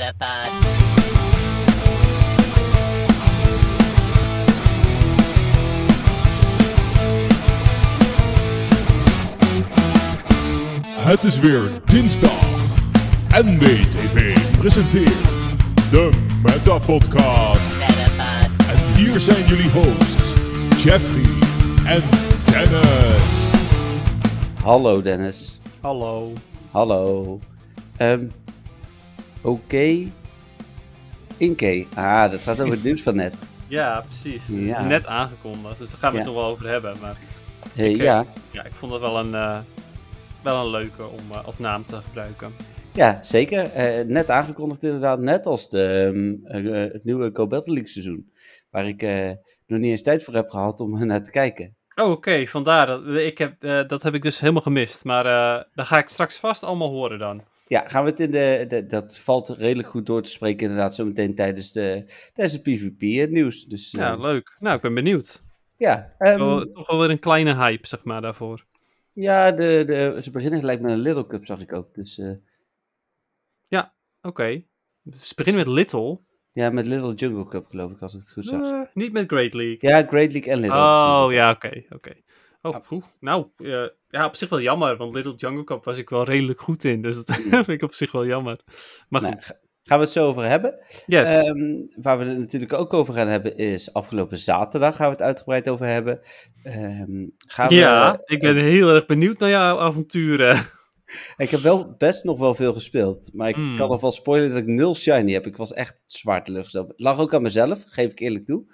Het is weer dinsdag. TV presenteert de Meta Podcast. En hier zijn jullie hosts Jeffy en Dennis. Hallo Dennis. Hallo. Hallo. Ehm, Oké. Okay. Ah, dat gaat over het nieuws van net. Ja, precies. Het is net aangekondigd, dus daar gaan we het nog wel over hebben. Maar hey, eh, ik, eh, ja. ja, ik vond het wel een, eh, wel een leuke om als naam te gebruiken. Ja, zeker. net aangekondigd inderdaad, net als de, ehm, het nieuwe Go League seizoen. Waar ik nog niet eens tijd voor heb gehad om naar te kijken. Oh, oké, okay. vandaar. Ik heb, dat heb ik dus helemaal gemist. Maar dat ga ik straks vast allemaal horen dan. Ja, gaan we het in de, de, dat valt redelijk goed door te spreken inderdaad zo meteen tijdens de, tijdens de PvP het eh, nieuws. Dus, ja, eh, leuk. Nou, ik ben benieuwd. Ja. Um, toch wel weer een kleine hype, zeg maar, daarvoor. Ja, de, de, ze beginnen gelijk met een Little Cup, zag ik ook. Dus, eh. ja, oké. Dus ze beginnen met Little. Ja, met Little Jungle Cup, geloof ik, als ik het goed zag. niet met Great League. Ja, Great League en Little. Oh, ja, oké, oké. Oh, Nou, ja, op zich wel jammer, want Little Jungle Cup was ik wel redelijk goed in. Dus dat mm. vind ik op zich wel jammer. Maar nou, goed. gaan we het zo over hebben. Yes. Ehm, waar we het natuurlijk ook over gaan hebben is afgelopen zaterdag gaan we het uitgebreid over hebben. Ehm, gaan we, ja, ik ben heel erg benieuwd naar jouw avonturen. Ik heb wel best nog wel veel gespeeld, maar ik mm. kan kan alvast spoilen dat ik nul shiny heb. Ik was echt zwaar teleurgesteld. Het lag ook aan mezelf, geef ik eerlijk toe.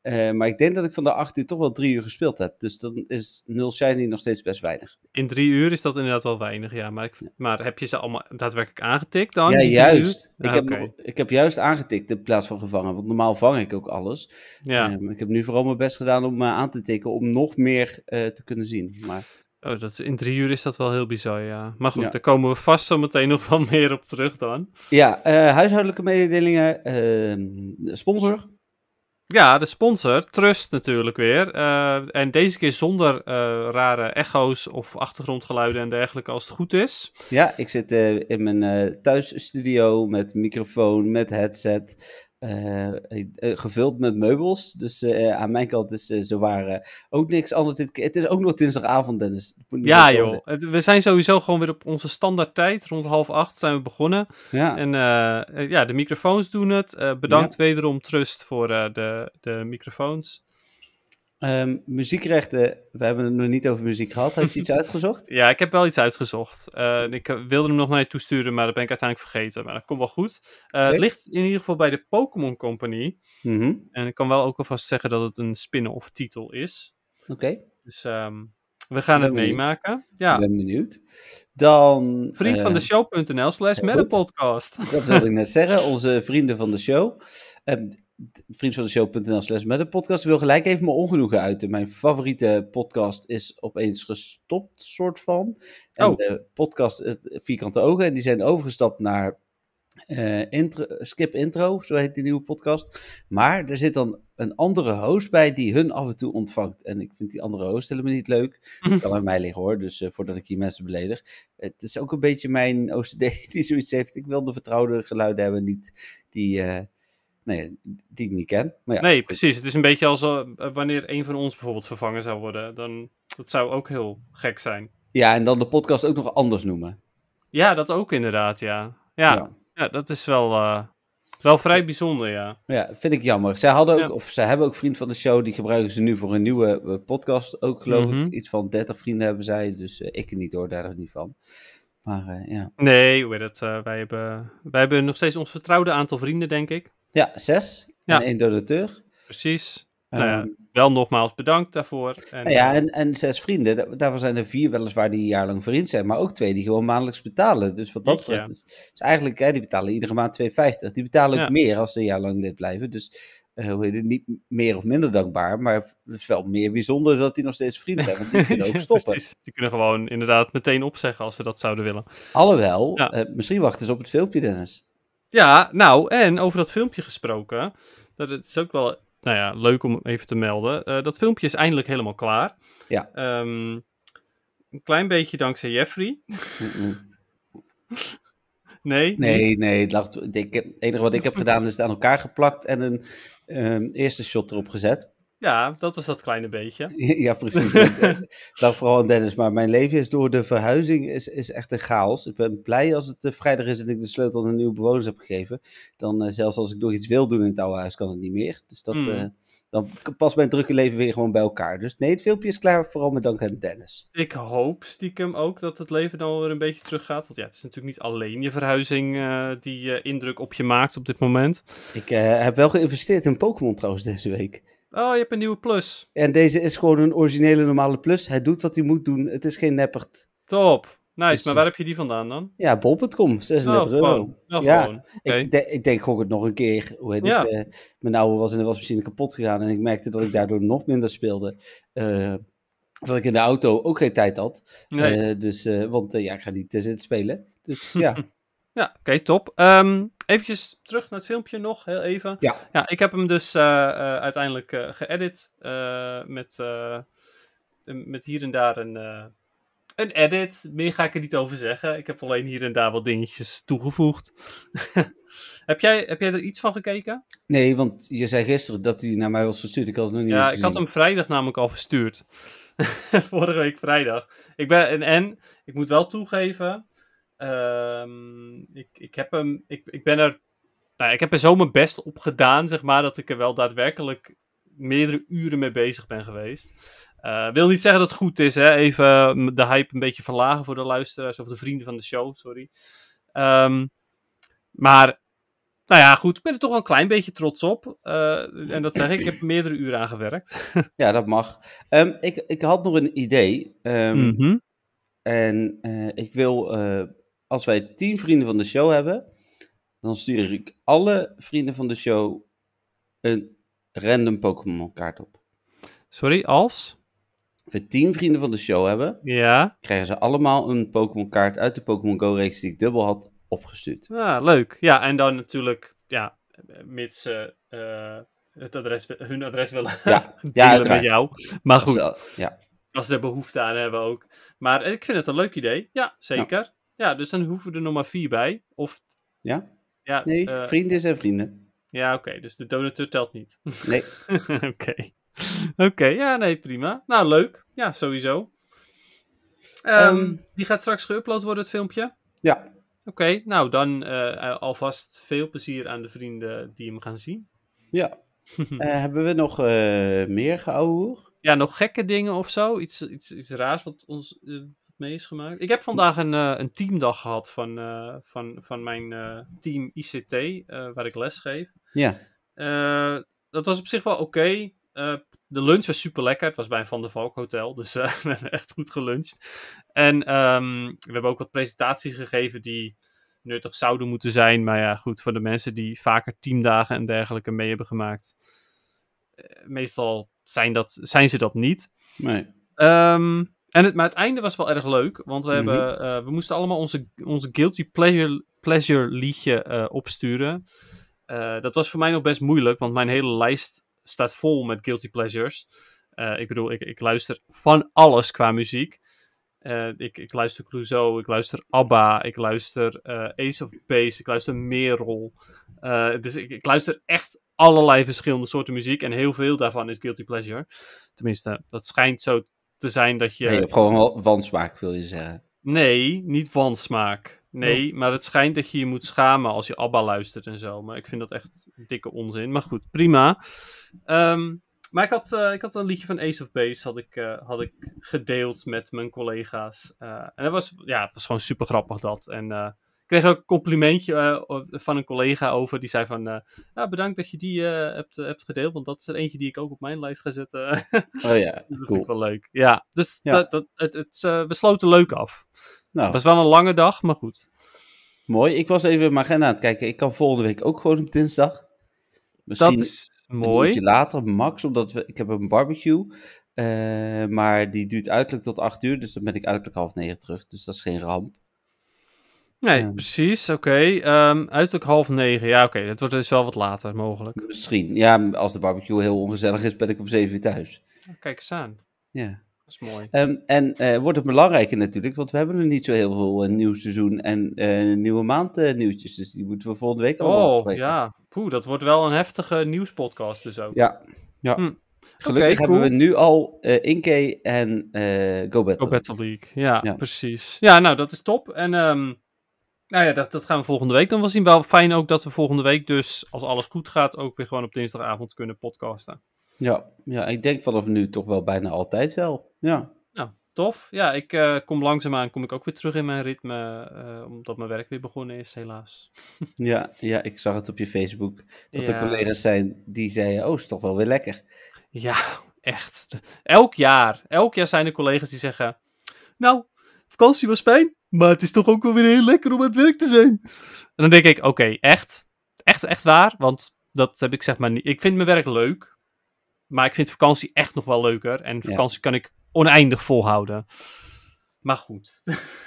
Eh, maar ik denk dat ik van de acht uur toch wel drie uur gespeeld heb. Dus dan is nul shiny nog steeds best weinig. In drie uur is dat inderdaad wel weinig, ja. Maar, ik, maar heb je ze allemaal daadwerkelijk aangetikt dan? Ja, juist. ik, ah, heb ik heb juist aangetikt in plaats van gevangen. Want normaal vang ik ook alles. Ja. Ehm, ik heb nu vooral mijn best gedaan om eh, aan te tikken om nog meer eh, te kunnen zien. Maar... Oh, dat in drie uur is dat wel heel bizar, ja. Maar goed, daar komen we vast zo meteen nog wel meer op terug dan. Ja, huishoudelijke mededelingen. Ehm, sponsor. Ja, de sponsor, Trust natuurlijk weer. Eh, en deze keer zonder eh, rare echo's of achtergrondgeluiden en dergelijke als het goed is. Ja, ik zit eh, in mijn thuisstudio met microfoon, met headset. Eh, eh, gevuld met meubels. Dus eh, aan mijn kant is uh, zowaar ook niks anders. Dit, het is ook nog dinsdagavond, Dennis. Ja, joh. we zijn sowieso gewoon weer op onze standaard tijd. Rond half acht zijn we begonnen. Ja. En ja, de microfoons doen het. bedankt wederom Trust voor de, de microfoons. Ehm, muziekrechten, we hebben het nog niet over muziek gehad. Had je iets uitgezocht? Ja, ik heb wel iets uitgezocht. Eh, ik eh, wilde hem nog naar je toesturen, maar dat ben ik uiteindelijk vergeten. Maar dat komt wel goed. Eh, het ligt in ieder geval bij de Pokémon Company. Mhm. En ik kan wel ook alvast zeggen dat het een spin-off titel is. Oké. Dus ehm, we gaan het meemaken. Ja. ben benieuwd. Dan... Vriend van de show.nl slash met podcast. Dat wilde ik net zeggen, onze vrienden van de show. Ehm, show.nl met een podcast. Ik wil gelijk even mijn ongenoegen uiten. Mijn favoriete podcast is opeens gestopt, soort van. En oh. de podcast eh, Vierkante Ogen. En die zijn overgestapt naar eh, intro, Skip Intro, zo heet die nieuwe podcast. Maar er zit dan een andere host bij die hun af en toe ontvangt. En ik vind die andere host helemaal niet leuk. Dat mhm. kan bij mij liggen hoor, dus eh, voordat ik hier mensen beledig. Het is ook een beetje mijn OCD die zoiets heeft. Ik wil de vertrouwde geluiden hebben, niet die nee, die ik niet ken. Maar ja, nee, precies. Het is een beetje als eh, eh, wanneer een van ons bijvoorbeeld vervangen zou worden. Dan, dat zou ook heel gek zijn. Ja, en dan de podcast ook nog anders noemen. Ja, dat ook inderdaad, ja. Ja, ja. dat is wel, eh, wel vrij bijzonder, ja. Ja, vind ik jammer. Zij hadden ook, of zij hebben ook vriend van de show, die gebruiken ze nu voor een nieuwe podcast. Ook geloof ik, mhm. iets van 30 vrienden hebben zij, dus ik ik niet hoor, daar niet van. Maar ja. Nee, hoe het, wij, hebben, wij hebben nog steeds ons vertrouwde aantal vrienden, denk ik. Ja, zes. Ja. En donateur. Precies. Nou ehm, wel nogmaals bedankt daarvoor. En, nou ja, eh, en, en zes vrienden. Daarvan zijn er vier weliswaar die een jaar lang vriend zijn, maar ook twee die gewoon maandelijks betalen. Dus wat dat betreft is, is, eigenlijk, hè, die betalen iedere maand 2,50. Die betalen ook meer als ze een jaar lang lid blijven. Dus uh, niet meer of minder dankbaar, maar het is wel meer bijzonder dat die nog steeds vriend zijn, want die kunnen ook stoppen. Precies. Die kunnen gewoon inderdaad meteen opzeggen als ze dat zouden willen. Alhoewel, uh, misschien wachten ze op het filmpje, Dennis. Ja, nou, en over dat filmpje gesproken. Dat is ook wel nou ja, leuk om even te melden. Eh, dat filmpje is eindelijk helemaal klaar. Ja. Ehm, een klein beetje dankzij Jeffrey. nee? Nee, nee. Het enige wat ik heb gedaan is het aan elkaar geplakt en een ehm, eerste shot erop gezet. Ja, dat was dat kleine beetje. ja, precies. Dank nou, vooral aan Dennis. Maar mijn leven is door de verhuizing is, is echt een chaos. Ik ben blij als het eh, vrijdag is en ik de sleutel aan een nieuwe bewoners heb gegeven. Dan eh, zelfs als ik nog iets wil doen in het oude huis, kan het niet meer. Dus dat, hmm. eh, dan past mijn drukke leven weer gewoon bij elkaar. Dus nee, het filmpje is klaar. Vooral met dank aan Dennis. Ik hoop stiekem ook dat het leven dan weer een beetje teruggaat. Want ja, het is natuurlijk niet alleen je verhuizing die indruk op je maakt op dit moment. Ik heb wel geïnvesteerd in Pokémon trouwens deze week. Oh, je hebt een nieuwe plus. En deze is gewoon een originele normale plus. Hij doet wat hij moet doen. Het is geen neppert. Top. Nice, dus, maar eh, waar heb je die vandaan dan? Ja, bol.com, 36 oh, euro. Oh, ja, gewoon. Ik, ik, denk gewoon het nog een keer. Hoe heet het, eh, mijn oude was in de wasmachine kapot gegaan en ik merkte dat ik daardoor nog minder speelde. Uh, dat ik in de auto ook geen tijd had. Nee. dus, want ja, ik ga niet te zitten spelen. Dus ja. ja, oké, top. Um, Even terug naar het filmpje nog, heel even. Ja. ja ik heb hem dus eh, eh, uiteindelijk uh, geëdit. met, met hier en daar een, een edit. Meer ga ik er niet over zeggen. Ik heb alleen hier en daar wat dingetjes toegevoegd. heb, jij, heb jij er iets van gekeken? Nee, want je zei gisteren dat hij naar mij was verstuurd. Ik had het nog niet Ja, ik had hem vrijdag namelijk al verstuurd. Vorige week vrijdag. Ik ben, en ik moet wel toegeven Ehm, ik, ik, heb hem, ik, ik ben er. Nou, ik heb er zo mijn best op gedaan, zeg maar, dat ik er wel daadwerkelijk meerdere uren mee bezig ben geweest. Eh, wil niet zeggen dat het goed is, hè? even mm, de hype een beetje verlagen voor de luisteraars of de vrienden van de show, sorry. Ehm, maar, nou ja, goed, ik ben er toch wel een klein beetje trots op. Eh, en dat zeg ik, ik heb meerdere uren aan gewerkt. ja, dat mag. Ehm, ik, ik had nog een idee. Mhm. En eh, ik wil als wij tien vrienden van de show hebben, dan stuur ik alle vrienden van de show een random Pokémon kaart op. Sorry, als? we tien vrienden van de show hebben, ja. krijgen ze allemaal een Pokémon kaart uit de Pokémon Go reeks die ik dubbel had opgestuurd. Ja, ah, leuk. Ja, en dan natuurlijk, ja, mits ze eh, het adres, hun adres willen ja. ja met jou. Maar goed, ja. als ze er behoefte aan hebben ook. Maar ik vind het een leuk idee. Ja, zeker. Ja. Ja, dus dan hoeven er nog maar vier bij. Of... Ja? ja? Nee, eh, vrienden zijn vrienden. Ja, oké. dus de donateur telt niet. Nee. Oké. Oké, ja, nee, prima. Nou, leuk. Ja, sowieso. Ehm, ehm, die gaat straks geüpload worden, het filmpje? Ja. Oké, nou dan eh, eh, alvast veel plezier aan de vrienden die hem gaan zien. Ja. hebben we nog meer gehouden? Ja, nog gekke dingen of zo? Iets, iets, iets raars wat ons mee is gemaakt. Ik heb vandaag een, eh, een teamdag gehad van, eh, van, van mijn eh, team ICT, waar ik les geef. Ja. dat was op zich wel oké. de lunch was super lekker. Het was bij een Van der Valk hotel, dus we hebben echt goed geluncht. En ehm, we hebben ook wat presentaties gegeven die nuttig zouden moeten zijn. Maar ja, goed, voor de mensen die vaker teamdagen en dergelijke mee hebben gemaakt, meestal zijn, dat, zijn ze dat niet. Nee. Um, en het, maar het einde was wel erg leuk, want we, mhm. hebben, eh, we moesten allemaal onze, onze Guilty Pleasure, pleasure liedje eh, opsturen. Eh, dat was voor mij nog best moeilijk, want mijn hele lijst staat vol met Guilty Pleasures. ik bedoel, ik, ik luister van alles qua muziek. ik, ik luister Clouseau, ik luister ABBA, ik luister Ace of Base, ik luister Merel. dus ik, ik luister echt allerlei verschillende soorten muziek en heel veel daarvan is Guilty Pleasure. Tenminste, dat schijnt zo te zijn dat je... Nee, gewoon gewoon wansmaak, wil je zeggen. Nee, niet wansmaak. Nee, oh. maar het schijnt dat je je moet schamen als je ABBA luistert en zo. Maar ik vind dat echt dikke onzin. Maar goed, prima. Ehm, maar ik had, eh, ik had een liedje van Ace of Base had ik, eh, had ik gedeeld met mijn collega's. Eh, en dat was, ja, het was gewoon super grappig dat. En kreeg ook een complimentje eh, van een collega over. Die zei van, eh, bedankt dat je die eh, hebt, hebt gedeeld. Want dat is er eentje die ik ook op mijn lijst ga zetten. oh ja, dus dat cool. vind ik wel leuk. Ja, dus Dat, het, we sloten leuk af. Nou. Het was wel een lange dag, maar goed. Mooi. Ik was even mijn agenda aan het kijken. Ik kan volgende week ook gewoon op dinsdag. Misschien dat is mooi. Een beetje later, max, omdat we, ik heb een barbecue. maar die duurt uiterlijk tot acht uur, dus dan ben ik uiterlijk half negen terug. Dus dat is geen ramp. Nee, ehm. precies. Oké. Okay. Ehm, uiterlijk half negen. Ja, oké. Okay. Het wordt dus wel wat later mogelijk. Misschien. Ja, als de barbecue heel ongezellig is, ben ik om zeven uur thuis. Oh, kijk eens aan. Ja. Dat is mooi. Ehm, en eh, wordt het belangrijker natuurlijk, want we hebben er niet zo heel veel uh, nieuw seizoen en eh, nieuwe maand nieuwtjes. Dus die moeten we volgende week allemaal oh, ja. Poeh, dat wordt wel een heftige nieuwspodcast dus ook. Ja. Ja. Hm. Gelukkig hebben we nu al Inke en uh, Go Battle, Go Battle League. Ja, precies. Ja, nou, dat is top. En nou ja, dat, dat gaan we volgende week dan wel zien. Wel fijn ook dat we volgende week dus, als alles goed gaat, ook weer gewoon op dinsdagavond kunnen podcasten. Ja, ja ik denk vanaf nu toch wel bijna altijd wel. Ja. Nou, tof. Ja, ik eh, kom langzaamaan kom ik ook weer terug in mijn ritme, eh, omdat mijn werk weer begonnen is, helaas. ja, ja, ik zag het op je Facebook, dat de er collega's zijn die zeiden, oh, is toch wel weer lekker. Ja, echt. Elk jaar, elk jaar zijn er collega's die zeggen, nou, vakantie was fijn, maar het is toch ook wel weer heel lekker om aan het werk te zijn. En dan denk ik, oké, echt? Echt, echt waar? Want dat heb ik zeg maar niet. Ik vind mijn werk leuk. Maar ik vind vakantie echt nog wel leuker. En vakantie kan ik oneindig volhouden. Maar goed.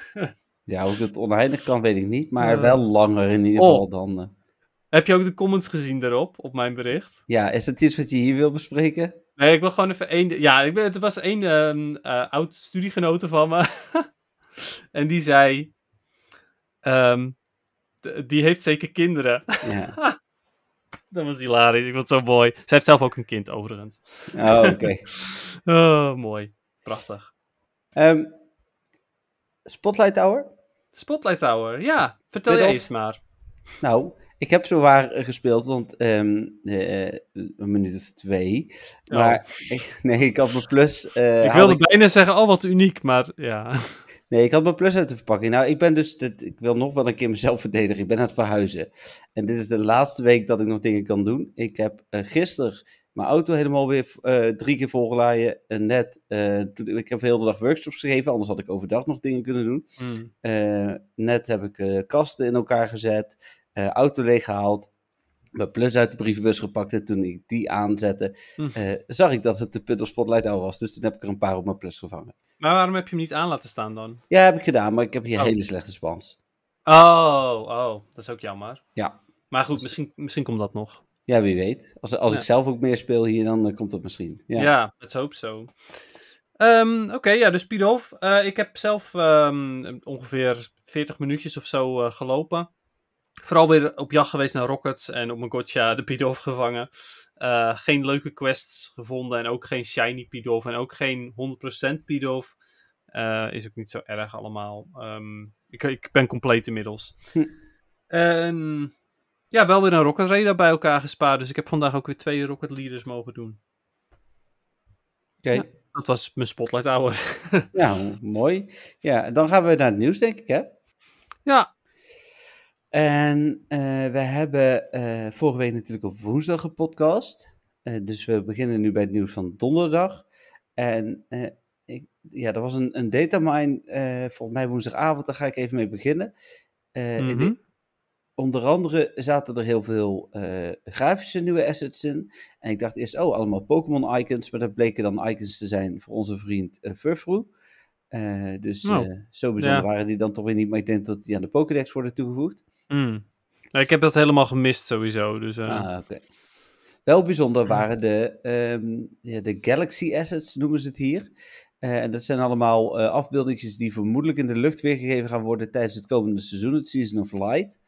ja, hoe het oneindig kan, weet ik niet. Maar wel langer in ieder geval oh. dan. Eh. Heb je ook de comments gezien daarop, op mijn bericht? Ja, is dat iets wat je hier wil bespreken? Nee, ik wil gewoon even één. Ja, ik ben, er was één ehm, eh, oud studiegenote van me. En die zei: ehm, Die heeft zeker kinderen. Ja. dat was hilarisch. Ik vond het zo mooi. Zij heeft zelf ook een kind, overigens. Oh, oké. oh, mooi. Prachtig. Ehm, Spotlight Tower? Spotlight Tower, ja. Vertel je eens maar. Nou, ik heb zo waar gespeeld, want um, een minuut of twee. Oh. Maar ik, nee, ik had mijn plus. Eh, ik wilde bijna zeggen, al oh, wat uniek, maar ja. Nee, ik had mijn plus uit de verpakking. Nou, ik ben dus, ik wil nog wel een keer mezelf verdedigen. Ik ben aan het verhuizen. En dit is de laatste week dat ik nog dingen kan doen. Ik heb eh, gisteren mijn auto helemaal weer eh, drie keer volgeladen. En net, eh, ik heb heel de dag workshops gegeven, anders had ik overdag nog dingen kunnen doen. Hmm. net heb ik kasten in elkaar gezet, auto leeggehaald mijn plus uit de brievenbus gepakt. En toen ik die aanzette, hm. zag ik dat het de Puddle Spotlight al was. Dus toen heb ik er een paar op mijn plus gevangen. Maar waarom heb je hem niet aan laten staan dan? Ja, heb ik gedaan, maar ik heb hier oh. hele slechte spans. Oh, oh, dat is ook jammer. Ja. Maar goed, dus- misschien, misschien komt dat nog. Ja, wie weet. Als, als ik zelf ook meer speel hier, dan eh, komt dat misschien. Ja, let's hope zo. Ehm, oké, ja, dus Piedhof. Uh, ik heb zelf ehm, ongeveer 40 minuutjes of zo eh, gelopen. Vooral weer op jacht geweest naar Rockets en op mijn gotcha de Piedhof gevangen. Eh, geen leuke quests gevonden en ook geen shiny Pidolf en ook geen 100% Pidolf. Eh, is ook niet zo erg allemaal. Ehm, ik, ik, ben compleet inmiddels. Hm. ja, wel weer een Rocket Raider bij elkaar gespaard. Dus ik heb vandaag ook weer twee Rocket Leaders mogen doen. Oké. dat was mijn spotlight hour. nou, mooi. Ja, dan gaan we naar het nieuws, denk ik, hè? Ja, en eh, we hebben eh, vorige week natuurlijk op woensdag gepodcast. Eh, dus we beginnen nu bij het nieuws van donderdag. En ik, ja, er was een, een datamine volgens mij woensdagavond. Daar ga ik even mee beginnen. Mhm. onder andere zaten er heel veel grafische nieuwe assets in. En ik dacht eerst, oh, allemaal Pokémon-icons. Maar dat bleken dan icons te zijn voor onze vriend uh, Furfru. dus oh. zo bijzonder waren die dan toch weer niet. Maar ik denk dat die aan de Pokédex worden toegevoegd. Mm. Ik heb dat helemaal gemist sowieso. Dus, eh. ah, Wel bijzonder waren de, ehm, de Galaxy Assets, noemen ze het hier. Eh, en dat zijn allemaal uh, afbeeldingjes die vermoedelijk in de lucht weergegeven gaan worden tijdens het komende seizoen, het Season of Light.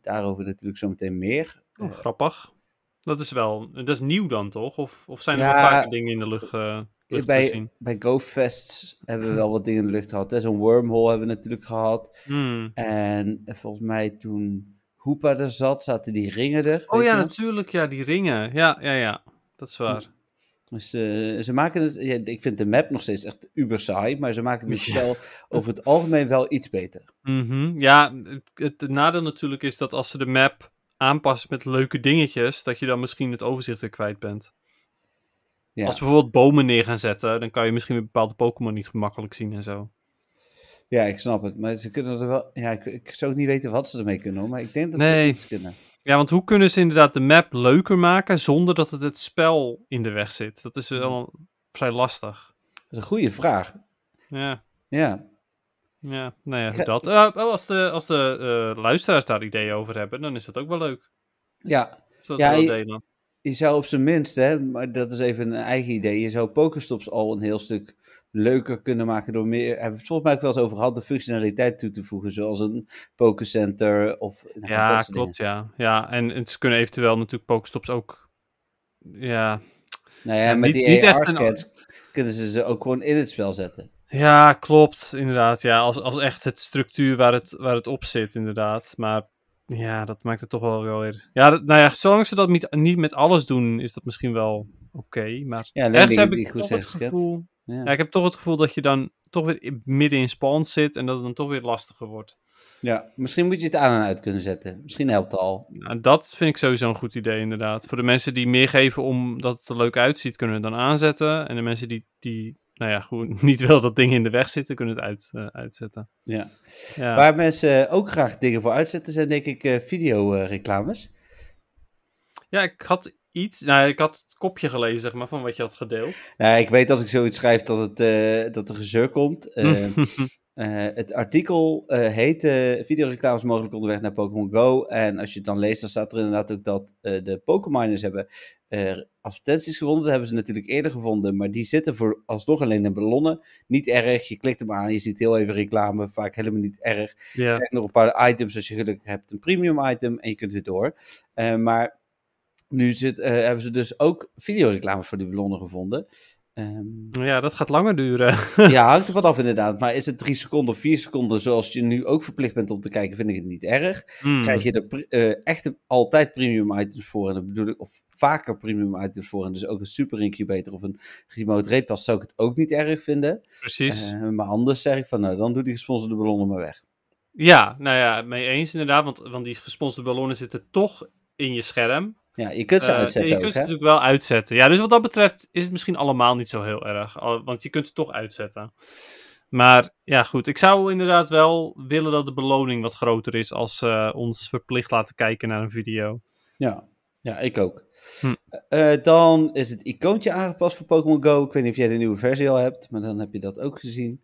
daarover natuurlijk zometeen meer. Oh, grappig. Dat is wel, dat is nieuw dan toch? Of, of zijn er ja, vaker dingen in de lucht? bij, bij GoFests hebben we wel wat dingen in de lucht gehad. Zo'n wormhole hebben we natuurlijk gehad. Hmm. En eh, volgens mij toen Hoepa er zat, zaten die ringen er. Oh ja, natuurlijk. Ja, die ringen. Ja, ja, ja. Dat is waar. Dus eh, ze maken het, ik vind de map nog steeds echt uber saai, maar ze maken het wel over het algemeen wel iets beter. Mm Ja, het, nadeel natuurlijk is dat als ze de map aanpassen met leuke dingetjes, dat je dan misschien het overzicht er kwijt bent. Als bijvoorbeeld bomen neer gaan zetten, dan kan je misschien bepaalde Pokémon niet gemakkelijk zien en zo. Ja, ik snap het. Maar ze kunnen er wel. Ja, ik, ik zou ook niet weten wat ze ermee kunnen, maar ik denk dat nee. ze iets kunnen. Ja, want hoe kunnen ze inderdaad de map leuker maken zonder dat het het spel in de weg zit? Dat is wel mm. vrij lastig. Dat is een goede vraag. Ja. Ja. Ja, nou ja, dat. Oh, oh, als de, als de uh, luisteraars daar ideeën over hebben, dan is dat ook wel leuk. Ja. dat ja, je zou op zijn minst, hè, maar dat is even een eigen idee, je zou pokerstops al een heel stuk leuker kunnen maken door meer, hebben we het volgens mij ook wel eens over gehad, de functionaliteit toe te voegen, zoals een pokercenter of... ja, klopt, ja. ja. En, en ze kunnen eventueel natuurlijk pokerstops ook, ja... Nou ja, met die AR-scans een... kunnen ze ze ook gewoon in het spel zetten. Ja, klopt, inderdaad. Ja, als, als echt het structuur waar het, waar het op zit, inderdaad. Maar ja, dat maakt het toch wel weer. Ja, nou ja, zolang ze dat niet, niet met alles doen, is dat misschien wel oké. maar ja, ergens heb ik toch het gevoel. Ja. ik heb toch het gevoel dat je dan toch weer midden in spawn zit en dat het dan toch weer lastiger wordt. Ja, misschien moet je het aan en uit kunnen zetten. Misschien helpt het al. Nou, dat vind ik sowieso een goed idee, inderdaad. Voor de mensen die meer geven omdat het er leuk uitziet, kunnen we het dan aanzetten. En de mensen die, die nou ja, gewoon niet wil dat dingen in de weg zitten, kunnen het uit, eh, uitzetten. Ja. ja. Waar mensen eh, ook graag dingen voor uitzetten, zijn denk ik uh, videoreclames. ja, ik had iets, nou ik had het kopje gelezen zeg maar, van wat je had gedeeld. Nou, ik weet als ik zoiets schrijf dat, het, dat er gezeur komt. Ehm, het artikel heet videoreclames mogelijk onderweg naar Pokémon Go. En als je het dan leest, dan staat er inderdaad ook dat de Pokémoners hebben uh, advertenties gevonden. Dat hebben ze natuurlijk eerder gevonden, maar die zitten voor alsnog alleen in ballonnen. Niet erg, je klikt hem aan, je ziet heel even reclame, vaak helemaal niet erg. Ja. nog een paar items als je geluk hebt, een premium item en je kunt weer door. Eh, maar nu zit, eh, hebben ze dus ook videoreclame voor die ballonnen gevonden. Um, ja, dat gaat langer duren. ja, hangt er vanaf inderdaad. Maar is het drie seconden of vier seconden, zoals je nu ook verplicht bent om te kijken, vind ik het niet erg. Hmm. Krijg je er uh, eh, echt altijd premium items voor, en bedoel ik, of vaker premium items voor, en dus ook een super incubator of een remote rate pas, zou ik het ook niet erg vinden. Precies. Eh, maar anders zeg ik van, nou, dan doet die gesponsorde ballonnen maar weg. Ja, nou ja, mee eens inderdaad, want, want die gesponsorde ballonnen zitten toch in je scherm. Ja, je kunt ze eh, uitzetten Je kunt ze natuurlijk wel uitzetten. Ja, dus wat dat betreft is het misschien allemaal niet zo heel erg. Want je kunt het toch uitzetten. Maar ja, goed. Ik zou inderdaad wel willen dat de beloning wat groter is als ze eh, ons verplicht laten kijken naar een video. Ja, ja ik ook. Hm. Eh, dan is het icoontje aangepast voor Pokémon Go. Ik weet niet of jij de nieuwe versie al hebt, maar dan heb je dat ook gezien.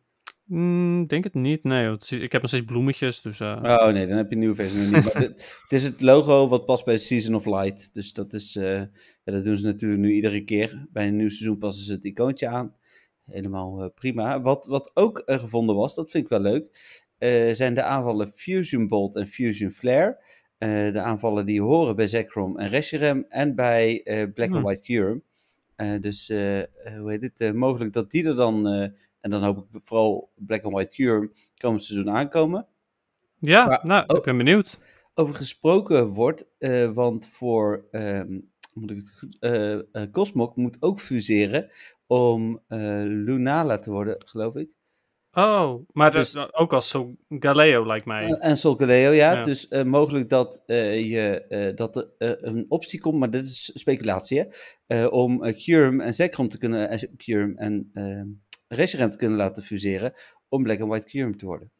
Mm, denk het niet, nee. Want ik heb nog steeds bloemetjes, dus... Eh. Oh nee, dan heb je een nieuwe versie Maar het is het logo wat past bij Season of Light. Dus dat is... Eh, ja, dat doen ze natuurlijk nu iedere keer. Bij een nieuw seizoen passen ze het icoontje aan. Helemaal eh, prima. Wat, wat ook gevonden was, dat vind ik wel leuk... zijn de aanvallen Fusion Bolt en Fusion Flare. de aanvallen die horen bij Zekrom en Reshiram en bij Black and hmm. White Curum. dus hoe heet het? mogelijk dat die er dan en dan hoop ik vooral Black and White Cure komend seizoen aankomen. Ja, nou, ik ben benieuwd. Over gesproken wordt, eh, want voor um, moet ik het goed, uh, eh, eh, Cosmog moet ook fuseren om uh, Lunala te worden, geloof ik. Oh, maar dus, dat is ook als Sol Galeo lijkt mij. En Sol Galeo, ja. Dus mogelijk dat, je, dat er een optie komt, maar dit is speculatie, hè? om Curum en Zekrom te kunnen, Curum en ehm, reserent kunnen laten fuseren om Black and White Curium te worden.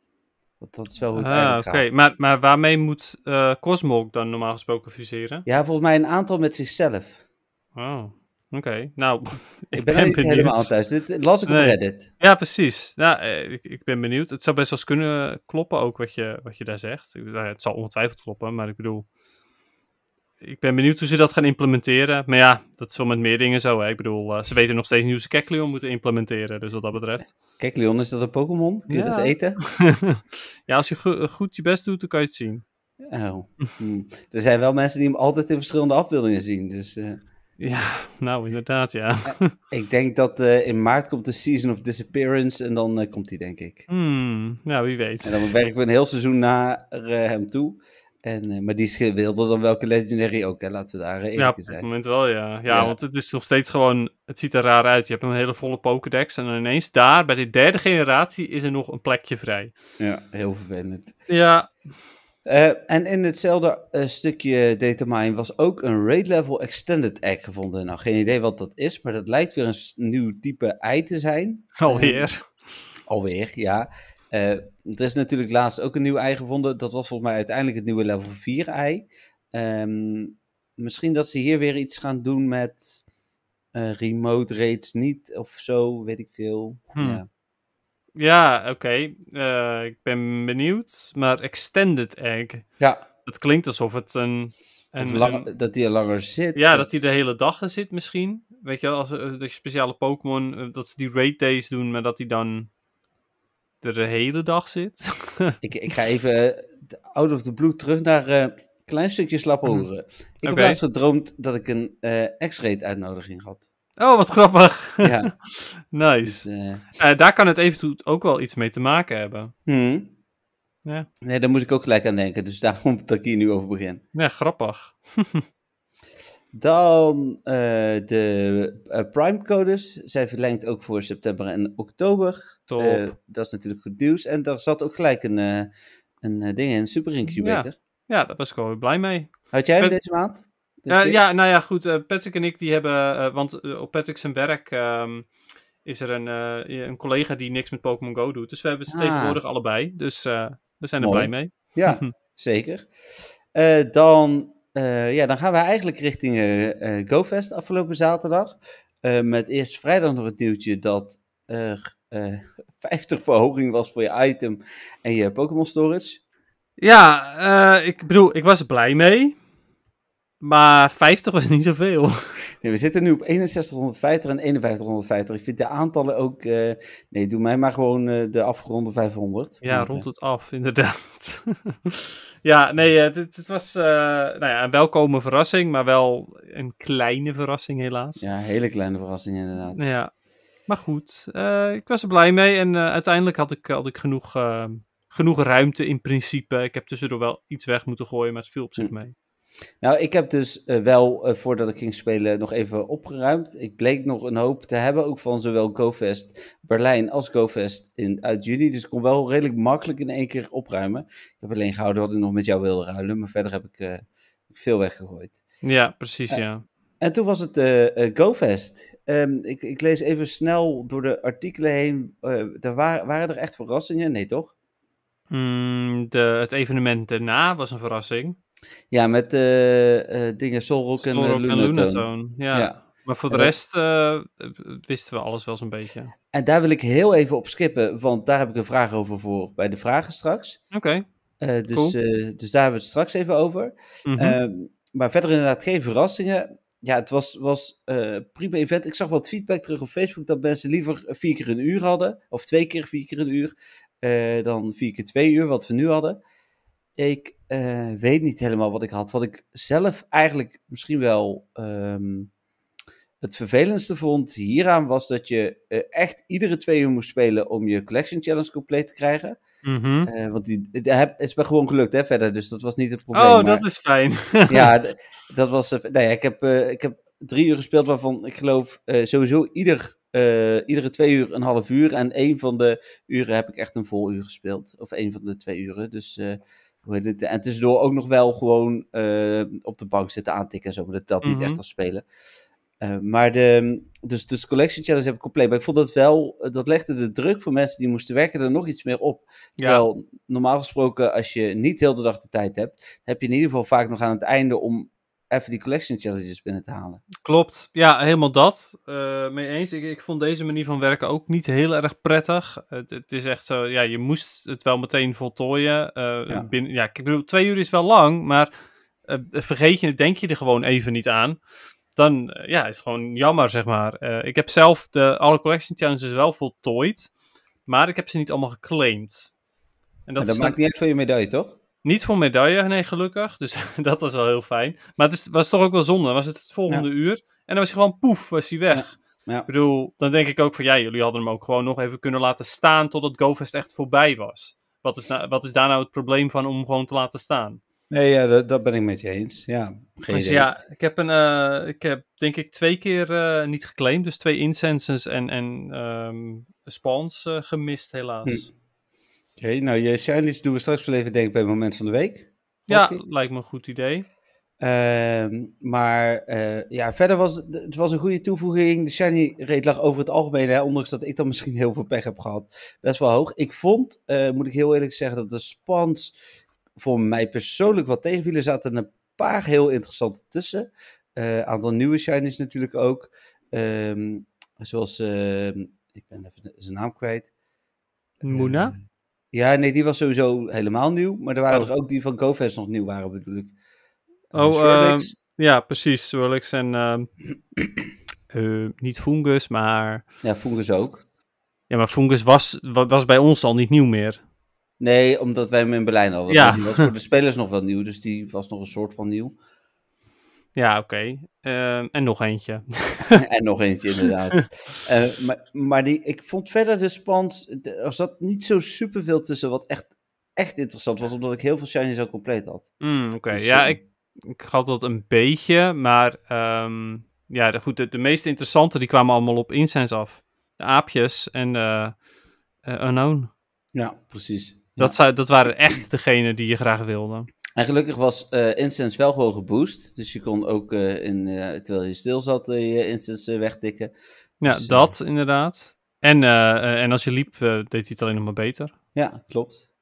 Want dat is wel hoe het ah, eigenlijk okay. Maar, maar waarmee moet uh, eh, Cosmog dan normaal gesproken fuseren? Ja, volgens mij een aantal met zichzelf. Oh, oké. Nou, ik, ben, niet benieuwd. helemaal thuis. Dit las ik op Reddit. Ja, precies. Ja, nou, eh, ik, ik ben benieuwd. Het zou best wel eens kunnen kloppen ook wat je, wat je daar zegt. Nou het zal ongetwijfeld kloppen, maar ik bedoel ik ben benieuwd hoe ze dat gaan implementeren. Maar ja, dat is wel met meer dingen zo. Hè. Ik bedoel, eh, ze weten nog steeds niet hoe ze Kecleon moeten implementeren. Dus wat dat betreft. Kecleon, is dat een Pokémon? Kun je dat eten? ja, als je goed je best doet, dan kan je het zien. Hm. Er zijn wel mensen die hem altijd in verschillende afbeeldingen zien. Dus, eh. Ja, nou inderdaad, ja. Eh, ik denk dat in maart komt de Season of Disappearance en dan komt die, denk ik. Hmm, nou, wie weet. En dan werken we een heel seizoen naar hem toe. En, eh, maar die wilde dan welke Legendary ook, hè? laten we daar even eh, ja, op op het moment wel, ja. ja. want het is nog steeds gewoon... Het ziet er raar uit. Je hebt een hele volle Pokédex en ineens daar, bij de derde generatie, is er nog een plekje vrij. Ja, heel vervelend. Ja. Eh, en in hetzelfde stukje datamine was ook een Raid Level Extended Egg gevonden. Nou, geen idee wat dat is, maar dat lijkt weer een nieuw type ei te zijn. Alweer. Ehm, alweer, ja. Uh, er is natuurlijk laatst ook een nieuw ei gevonden. Dat was volgens mij uiteindelijk het nieuwe level 4 ei. Ehm, misschien dat ze hier weer iets gaan doen met eh, remote rates niet of zo, weet ik veel. Hmm. Ja, ja oké. Eh, ik ben benieuwd. Maar extended egg. Ja. Het klinkt alsof het een... een, dat hij er langer zit. Ja, dat hij de hele dag er zit misschien. Weet je, als, als de speciale Pokémon, dat ze die raid days doen, maar dat die dan de hele dag zit. ik, ik ga even eh, out of the blue terug naar een eh, klein stukje slapen Mm. Ik okay. heb laatst gedroomd dat ik een uh, eh, x rate uitnodiging had. Oh, wat grappig. Ja. nice. Dus, daar kan het eventueel ook wel iets mee te maken hebben. Mhm. Ja. Nee, daar moet ik ook gelijk aan denken. Dus daarom dat ik hier nu over begin. Ja, grappig. Dan eh, de uh, eh, prime Coders, zijn verlengd ook voor september en oktober. Top. Eh, dat is natuurlijk goed nieuws. En daar zat ook gelijk een, een ding in, super incubator. Ja. ja, daar was ik wel blij mee. Had jij hem deze maand? ja, nou ja, goed. Patrick en ik die hebben, want op Patrick zijn werk ehm, is er een, een collega die niks met Pokémon Go doet. Dus we hebben ze ah. tegenwoordig allebei. Dus we zijn er blij mee. Ja, zeker. dan eh, ja, dan gaan we eigenlijk richting eh, eh, GoFest afgelopen zaterdag. met eerst vrijdag nog het nieuwtje dat er 50 verhoging was voor je item en je Pokémon Storage. Ja, ik bedoel, ik was er blij mee. Maar 50 was niet zoveel. Nee, we zitten nu op 6150 en 5150. Ik vind de aantallen ook. nee, doe mij maar gewoon de afgeronde 500. Ja, rond het af, inderdaad. Ja, nee, het, eh, het was eh, nou ja, een welkome verrassing, maar wel een kleine verrassing helaas. Ja, een hele kleine verrassing inderdaad. Ja, maar goed, eh, ik was er blij mee en uiteindelijk had ik, had ik genoeg, genoeg ruimte in principe. Ik heb tussendoor wel iets weg moeten gooien, maar het viel op zich hm. mee. Nou, ik heb dus eh, wel, eh, voordat ik ging spelen, nog even opgeruimd. Ik bleek nog een hoop te hebben, ook van zowel GoFest Berlijn als GoFest in, uit juni. Dus ik kon wel redelijk makkelijk in één keer opruimen. Ik heb alleen gehouden wat ik nog met jou wilde ruilen, maar verder heb ik eh, veel weggegooid. Ja, precies, ja. En toen was het GoFest. Ehm, ik, ik, lees even snel door de artikelen heen. er waren, waren er echt verrassingen? Nee, toch? Mm, de, het evenement daarna was een verrassing. Ja, met eh, eh, dingen Solrock en, eh, en Lunatone. ja. Maar voor de rest wisten we alles wel zo'n beetje. En daar wil ik heel even op skippen, want daar heb ik een vraag over voor bij de vragen straks. Oké. dus, dus daar hebben we het straks even over. Mhm. Ehm, maar verder inderdaad geen verrassingen. Ja, het was, was prima event. Ik zag wat feedback terug op Facebook dat mensen liever vier keer een uur hadden. Of twee keer vier keer een uur. dan vier keer twee uur, wat we nu hadden. Ik uh, weet niet helemaal wat ik had. Wat ik zelf eigenlijk misschien wel ehm, het vervelendste vond hieraan was dat je eh, echt iedere twee uur moest spelen om je Collection Challenge compleet te krijgen. Mhm. Eh, want die, heb is me gewoon gelukt hè, verder, dus dat was niet het probleem. Oh, dat is fijn. ja, dat was. nee, nou ik heb, ik heb drie uur gespeeld, waarvan ik geloof sowieso ieder iedere twee uur een half uur. En één van de uren heb ik echt een vol uur gespeeld. Of één van de twee uren. Dus en tussendoor ook nog wel gewoon eh, op de bank zitten aantikken en zo. Maar dat niet echt mhm. als spelen. Eh, maar de, dus, dus Collection Challenge heb ik compleet. Maar ik vond dat wel, eh, dat legde de druk voor mensen die moesten werken er nog iets meer op. Terwijl normaal gesproken, als je niet heel de dag de tijd hebt, heb je in ieder geval vaak nog aan het einde om even die collection challenges binnen te halen. Klopt, ja, helemaal dat. Uh, mee eens. Ik, ik vond deze manier van werken ook niet heel erg prettig. Het, het is echt zo, ja, je moest het wel meteen voltooien. Eh, binnen, ja, ik bedoel, twee uur is wel lang, maar eh, vergeet je het, denk je er gewoon even niet aan. Dan ja, is het gewoon jammer, zeg maar. ik heb zelf de, alle collection challenges wel voltooid, maar ik heb ze niet allemaal geclaimd. En dat, en maakt niet echt voor je medaille, toch? Niet voor medaille, nee, gelukkig. Dus dat was wel heel fijn. Maar het is, was toch ook wel zonde. Was het het volgende uur? En dan was hij gewoon poef, was hij weg. Ja. Ik bedoel, dan denk ik ook van ja, jullie hadden hem ook gewoon nog even kunnen laten staan totdat GoFest echt voorbij was. Wat is, nou, wat is daar nou het probleem van om gewoon te laten staan? Nee, ja, dat, dat ben ik met je eens. Ja, geen dus idee. ja, ik heb, een, eh, ik heb denk ik twee keer eh, niet geclaimd. Dus twee incenses en, en ehm, spawns eh, gemist helaas. Hm. Oké, nou je shinies doen we straks wel even denken bij het moment van de week. Ja, lijkt me een goed idee. Ehm, maar eh, ja, verder was het, was een goede toevoeging. De shiny rate lag over het algemeen, hè, ondanks dat ik dan misschien heel veel pech heb gehad, best wel hoog. Ik vond, eh, moet ik heel eerlijk zeggen, dat de spans voor mij persoonlijk wat tegenvielen. zaten een paar heel interessante tussen. Eh, een aantal nieuwe shinies natuurlijk ook. Ehm, zoals, ehm, ik ben even zijn naam kwijt. Moena? Ja, nee, die was sowieso helemaal nieuw. Maar er waren oh. er ook die van GoFest nog nieuw waren, bedoel ik. Eh, oh, uh, ja, precies. Swirlix en ehm, eh, niet Fungus, maar... Ja, Fungus ook. Ja, maar Fungus was, was bij ons al niet nieuw meer. Nee, omdat wij hem in Berlijn hadden. Ja. was voor de spelers nog wel nieuw, dus die was nog een soort van nieuw. Ja, oké. Ehm, en nog eentje. en nog eentje, inderdaad. Eh, maar maar die, ik vond verder de spans. Er zat niet zo superveel tussen wat echt, echt interessant was, omdat ik heel veel shiny al compleet had. Mm, oké, dus, ja, eh, ik, ik had dat een beetje, maar ehm, ja, de, goed, de, de meest interessante die kwamen allemaal op incense af. De aapjes en eh, Unknown. Ja, precies. Dat, dat waren echt degenen die je graag wilde. En gelukkig was uh, eh, instance wel gewoon geboost. Dus je kon ook, eh, in, eh, terwijl je stil zat, je instance wegtikken. Ja, dus, dat inderdaad. En, en als je liep, deed hij het alleen nog maar beter. Ja, klopt.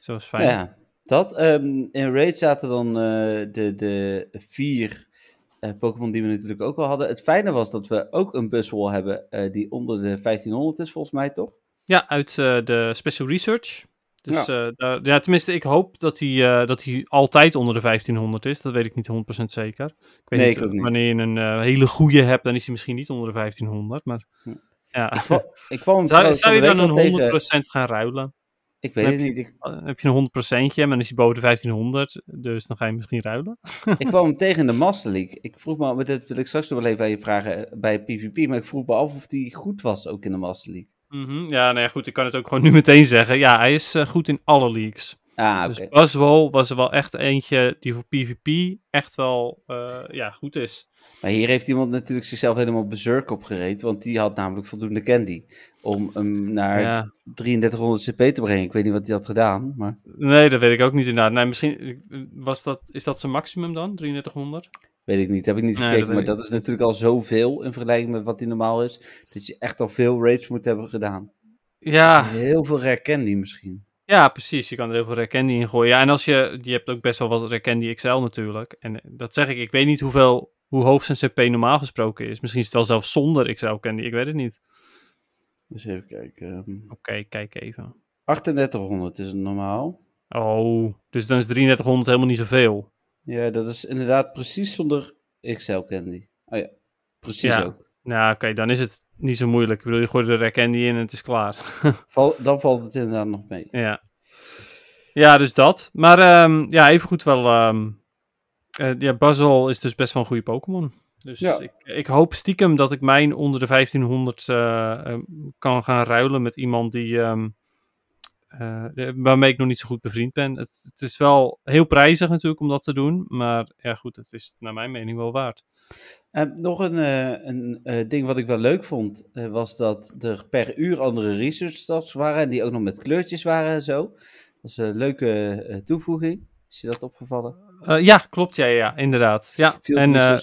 Zo was fijn. Nou ja, dat. Ehm, in Raid zaten dan de, de vier Pokémon die we natuurlijk ook al hadden. Het fijne was dat we ook een bushol hebben die onder de 1500 is, volgens mij, toch? Ja, uit de Special Research. Dus ja. Eh, ja. tenminste, ik hoop dat hij, eh, dat hij altijd onder de 1500 is. Dat weet ik niet 100% zeker. Ik weet nee, niet, ik ook niet, wanneer je een eh, hele goede hebt, dan is hij misschien niet onder de 1500. Maar ja. Ik, kwam, ik zou, zou je dan een 100% gaan ruilen? Ik weet het niet. Ik... Heb je een 100% maar dan is hij boven de 1500, dus dan ga je misschien ruilen. ik kwam hem tegen in de Master League. Ik vroeg me, dat wil ik straks nog wel even aan je vragen bij PvP, maar ik vroeg me af of die goed was ook in de Master League. Mhm. Ja, nee nou goed, ik kan het ook gewoon nu meteen zeggen. Ja, hij is eh, goed in alle leaks Ah, okay. Dus Baswol was er wel echt eentje die voor PvP echt wel eh, ja, goed is. Maar hier heeft iemand natuurlijk zichzelf helemaal berserk opgereed, want die had namelijk voldoende candy om hem naar 3300 CP te brengen. Ik weet niet wat hij had gedaan, maar... Nee, dat weet ik ook niet inderdaad. Nee, misschien eh, was dat, is dat zijn maximum dan, 3300? Weet ik niet, heb ik niet gekeken, maar dat is natuurlijk al zoveel in vergelijking met wat die normaal is, dat je echt al veel raids moet hebben gedaan. Ja. Heel veel rare misschien. Ja, precies. Je kan er heel veel rare in gooien. Ja, en als je, je hebt ook best wel wat rare XL natuurlijk. En eh, dat zeg ik, ik weet niet hoeveel, hoe hoog zijn CP normaal gesproken is. Misschien is het wel zelfs zonder XL candy, ik weet het niet. Dus even kijken. Ehm. Oké, kijk even. 3800 is het normaal. Oh, dus dan is 3300 helemaal niet zoveel. Ja, dat is inderdaad precies zonder XL Candy. Oh ja, precies ja. ook. Nou, oké, dan is het niet zo moeilijk. Ik bedoel, je gooit er een Candy in en het is klaar. dan valt het inderdaad nog mee. Ja, ja dus dat. Maar um, ja, evengoed wel... Um, uh, ja, Basel is dus best wel een goede Pokémon. Dus ik, ik, hoop stiekem dat ik mijn onder de 1500 eh, eh, kan gaan ruilen met iemand die ehm, uh, waarmee ik nog niet zo goed bevriend ben. Het, is wel heel prijzig natuurlijk om dat te doen, maar ja goed, het is naar mijn mening wel waard. Uh, nog een, eh, een ding wat ik wel leuk vond, was dat er per uur andere research stads waren en die ook nog met kleurtjes waren en zo. Dat is een leuke toevoeging. Is je dat opgevallen? ja, klopt. Ja, ja, inderdaad. Ja. En, en,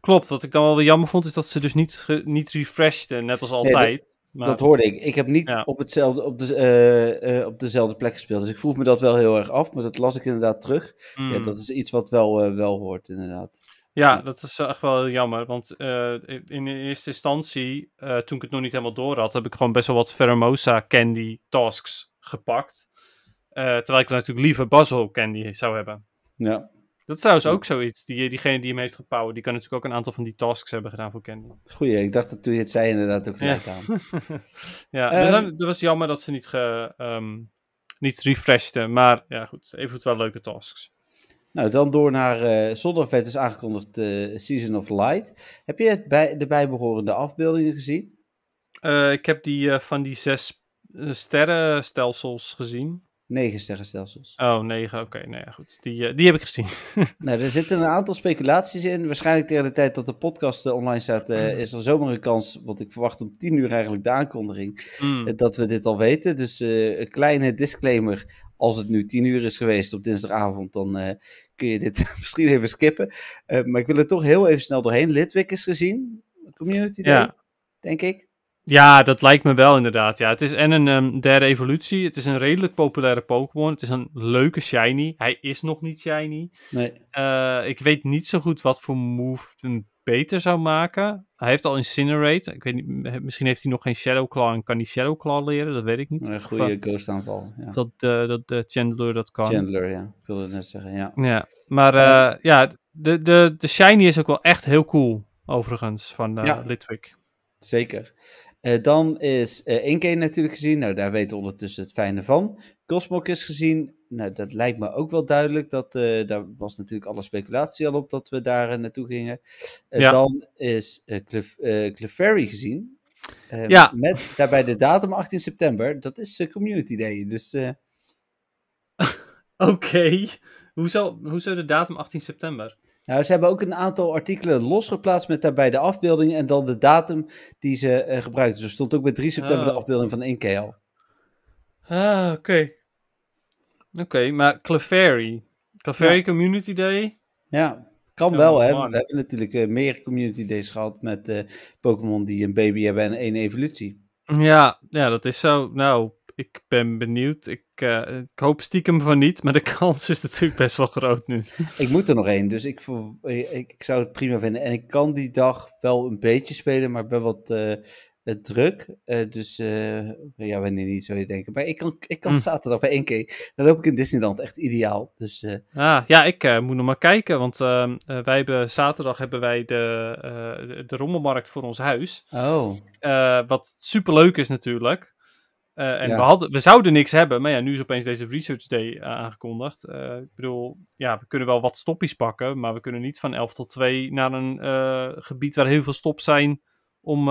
Klopt. Wat ik dan wel weer jammer vond, is dat ze dus niet, niet refreshed, net als altijd. Dat hoorde ik. Ik heb niet op, hetzelfde, op, de, eh, eh, op dezelfde plek gespeeld. Dus ik vroeg me dat wel heel erg af, maar dat las ik inderdaad terug. Ja, hmm. dat is iets wat wel, eh, wel hoort, inderdaad. Ja, dat is echt wel jammer. Want in eerste instantie, toen ik het nog niet helemaal door had, heb ik gewoon best wel wat Fermosa Candy tasks gepakt. terwijl ik natuurlijk liever Basel Candy zou hebben. Ja. Dat is trouwens ook zoiets. Die, diegene die hem heeft gepouwen, die kan natuurlijk ook een aantal van die tasks hebben gedaan voor Candy. Goeie, ik dacht dat toen je het zei inderdaad ook gelijk ja. aan. Ehm, dat was jammer dat ze niet, ge, ehm, niet refreshten. Maar ja, goed, eventueel wel leuke tasks. Nou, dan door naar uh, eh, zondag werd aangekondigd de eh, Season of Light. Heb je het bij, de bijbehorende afbeeldingen gezien? Eh, ik heb die van die zes sterrenstelsels gezien. Negen sterrenstelsels. Oh, negen. Oké, nou ja, goed. Die, eh, die heb ik gezien. nou, er zitten een aantal speculaties in. Waarschijnlijk tegen de tijd dat de podcast eh, online staat, eh, hmm. is er zomaar een kans, want ik verwacht om tien uur eigenlijk de aankondiging, hmm. dat we dit al weten. Dus een kleine disclaimer. Als het nu tien uur is geweest op dinsdagavond, dan kun je dit misschien even skippen. maar ik wil er toch heel even snel doorheen. Litwick is gezien, community day, ja. denk ik. Ja, dat lijkt me wel inderdaad. Ja, het is en een ehm, derde evolutie. Het is een redelijk populaire Pokémon. Het is een leuke shiny. Hij is nog niet shiny. Nee. Eh, ik weet niet zo goed wat voor move hem beter zou maken. Hij heeft al Incinerate. Ik weet niet, misschien heeft hij nog geen Shadow Claw en kan hij Shadow Claw leren. Dat weet ik niet. Een goede eh, ghost aanval. Ja. Dat, uh, dat Chandler dat kan. Chandler, ja. Ik wilde het net zeggen, ja. ja. Maar ja, de, de, de shiny is ook wel echt heel cool. Overigens, van ja. Litwick. Zeker. Eh, dan is uh, natuurlijk gezien. Nou, daar weten we ondertussen het fijne van. Cosmok is gezien. Nou, dat lijkt me ook wel duidelijk. Dat, eh, daar was natuurlijk alle speculatie al op dat we daar naartoe gingen. Dan is Clefairy gezien. Ehm, ja. Met daarbij de datum 18 september. Dat is Community Day. Dus. Oké. Okay. Hoezo, hoezo de datum 18 september? Nou, ze hebben ook een aantal artikelen losgeplaatst met daarbij de afbeelding en dan de datum die ze uh, eh, gebruikten. Dus er stond ook bij 3 september de oh. afbeelding van NKL. Ah, oké. Oké, maar Clefairy. Clefairy Community Day? Ja, kan wel, oh, hè. We hebben natuurlijk eh, meer Community Days gehad met eh, Pokémon die een baby hebben en één evolutie. Ja, ja, dat is zo. Nou, ik ben benieuwd. Ik, eh, ik, hoop stiekem van niet, maar de kans is natuurlijk best wel groot nu. Ik moet er nog één, dus ik, ik, zou het prima vinden. En ik kan die dag wel een beetje spelen, maar ben wat eh, eh, druk. dus ja, wanneer niet, zou je denken. Maar ik kan, ik kan hm. zaterdag bij één keer. Dan loop ik in Disneyland, echt ideaal. Dus, ah, ja, ik moet nog maar kijken, want ehm, wij hebben, zaterdag hebben wij de, de rommelmarkt voor ons huis. Oh. wat superleuk is natuurlijk. Eh, en we, hadden, we zouden niks hebben, maar ja, nu is opeens deze Research Day eh, aangekondigd. Eh, ik bedoel, ja, we kunnen wel wat stoppies pakken, maar we kunnen niet van 11 tot 2 naar een gebied waar heel veel stops zijn om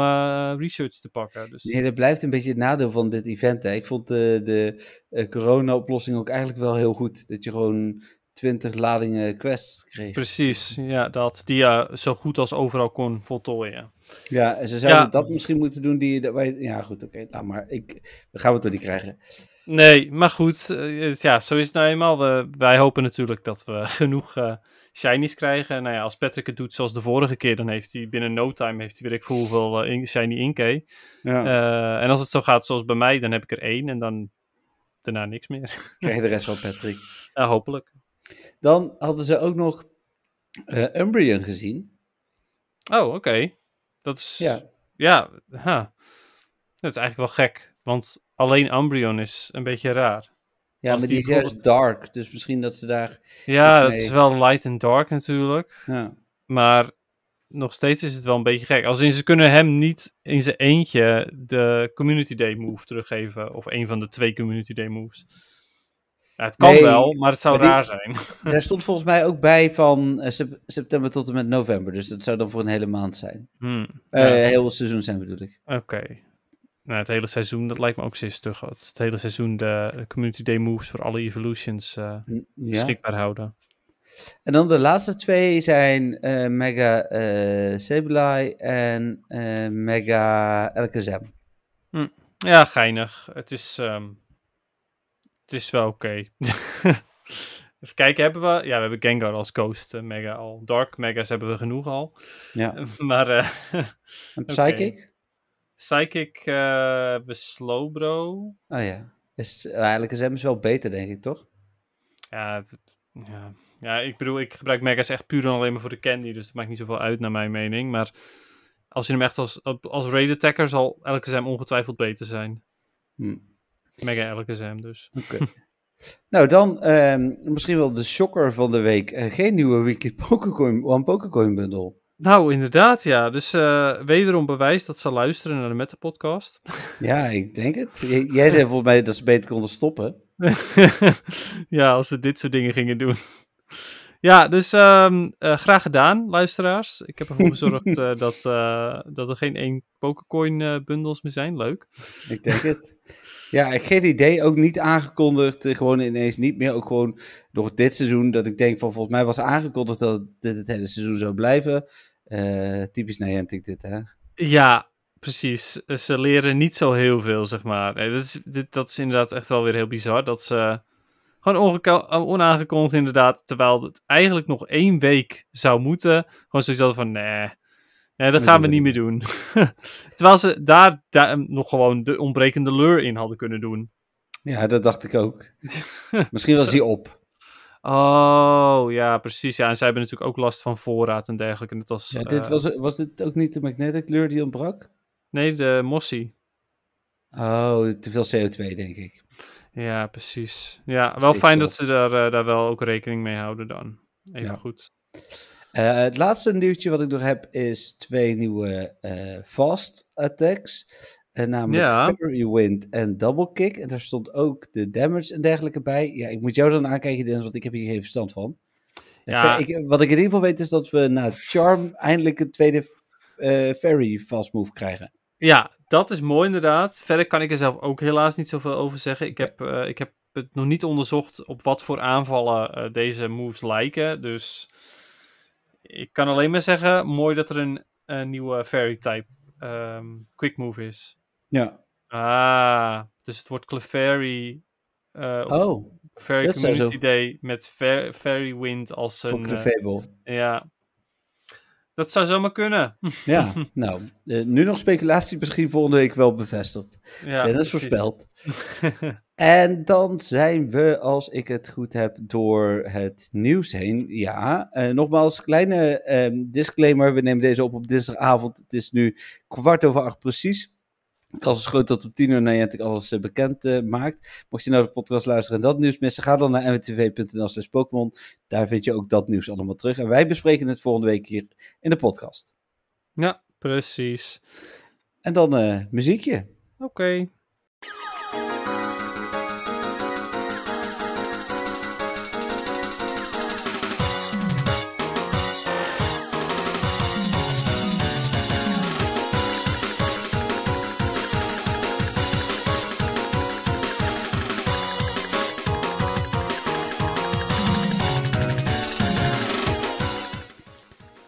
research te pakken. Dus... Nee, dat blijft een beetje het nadeel van dit event. Hè. Ik vond de corona-oplossing ook eigenlijk wel heel goed. Dat je gewoon 20 ladingen quests kreeg. Precies, ja, dat die je zo goed als overal kon voltooien. Ja, en ze zouden dat misschien moeten doen. Die, wij, ja, goed, oké, okay, nou, maar ik, we gaan het door die krijgen. Nee, maar goed, eh, ja, zo is het nou eenmaal. wij hopen natuurlijk dat we genoeg shiny's eh, shinies krijgen. Nou ja, als Patrick het doet zoals de vorige keer, dan heeft hij binnen no time, heeft hij, weet ik hoeveel eh, in, shiny inkey. Ja. en als het zo gaat zoals bij mij, dan heb ik er één en dan daarna niks meer. Krijg je de rest van Patrick? hopelijk. Dan hadden ze ook nog uh, Umbrian gezien. Oh, oké. Dat is... Ja. Ja, dat is eigenlijk wel gek. Want alleen Umbreon is een beetje raar. Ja, maar die, die is juist dark. Dus misschien dat ze daar... Ja, dat is wel light en dark natuurlijk. Ja. Maar nog steeds is het wel een beetje gek. Als in, ze kunnen hem niet in zijn eentje de Community Day move teruggeven. Of een van de twee Community Day moves het kan wel, maar het zou raar zijn. Er stond volgens mij ook bij van eh, september tot en met november. Dus dat zou dan voor een hele maand zijn. Hmm, eh, ja. heel seizoen zijn bedoel ik. Oké. Nou, het hele seizoen, dat lijkt me ook zeer stug. Het hele seizoen de Community Day moves voor alle Evolutions eh, beschikbaar houden. En dan de laatste twee zijn Mega uh, en Mega Alakazam. Hmm. Ja, geinig. Het is... Ehm, het is wel oké. Even kijken, hebben we... Ja, we hebben Gengar als Ghost eh, Mega al. Dark Megas hebben we genoeg al. Ja. maar... Eh, Psychic? Okay. Psychic hebben eh, we Slowbro. Oh ja. Is, eigenlijk is ze wel beter, denk ik, toch? Ja, ja. ja, ik bedoel, ik gebruik Megas echt puur en alleen maar voor de candy. Dus het maakt niet zoveel uit, naar mijn mening. Maar als je hem echt als, als raid attacker zal elke zijn ongetwijfeld beter zijn. Hm. Mega elke LKSM dus. Oké. nou, dan ehm, misschien wel de shocker van de week. Eh, geen nieuwe Weekly Pokecoin, One Pokecoin bundle. Nou, inderdaad, ja. Dus eh, wederom bewijs dat ze luisteren naar de Meta podcast. ja, ik denk het. jij zei volgens mij dat ze beter konden stoppen. ja, als ze dit soort dingen gingen doen. Ja, dus ehm, eh, graag gedaan, luisteraars. Ik heb ervoor gezorgd dat, dat er geen één Pokercoin bundels meer zijn. Leuk. Ik denk het. Ja, ik geen idee. Ook niet aangekondigd. Eh, gewoon ineens niet meer. Ook gewoon door dit seizoen. Dat ik denk van volgens mij was aangekondigd dat dit het hele seizoen zou blijven. Uh, typisch Niantic dit, hè? Ja, precies. Ze leren niet zo heel veel, zeg maar. Nee, dat, is, dit, dat is inderdaad echt wel weer heel bizar. Dat ze gewoon eh, onaangekondigd inderdaad. Terwijl het eigenlijk nog één week zou moeten. Gewoon zoiets van, nee, ja dat gaan we niet meer doen. Terwijl ze daar, daar, nog gewoon de ontbrekende lure in hadden kunnen doen. Ja, dat dacht ik ook. Misschien was hij op. Oh, ja, precies. Ja, en zij hebben natuurlijk ook last van voorraad en dergelijke. het was ja, dit eh, was, was dit ook niet de magnetic lure die ontbrak? Nee, de mossie Oh, te veel CO2, denk ik. Ja, precies. Ja, wel fijn dat ze daar, eh, daar wel ook rekening mee houden dan. Even ja. goed. Eh, het laatste nieuwtje wat ik nog heb is twee nieuwe eh, fast attacks. En eh, namelijk ja. Wind en Double Kick. En daar stond ook de damage en dergelijke bij. Ja, ik moet jou dan aankijken, Dennis, want ik heb hier geen verstand van. Ja. Ik, wat ik in ieder geval weet is dat we na Charm eindelijk een tweede uh, Fairy fast move krijgen. Ja, dat is mooi inderdaad. Verder kan ik er zelf ook helaas niet zoveel over zeggen. Ik heb, ik heb het nog niet onderzocht op wat voor aanvallen deze moves lijken. Dus ik kan alleen maar zeggen, mooi dat er een, nieuwe fairy type ehm, quick move is. Ja. Ah, dus het wordt Clefairy. Uh, oh. Fairy Community Day met Fairy Wind als een. Uh, ja. Dat zou zomaar kunnen. ja, nou, eh, nu nog speculatie, misschien volgende week wel bevestigd. Ja, dat is voorspeld. En dan zijn we, als ik het goed heb, door het nieuws heen. Ja, uh, nogmaals, kleine ehm, disclaimer. We nemen deze op op dinsdagavond. Het is nu kwart over acht precies. Ik ze groot tot op tien uur Niantic alles uh, bekend eh, maakt. Mocht je naar nou de podcast luisteren en dat nieuws missen, ga dan naar mwtv.nl slash Pokémon. Daar vind je ook dat nieuws allemaal terug. En wij bespreken het volgende week hier in de podcast. Ja, precies. En dan muziekje. Oké.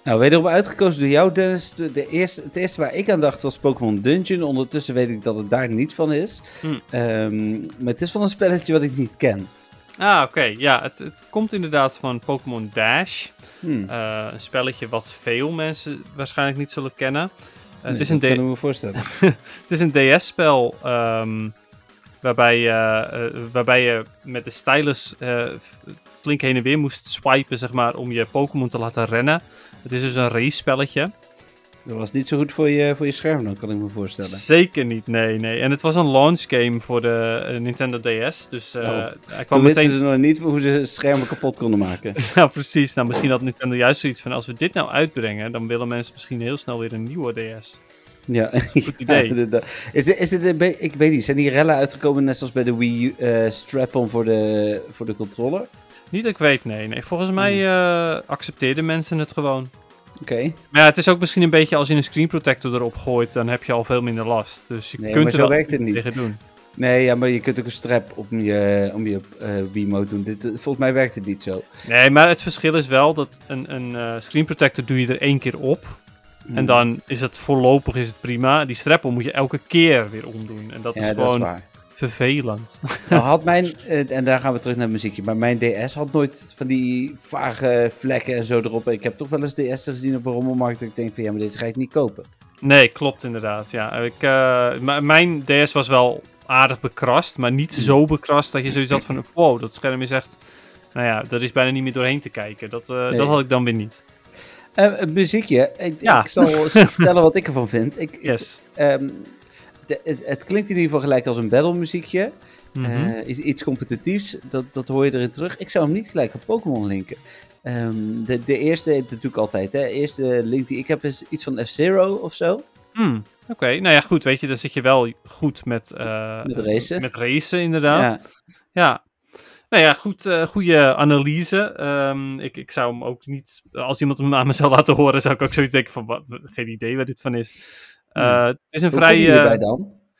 Nou, wederom uitgekozen door jou, Dennis. De, eerste, het eerste waar ik aan dacht was Pokémon Dungeon. Ondertussen weet ik dat het daar niet van is. Hmm. Ehm, maar het is van een spelletje wat ik niet ken. Ah, oké. Ja, het, het, komt inderdaad van Pokémon Dash. Hmm. Eh, een spelletje wat veel mensen waarschijnlijk niet zullen kennen. Uh, het is een kan ik me voorstellen. het is een DS-spel ehm, waarbij, eh, waarbij je met de stylus flink heen en weer moest swipen, zeg maar, om je Pokémon te laten rennen. Het is dus een race spelletje. Dat was niet zo goed voor je, voor je scherm dan, kan ik me voorstellen. Zeker niet, nee, nee. En het was een launch game voor de eh, Nintendo DS, dus uh, kwam meteen... ze nog niet hoe ze schermen kapot konden maken. Ja precies. Nou, misschien had Nintendo juist zoiets van, als we dit nou uitbrengen, dan willen mensen misschien heel snel weer een nieuwe DS. Ja, goed idee. is dit, is dit een ik weet niet, zijn die rellen uitgekomen net zoals bij de Wii eh, strap-on voor de, voor de controller? Niet dat ik weet, nee. nee. Volgens mij hmm. eh, accepteerden mensen het gewoon. Oké. Maar ja, het is ook misschien een beetje als je een screen protector erop gooit, dan heb je al veel minder last. Dus je nee, kunt maar er zo werkt het niet. tegen doen. Nee, ja, maar je kunt ook een strap op je, om je uh, Wiimote doen. Dit, eh, volgens mij werkt het niet zo. Nee, maar het verschil is wel dat een, een uh, screen protector doe je er één keer op. En hmm. dan is het voorlopig is het prima. Die strap moet je elke keer weer omdoen. En dat is gewoon dat is Vervelend. Nou, had mijn, eh, en daar gaan we terug naar muziekje, maar mijn DS had nooit van die vage vlekken en zo erop. Ik heb toch wel eens DS'ers gezien op een rommelmarkt. ik denk van ja, maar deze ga ik niet kopen. Nee, klopt inderdaad. Ja. Ik, uh, mijn DS was wel aardig bekrast, maar niet zo hmm. bekrast dat je zoiets had van wow, dat scherm is echt. Nou ja, dat is bijna niet meer doorheen te kijken. Dat, eh, dat had ik dan weer niet. Uh, muziekje. Ik, ja. ik zal vertellen wat ik ervan vind. Ik, yes. Ehm, het, het, klinkt in ieder geval gelijk als een battle muziekje. Mhm. Eh, is iets competitiefs, dat, dat hoor je erin terug. Ik zou hem niet gelijk op Pokémon linken. Ehm, de, de eerste, dat doe ik altijd. Hè. De eerste link die ik heb is iets van F-Zero of zo. Hmm, oké, nou ja, goed. Weet je, dan zit je wel goed met, eh, met, racen. met racen, inderdaad. ja, ja. Nou ja, goed, uh, goede analyse. Ehm, ik, ik zou hem ook niet. Als iemand hem aan me zou laten horen, zou ik ook zoiets denken van wat, geen idee waar dit van is. Eh, hmm. het is een vrij. Eh,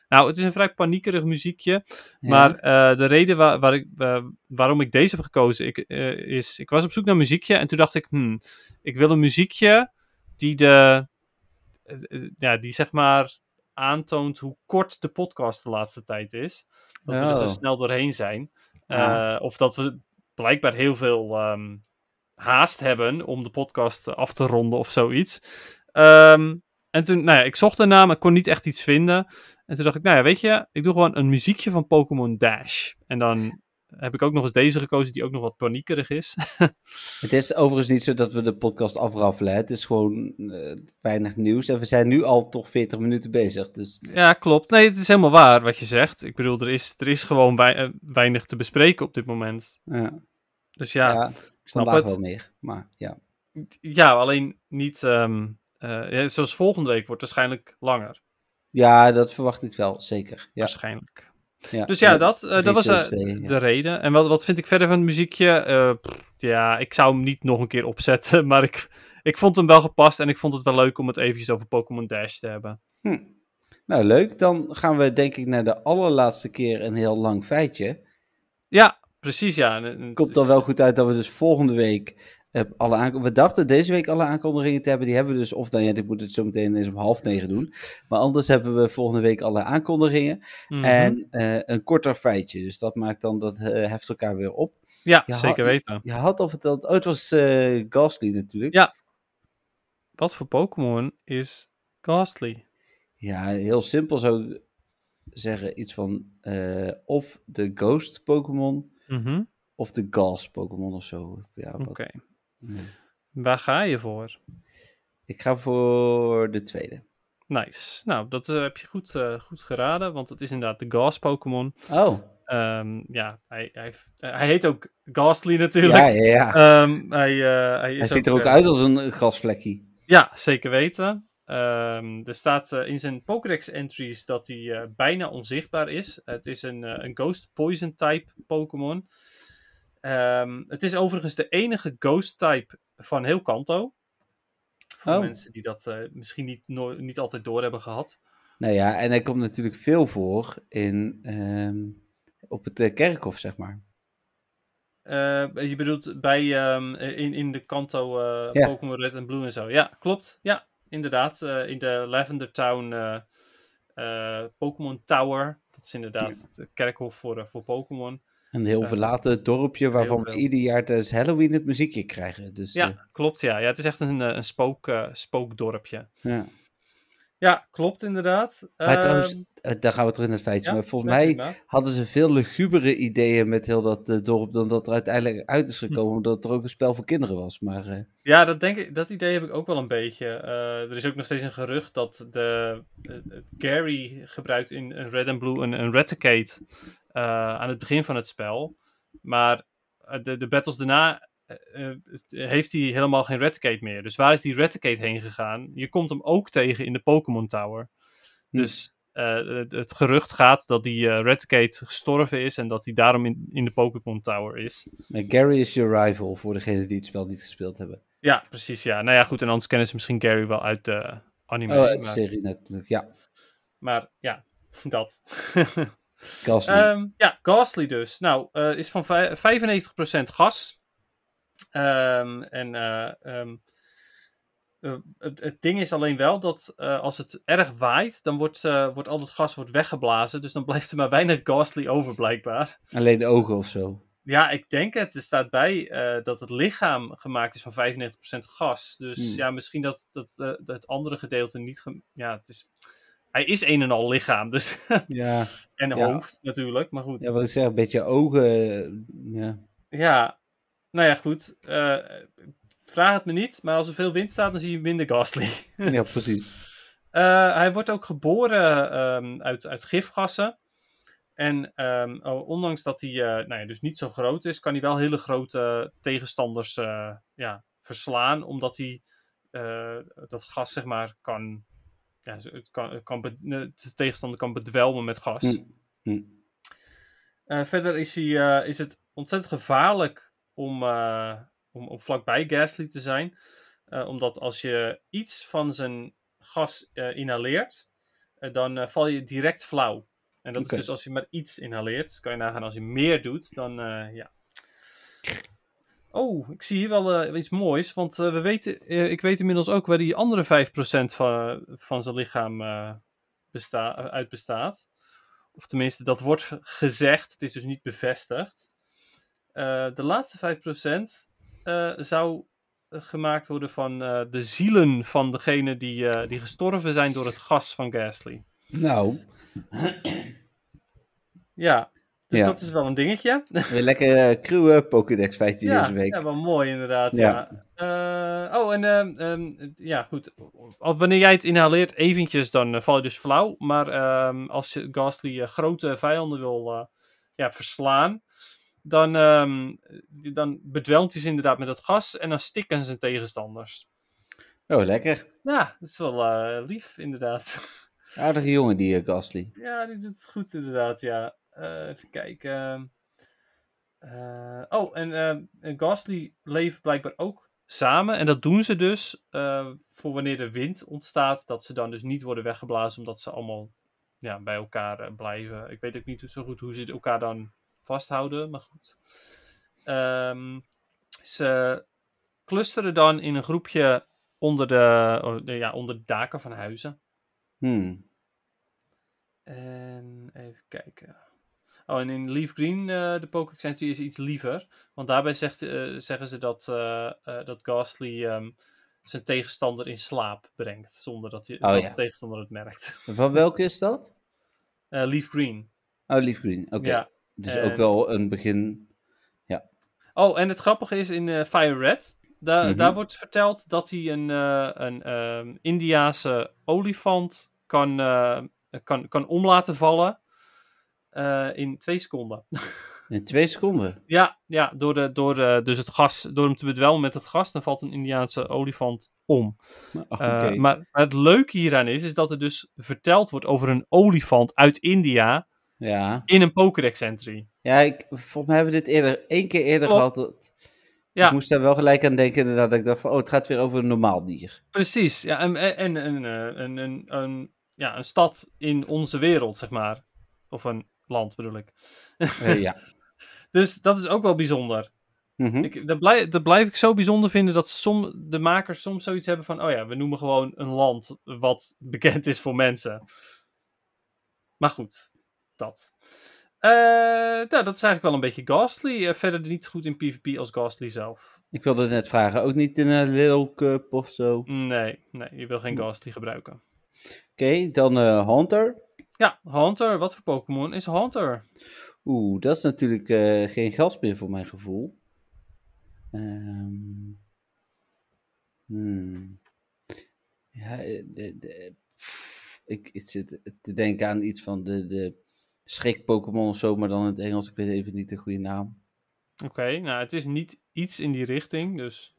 nou, het is een vrij paniekerig muziekje. Maar eh, de reden waar, waar ik, waarom ik deze heb gekozen ik, is... Ik was op zoek naar muziekje en toen dacht ik... Hmm, ik wil een muziekje die de... ja, die zeg maar aantoont hoe kort de podcast de laatste tijd is. Dat we er zo oh. snel doorheen zijn. Of dat we blijkbaar heel veel ehm, haast hebben om de podcast af te ronden of zoiets. Um, en toen, nou ja, ik zocht daarna, maar ik kon niet echt iets vinden. En toen dacht ik, nou ja, weet je, ik doe gewoon een muziekje van Pokémon Dash. En dan heb ik ook nog eens deze gekozen, die ook nog wat paniekerig is. het is overigens niet zo dat we de podcast afraffelen. Het is gewoon eh, weinig nieuws. En we zijn nu al toch 40 minuten bezig. Dus... Ja, klopt. Nee, het is helemaal waar wat je zegt. Ik bedoel, er is, er is gewoon eh, weinig te bespreken op dit moment. Ja. Dus ja, ik snap het. wel meer, maar ja. Ja, alleen niet... Ehm, eh, ja, zoals volgende week wordt waarschijnlijk langer. Ja, dat verwacht ik wel, zeker. Ja. Waarschijnlijk. Ja, dus ja, dat, eh, dat was eh, de reden. En wat, wat vind ik verder van het muziekje? ja, ik zou hem niet nog een keer opzetten, maar ik, ik vond hem wel gepast en ik vond het wel leuk om het eventjes over Pokémon Dash te hebben. Hm. Nou, leuk. Dan gaan we denk ik naar de allerlaatste keer een heel lang feitje. Ja, precies ja. Het komt dan wel goed uit dat we dus volgende week eh, alle we dachten deze week alle aankondigingen te hebben. Die hebben we dus, of dan nou ja, ik moet het zo meteen eens om half negen doen. Maar anders hebben we volgende week alle aankondigingen. Mhm. En eh, een korter feitje. Dus dat maakt dan, dat eh, heft elkaar weer op. Ja, zeker weten. Je, had al verteld, oh het was uh, natuurlijk. Ja. Wat voor Pokémon is Ghastly? Ja, heel simpel zou ik zeggen. Iets van of de Ghost Pokémon... Mhm. of de Gas Pokémon of zo. Ja, Oké. Waar ga je voor? Ik ga voor de tweede. Nice. Nou, dat eh, heb je goed, eh, goed geraden, want het is inderdaad de Gas-Pokémon. Oh. Ehm, ja, hij, hij, hij heet ook Ghastly natuurlijk. Ja, ja, ja. Ehm, eh, hij, hij, ziet er ook uit als een gasvlekkie. Ja, zeker weten. Ehm, er staat in zijn Pokédex-entries dat hij bijna onzichtbaar is. Het is een, een Ghost Poison-type Pokémon. Ehm, het is overigens de enige ghost type van heel Kanto. Voor oh. mensen die dat eh, misschien niet, niet altijd door hebben gehad. Nou ja, en hij komt natuurlijk veel voor in, ehm, op het eh, kerkhof, zeg maar. Eh, je bedoelt bij, ehm, in, in de Kanto Pokémon Red en Blue en zo. Ja, klopt. Ja, inderdaad. in de Lavender Town Pokémon Tower. Dat is inderdaad het kerkhof voor, voor Pokémon. Een heel eh, verlaten dorpje waarvan we ieder jaar tijdens Halloween het muziekje krijgen. Dus, ja, eh, klopt. Ja. ja, het is echt een, eh, een spook, spookdorpje. Ja. Ja, klopt inderdaad. Maar trouwens, ehm, eh, daar gaan we terug naar het feitje. maar volgens mij hadden ze veel lugubere ideeën met heel dat eh, dorp dan dat er uiteindelijk uit is hm. gekomen, omdat er ook een spel voor kinderen was. Maar, eh, Ja, dat, denk ik, dat idee heb ik ook wel een beetje. er is ook nog steeds een gerucht dat de, Gary gebruikt in, een Red and Blue een, een Reticate aan het begin van het spel. Maar de, de battles daarna eh, eh, eh, heeft hij helemaal geen Raticate meer. Dus waar is die Raticate heen gegaan? Je komt hem ook tegen in de Pokémon Tower. Hm. Dus het, gerucht gaat dat die uh, Raticate gestorven is en dat hij daarom in, in de Pokémon Tower is. Gary is your rival voor degenen die het spel niet gespeeld hebben. Ja, precies. Ja, nou ja, goed. En anders kennen ze misschien Gary wel uit de anime. Oh, uit de serie natuurlijk, ja. Maar ja, dat. Ghastly. Ehm, ja, Ghastly dus. Nou, is van 95% gas. Ehm, en eh, ehm, eh, het, het, ding is alleen wel dat eh, als het erg waait, dan wordt, wordt al het gas wordt weggeblazen. Dus dan blijft er maar weinig ghastly over, blijkbaar. Alleen de ogen of zo. Ja, ik denk het. Er staat bij dat het lichaam gemaakt is van 95% gas. Dus hmm. ja, misschien dat, dat, het andere gedeelte niet. ja, het is hij is een en al lichaam. Dus ja, en hoofd natuurlijk, maar goed. Ja, wat ik zeg, een beetje ogen. Ja, ja nou ja, goed. Eh, vraag het me niet, maar als er veel wind staat, dan zie je minder Gasly. ja, precies. Eh, hij wordt ook geboren ehm, uit, uit gifgassen. En ehm, oh, ondanks dat hij eh, nou ja, dus niet zo groot is, kan hij wel hele grote tegenstanders ja, verslaan. Omdat hij dat gas, zeg maar, kan. Ja, het kan, de tegenstander kan bedwelmen met gas. Hm, hm. verder is, hij, is het ontzettend gevaarlijk om, eh, om, om vlakbij Gasly te zijn. Eh, omdat als je iets van zijn gas eh, inhaleert, dan val je direct flauw. En dat is dus als je maar iets inhaleert. Kan je nagaan als je meer doet, dan ja. Oh, ik zie hier wel iets moois. Want we weten, ik weet inmiddels ook waar die andere 5% van, van zijn lichaam uit bestaat. Of tenminste, dat wordt gezegd. Het is dus niet bevestigd. Eh, de laatste 5% eh, zou eh, gemaakt worden van de zielen van degene die, die gestorven zijn door het gas van Gasly. Nou. Ja, dus dat is wel een dingetje. Weer lekker kruwe Pokédex feitje ja, deze week. Ja, wel mooi inderdaad. Ja. oh, en ehm, ehm, ja, goed. Als wanneer jij het inhaleert eventjes, dan val je dus flauw. Maar ehm, als Ghastly grote vijanden wil ja, verslaan, dan, ehm, dan bedwelmt hij ze inderdaad met dat gas en dan stikken zijn tegenstanders. Oh, lekker. Ja, dat is wel eh, lief, inderdaad. Aardige jongen, die uh, Gasly. Ja, die doet het goed, inderdaad, ja. Eh, even kijken. oh, en Gasly leeft blijkbaar ook samen. En dat doen ze dus voor wanneer de wind ontstaat. Dat ze dan dus niet worden weggeblazen, omdat ze allemaal ja, bij elkaar blijven. Ik weet ook niet zo goed hoe ze elkaar dan vasthouden, maar goed. Ehm, ze clusteren dan in een groepje onder de, oh, ja, onder de daken van huizen. Hmm. En even kijken. Oh, en in Leaf Green, uh, de Pokécentie, is iets liever. Want daarbij zegt, eh, zeggen ze dat, uh, dat Ghastly ehm, zijn tegenstander in slaap brengt. Zonder dat, hij, oh, de tegenstander het merkt. Van welke is dat? Leaf Green. Oh, Leaf Green, oké. Ja. Dus is ook wel een begin. Ja. Oh, en het grappige is in eh, Fire Red. Mhm. Daar wordt verteld dat hij een, uh, een ehm, Indiaanse olifant kan, uh, kan, kan om laten vallen in twee seconden. in twee seconden? ja, ja door, de, door dus het gas, door hem te bedwelmen met het gas, dan valt een Indiaanse olifant om. maar, maar het leuke hieraan is, is dat er dus verteld wordt over een olifant uit India ja. In een Pokédex entry. Ja, ik, volgens mij hebben we dit eerder, één keer eerder gehad. Dat, ja. Ik moest daar wel gelijk aan denken dat Ik dacht van, oh, het gaat weer over een normaal dier. Precies, ja. En, en, en, en, eh, een, ja, een stad in onze wereld, zeg maar. Of een land, bedoel ik. Eh, ja. dus dat is ook wel bijzonder. Mm -hmm. ik, dat, blijf, dat blijf ik zo bijzonder vinden dat som, de makers soms zoiets hebben van: oh ja, we noemen gewoon een land wat bekend is voor mensen. Maar goed, dat. Eh, nou, dat is eigenlijk wel een beetje Ghastly. Eh, verder niet goed in PvP als Ghastly zelf. Ik wilde het net vragen. Ook niet in een eh, Little Cup of zo? Nee, nee je wil geen Ghastly gebruiken. Oké, dan uh, Hunter. Ja, Hunter. Wat voor Pokémon is Hunter? Oeh, dat is natuurlijk geen gas meer voor mijn gevoel. Ehm, hmm. Ja, de, de, ik, ik zit te denken aan iets van de... de schrik-Pokémon of zo, maar dan in het Engels. Ik weet even niet de goede naam. Oké, nou het is niet iets in die richting, dus.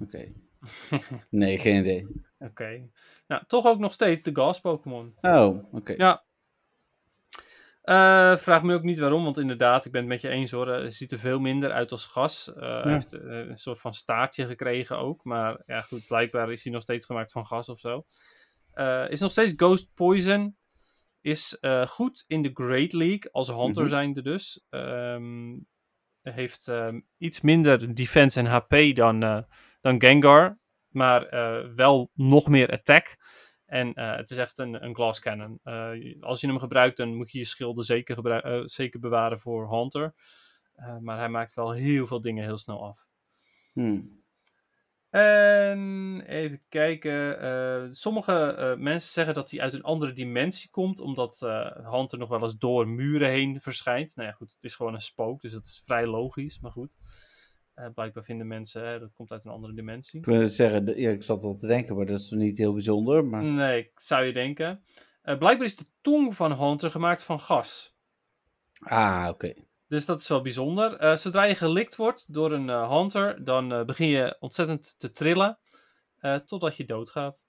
Oké. nee, geen idee. Oké. Nou, toch ook nog steeds de Gas-Pokémon. Oh, oké. Ja. Eh, vraag me ook niet waarom, want inderdaad, ik ben het met je eens hoor. Eh, het ziet er veel minder uit als gas. Eh, hij heeft een soort van staartje gekregen ook. Maar ja, goed, blijkbaar is hij nog steeds gemaakt van gas of zo. is nog steeds Ghost Poison. Is eh, goed in de Great League, als hunter mm -hmm. zijnde dus. Ehm, hij heeft ehm, iets minder defense en HP dan, eh, dan Gengar, maar eh, wel nog meer attack. En het is echt een, een glass cannon. als je hem gebruikt, dan moet je je schilden zeker, zeker bewaren voor Hunter. maar hij maakt wel heel veel dingen heel snel af. Hmm. En even kijken. Eh, sommige eh, mensen zeggen dat hij uit een andere dimensie komt, omdat uh, eh, Hunter nog wel eens door muren heen verschijnt. Nou ja, goed, het is gewoon een spook, dus dat is vrij logisch, maar goed. blijkbaar vinden mensen hè, dat komt uit een andere dimensie. Ik wil zeggen, ik zat al te denken, maar dat is niet heel bijzonder. Maar... Nee, zou je denken. blijkbaar is de tong van Hunter gemaakt van gas. Ah, oké. Dus dat is wel bijzonder. Eh, zodra je gelikt wordt door een uh, hunter, dan eh, begin je ontzettend te trillen. totdat je doodgaat.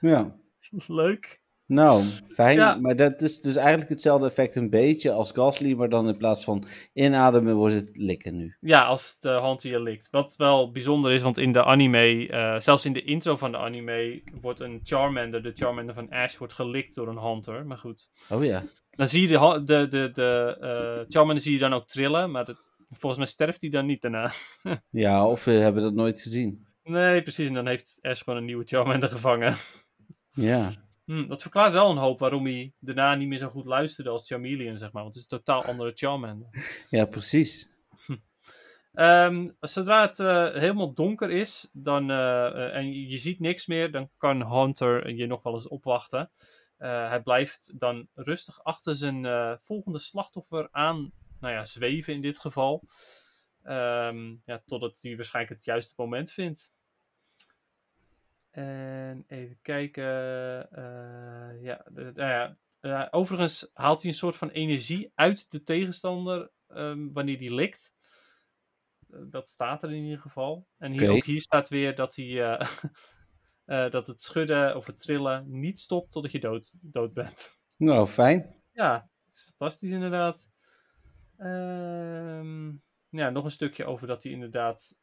Ja. Leuk. Nou, fijn. Maar dat is dus eigenlijk hetzelfde effect een beetje als Gasly, maar dan in plaats van inademen wordt het likken nu. Ja, als de hand hier likt. Wat wel bijzonder is, want in de anime, eh, zelfs in de intro van de anime, wordt een Charmander, de Charmander van Ash, wordt gelikt door een Hunter. Maar goed. Oh ja. Dan zie je de, de, de, eh, Charmander zie je dan ook trillen, maar volgens mij sterft hij dan niet daarna. ja, of eh, we hebben dat nooit gezien. Nee, precies. En dan heeft Ash gewoon een nieuwe Charmander gevangen. Ja. Hmm, dat verklaart wel een hoop waarom hij daarna niet meer zo goed luisterde als Charmeleon, zeg maar. Want het is een totaal andere Charmander. Ja, precies. Hm. Ehm, zodra het eh, helemaal donker is dan, eh, eh, en je ziet niks meer, dan kan Hunter je nog wel eens opwachten. hij blijft dan rustig achter zijn volgende slachtoffer aan, nou ja, zweven in dit geval. Ehm, ja, totdat hij waarschijnlijk het juiste moment vindt. En even kijken. Eh, ja, nou ja, eh, overigens haalt hij een soort van energie uit de tegenstander ehm, wanneer die likt. Eh, dat staat er in ieder geval. En hier, ook hier staat weer dat, hij, dat het schudden of het trillen niet stopt totdat je dood, dood bent. Nou, fijn. Ja, dat is fantastisch inderdaad. Um, ja, nog een stukje over dat hij inderdaad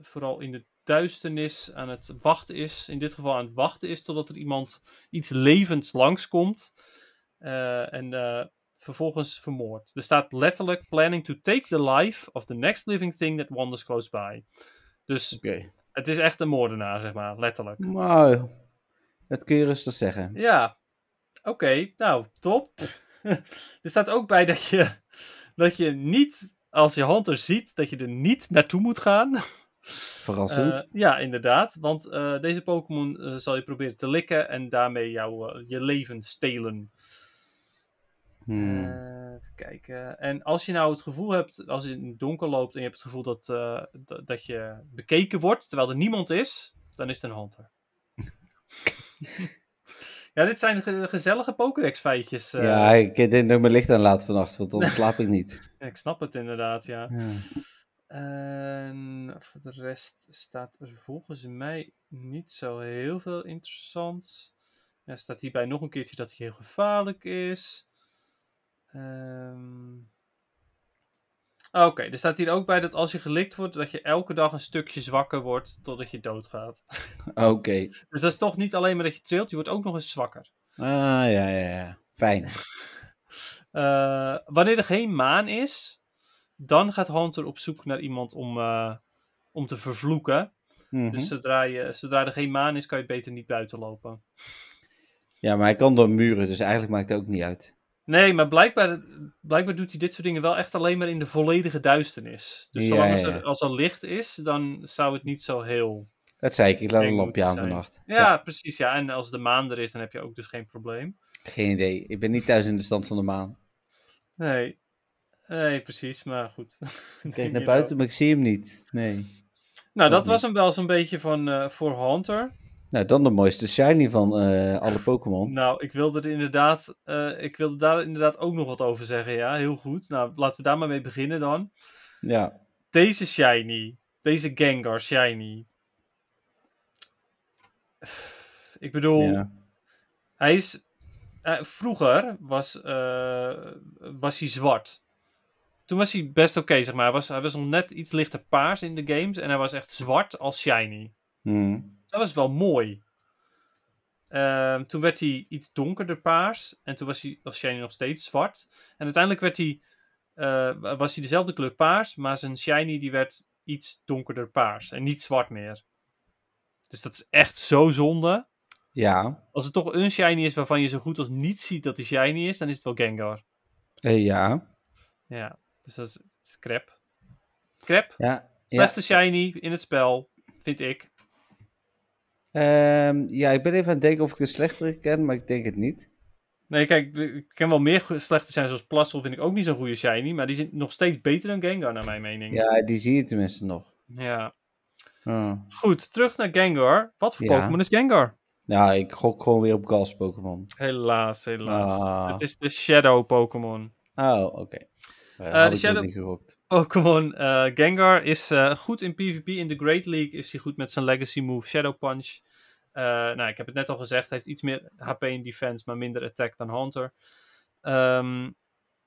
vooral in de duisternis aan het wachten is. In dit geval aan het wachten is totdat er iemand iets levends langskomt. Uh, en eh, vervolgens vermoord. Er staat letterlijk planning to take the life of the next living thing that wanders close by. Dus het is echt een moordenaar, zeg maar, letterlijk. Nou, dat kun je rustig zeggen. Ja, oké, nou, top. er staat ook bij dat je, dat je niet, als je Hunter ziet, dat je er niet naartoe moet gaan. Verrassend. Eh, ja, inderdaad. Want eh, deze Pokémon eh, zal je proberen te likken en daarmee jouw je leven stelen. Hmm. even kijken. En als je nou het gevoel hebt, als je in het donker loopt en je hebt het gevoel dat, dat je bekeken wordt, terwijl er niemand is, dan is het een hunter. ja, dit zijn gezellige Pokédex feitjes. Ja, ik heb dit mijn licht aan laten vannacht, want dan slaap ik niet. ik snap het inderdaad, ja. ja. En voor de rest staat er volgens mij niet zo heel veel interessant. Er ja, staat hierbij nog een keertje dat hij heel gevaarlijk is. Ehm. Ah, oké, er staat hier ook bij dat als je gelikt wordt, dat je elke dag een stukje zwakker wordt totdat je doodgaat. Oké. dus dat is toch niet alleen maar dat je trilt, je wordt ook nog eens zwakker. Ah, ja, ja, ja. Fijn. Eh, wanneer er geen maan is, dan gaat Hunter op zoek naar iemand om, eh, om te vervloeken. Mhm. Dus zodra, je, zodra er geen maan is, kan je beter niet buiten lopen. Ja, maar hij kan door muren, dus eigenlijk maakt het ook niet uit. Nee, maar blijkbaar, blijkbaar doet hij dit soort dingen wel echt alleen maar in de volledige duisternis. Dus zolang Er, als er licht is, dan zou het niet zo heel. Dat zei ik, ik laat een lampje aan vannacht. Ja, precies. Ja. En als de maan er is, dan heb je ook dus geen probleem. Geen idee. Ik ben niet thuis in de stand van de maan. Nee. Nee, precies, maar goed. Kijk naar buiten, maar ik zie hem niet. Nee. Nou, dat was hem wel zo'n beetje van uh, voor Hunter. Nou, dan de mooiste shiny van eh, alle Pokémon. Nou, ik wilde, er inderdaad, eh, ik wilde daar inderdaad ook nog wat over zeggen, ja. Heel goed. Nou, laten we daar maar mee beginnen dan. Ja. Deze shiny, deze Gengar shiny. Ik bedoel, hij is... vroeger was, was hij zwart toen was hij best oké, zeg maar. Hij was, hij was nog net iets lichter paars in de games. En hij was echt zwart als shiny. Hmm. Dus dat was wel mooi. Ehm, toen werd hij iets donkerder paars. En toen was hij als shiny nog steeds zwart. En uiteindelijk werd hij, eh, was hij dezelfde kleur paars. Maar zijn shiny die werd iets donkerder paars. En niet zwart meer. Dus dat is echt zo zonde. Ja. Als het toch een shiny is waarvan je zo goed als niet ziet dat hij shiny is, dan is het wel Gengar. Hey, eh, ja. Ja. Dus dat is, crep. is crap. Ja, Slechtste shiny in het spel, vind ik. Ehm, ja, ik ben even aan het denken of ik een slechtere ken, maar ik denk het niet. Nee, kijk, ik ken wel meer slechte zijn, zoals Plastel vind ik ook niet zo'n goede shiny, maar die zijn nog steeds beter dan Gengar, naar mijn mening. Ja, die zie je tenminste nog. Ja. Oh. Goed, terug naar Gengar. Wat voor Pokémon is Gengar? Nou, ik gok gewoon weer op Gas Pokémon. Helaas, helaas. Ah. Het is de Shadow Pokémon. Oh, oké. Eh, eh, de Shadow... niet gehoopt. Pokémon oh, eh, Gengar is goed in PvP. In de Great League is hij goed met zijn legacy move Shadow Punch. nou, ik heb het net al gezegd. Hij heeft iets meer HP in defense, maar minder attack dan Hunter. Um,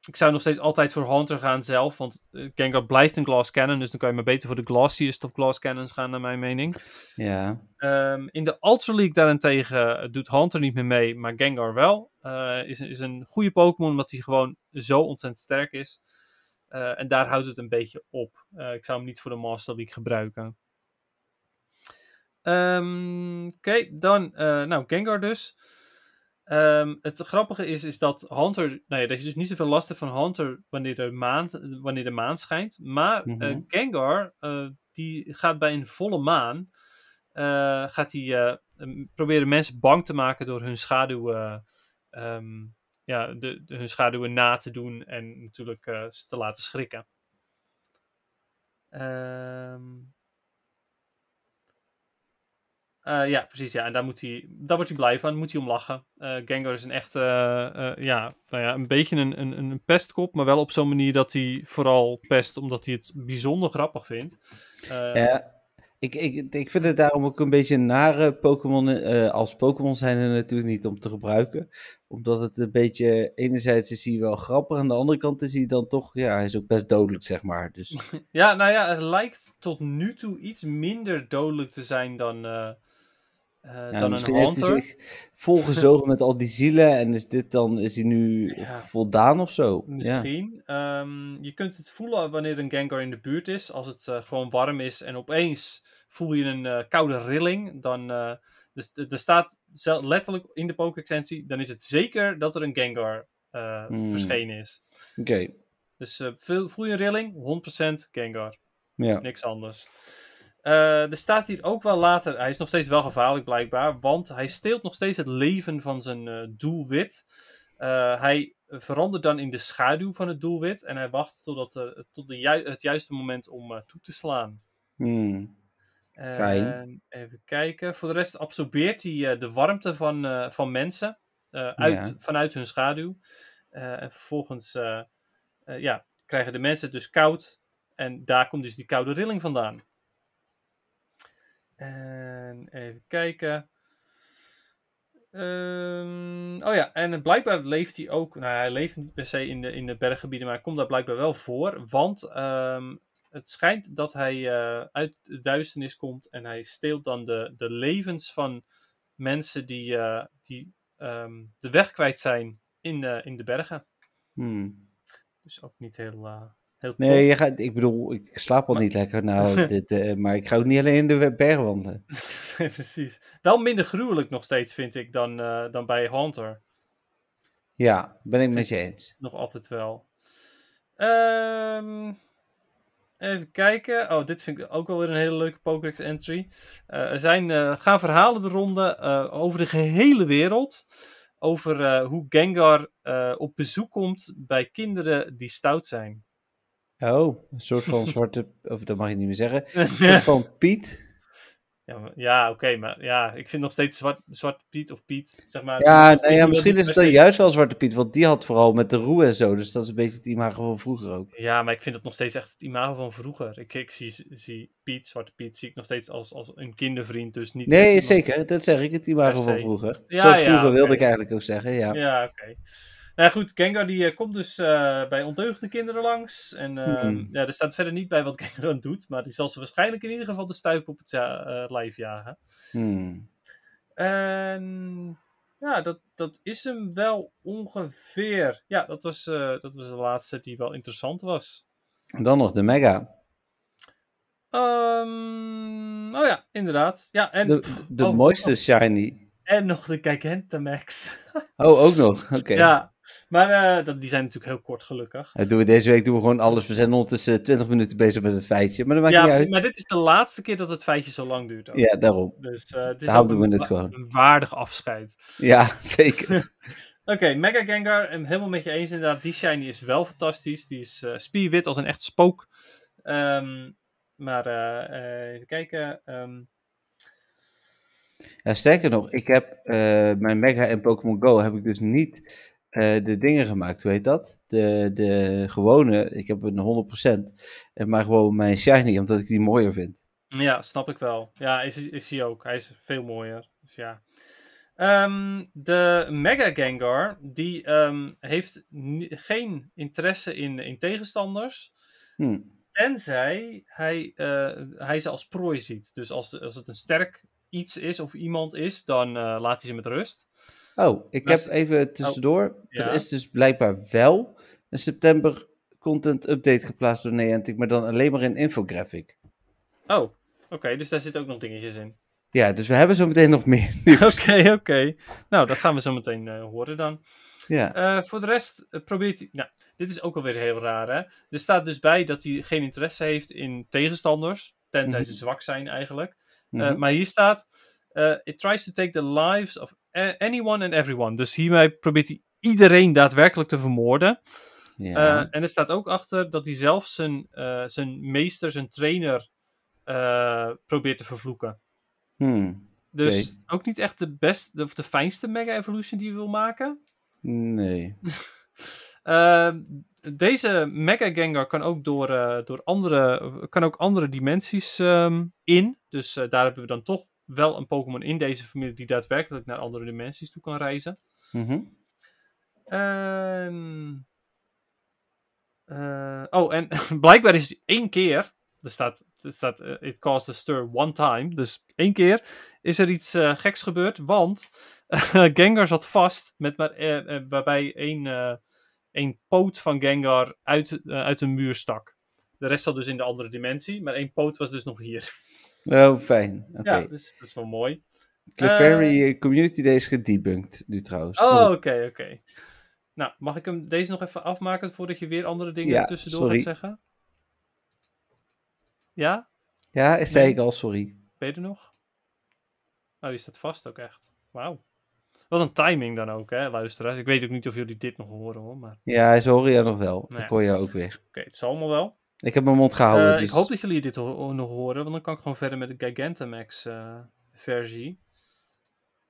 ik zou nog steeds altijd voor Hunter gaan zelf. Want eh, Gengar blijft een Glass Cannon. Dus dan kan je maar beter voor de Glassiest of Glass Cannons gaan, naar mijn mening. Ja. Ehm, in de Ultra League daarentegen eh, doet Hunter niet meer mee. Maar Gengar wel. Eh, is, is een goede Pokémon. Omdat hij gewoon zo ontzettend sterk is. en daar houdt het een beetje op. ik zou hem niet voor de Master League gebruiken. Ehm, oké, dan. nou, Gengar dus. Ehm, het grappige is, is dat Hunter, nou ja, dat je dus niet zoveel last hebt van Hunter wanneer de maan, wanneer de maan schijnt. Maar mm Gengar, eh, die gaat bij een volle maan, eh, gaat hij proberen mensen bang te maken door hun schaduwen, ehm, ja, de, hun schaduwen na te doen en natuurlijk ze te laten schrikken. Ehm. Eh, ja, precies. Ja. En daar, moet hij, daar wordt hij blij van. Moet hij om lachen. Eh, Gengar is een echt, eh, ja, nou ja, een beetje een, een, een pestkop. Maar wel op zo'n manier dat hij vooral pest omdat hij het bijzonder grappig vindt. ja, ik, ik, ik vind het daarom ook een beetje een nare Pokémon. als Pokémon zijn er natuurlijk niet om te gebruiken. Omdat het een beetje, enerzijds is hij wel grappig. Aan de andere kant is hij dan toch, ja, hij is ook best dodelijk, zeg maar. Dus... ja, nou ja, het lijkt tot nu toe iets minder dodelijk te zijn dan... Uh, ja, dan misschien een heeft hij zich volgezogen met al die zielen en is dit dan, is hij nu voldaan of zo? Misschien. Ehm, je kunt het voelen wanneer een Gengar in de buurt is. Als het eh, gewoon warm is en opeens voel je een eh, koude rilling, dan dus, er staat letterlijk in de Pokéxentie, dan is het zeker dat er een Gengar hmm. verschenen is. Oké. Dus voel je een rilling, 100% Gengar. Ja. Niks anders. Eh, er staat hier ook wel later, hij is nog steeds wel gevaarlijk blijkbaar, want hij steelt nog steeds het leven van zijn eh, doelwit. Eh, hij verandert dan in de schaduw van het doelwit en hij wacht totdat, tot de het juiste moment om toe te slaan. Hmm. Fijn. Even kijken. Voor de rest absorbeert hij de warmte van, van mensen uit, vanuit hun schaduw. en vervolgens ja, krijgen de mensen het dus koud en daar komt dus die koude rilling vandaan. En even kijken. Ehm, oh ja, en blijkbaar leeft hij ook. Nou, hij leeft niet per se in de, in de berggebieden, maar hij komt daar blijkbaar wel voor. Want ehm, het schijnt dat hij eh, uit de duisternis komt en hij steelt dan de, de levens van mensen die, eh, die ehm, de weg kwijt zijn in, eh, in de bergen. Hmm. Dus ook niet heel nee, je gaat, ik bedoel, ik slaap al niet lekker, nou, dit, eh, maar ik ga ook niet alleen in de bergen wandelen. precies. Wel minder gruwelijk nog steeds, vind ik, dan, eh, dan bij Hunter. Ja, ben ik met je eens. Nog altijd wel. Ehm, even kijken. Oh, dit vind ik ook wel weer een hele leuke Pokédex entry. Uh, er zijn, gaan verhalen de ronde over de gehele wereld over hoe Gengar op bezoek komt bij kinderen die stout zijn. Oh, een soort van zwarte, of dat mag je niet meer zeggen, een soort van Piet. Ja, ja oké, maar ja, ik vind nog steeds zwart, Zwarte Piet of Piet, zeg maar. Ja, nou ja misschien is het dan juist wel Zwarte Piet, want die had vooral met de roe en zo, dus dat is een beetje het imago van vroeger ook. Ja, maar ik vind het nog steeds echt het imago van vroeger. Ik, ik zie, zie Piet, Zwarte Piet, zie ik nog steeds als, als een kindervriend, dus niet... Nee, zeker, dat zeg ik, het imago van vroeger. Zo Zoals vroeger wilde ik eigenlijk ook zeggen, ja. Ja, oké. Nou goed, Gengar die eh, komt dus eh, bij ondeugende kinderen langs. En eh, hmm. ja, er staat verder niet bij wat Gengar doet. Maar die zal ze waarschijnlijk in ieder geval de stuip op het uh, lijf jagen. Hmm. En ja, dat, dat is hem wel ongeveer. Ja, dat was, dat was de laatste die wel interessant was. En dan nog de Mega. Ehm, oh ja, inderdaad. Ja, en, de de, oh, mooiste oh. Shiny. En nog de Gigantamax. oh, ook nog. Oké. Ja, maar eh, dat, die zijn natuurlijk heel kort, gelukkig. Dat doen we deze week doen we gewoon alles. We zijn ondertussen 20 minuten bezig met het feitje. Maar dat maakt niet uit. maar dit is de laatste keer dat het feitje zo lang duurt. Ook. Ja, daarom. Dus uh, het is we een waardig afscheid. Ja, zeker. Oké, Mega Gengar, helemaal met je eens inderdaad. Die shiny is wel fantastisch. Die is uh, spierwit als een echt spook. Ehm, maar even kijken. Ehm. Ja, sterker nog, ik heb mijn Mega en Pokémon Go heb ik dus niet eh, de dingen gemaakt, hoe heet dat? De, de gewone, ik heb een 100%, eh, maar gewoon mijn shiny, omdat ik die mooier vind. Ja, snap ik wel. Ja, is, is hij ook. Hij is veel mooier. Dus ja. Ehm, de Mega Gengar, die ehm, heeft geen interesse in, in tegenstanders. Hmm. Tenzij hij, eh, hij ze als prooi ziet. Dus als, als het een sterk iets is of iemand is, dan laat hij ze met rust. Oh, ik heb even tussendoor. Oh, er is dus blijkbaar wel een september content update geplaatst door Neantik, maar dan alleen maar in infographic. Oh, oké. dus daar zitten ook nog dingetjes in. Ja, dus we hebben zo meteen nog meer Oké, oké. Nou, dat gaan we zo meteen eh, horen dan. Ja. Eh, voor de rest eh, probeert probeert Nou, dit is ook alweer heel raar, hè? Er staat dus bij dat hij geen interesse heeft in tegenstanders, tenzij mhm. ze zwak zijn eigenlijk. Mhm. Maar hier staat eh, it tries to take the lives of anyone and everyone. Dus hiermee probeert hij iedereen daadwerkelijk te vermoorden. Ja. Eh, en er staat ook achter dat hij zelf zijn, eh, zijn meester, zijn trainer probeert te vervloeken. Hmm. Dus ook niet echt de beste of de fijnste Mega Evolution die je wil maken. Nee. Ehm, deze Mega Gengar kan ook door, door andere, kan ook andere dimensies ehm, in. Dus daar hebben we dan toch wel een Pokémon in deze familie die daadwerkelijk naar andere dimensies toe kan reizen. Mhm. Ehm, eh, oh, en blijkbaar is één keer. Er staat, er staat eh, it caused a stir one time. Dus één keer is er iets eh, geks gebeurd. Want Gengar zat vast met waarbij één, één poot van Gengar uit, uit een muur stak. De rest zat dus in de andere dimensie. Maar één poot was dus nog hier. Oh, fijn. Ja, dus dat is wel mooi. Clefairy uh, Community Day is gedebunked nu trouwens. Oh, oké, oké. Nou, mag ik hem deze nog even afmaken voordat je weer andere dingen tussendoor gaat zeggen? Ja? Ja, nee. zei ik al, sorry. Ben je er nog? Oh, je staat vast ook echt. Wauw. Wat een timing dan ook, hè, luisteraars. Ik weet ook niet of jullie dit nog horen, hoor. Maar... Ja, ze horen jou nog wel. Nee. Nou ik hoor jou ook weer. Oké, het zal allemaal wel. Ik heb mijn mond gehouden. Eh, dus... Ik hoop dat jullie dit nog horen, want dan kan ik gewoon verder met de Gigantamax eh, versie.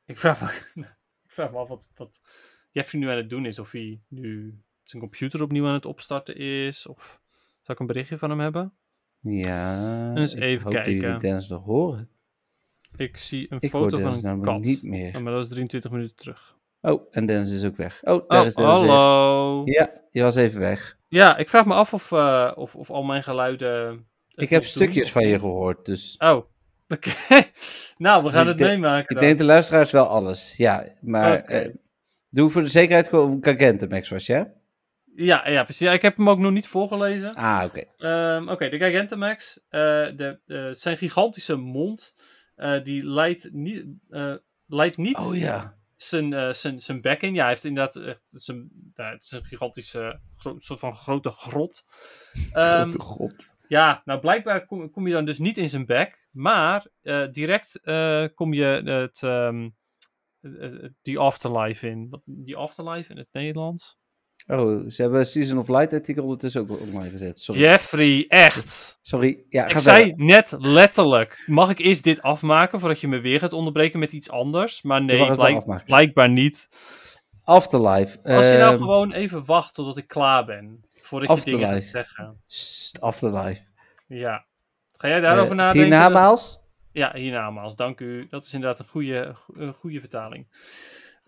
Ik vraag, me, ik vraag af wat, wat Jeffrey nu aan het doen is. Of hij nu zijn computer opnieuw aan het opstarten is. Of zou ik een berichtje van hem hebben? Ja, eens even ik kijken. dat Dennis nog horen. Ik zie een foto van een kat. Niet meer. Oh, maar dat is 23 minuten terug. Oh, en Dennis is ook weg. Oh, daar oh, is Dennis Hallo. Ja, je was even weg. Ja, ik vraag me af of, eh, of, of al mijn geluiden... Ik heb stukjes van je gehoord, dus... Oh, oké. nou, we dus gaan het meemaken Ik denk de luisteraars wel alles, ja. Maar eh, doe voor de zekerheid gewoon Max was, ja? Ja, ja, precies. ik heb hem ook nog niet voorgelezen. Ah, oké. Ehm, oké, de Gigantamax. Uh, eh, de, zijn gigantische mond. die leidt niet, leidt niet oh, ja zijn, eh, zijn, zijn bek in. Ja, hij heeft inderdaad echt zijn, nou, het is een gigantische soort van grote grot. grote ehm, grot. Ja, nou blijkbaar kom, kom, je dan dus niet in zijn bek, maar eh, direct eh, kom je het, ehm, die afterlife in. Die afterlife in het Nederlands? Oh, ze hebben Season of Light artikel ondertussen ook online gezet. Jeffrey, echt. Sorry. Ja, ik zei net letterlijk. Mag ik eerst dit afmaken voordat je me weer gaat onderbreken met iets anders? Maar nee, blijkbaar niet. Afterlife. Als je nou ehm, gewoon even wacht totdat ik klaar ben. Voordat je dingen gaat zeggen. afterlife. Ja. Ga jij daarover uh, nadenken? Hiernamaals? Ja, hiernamaals. Dank u. Dat is inderdaad een goede, goede vertaling.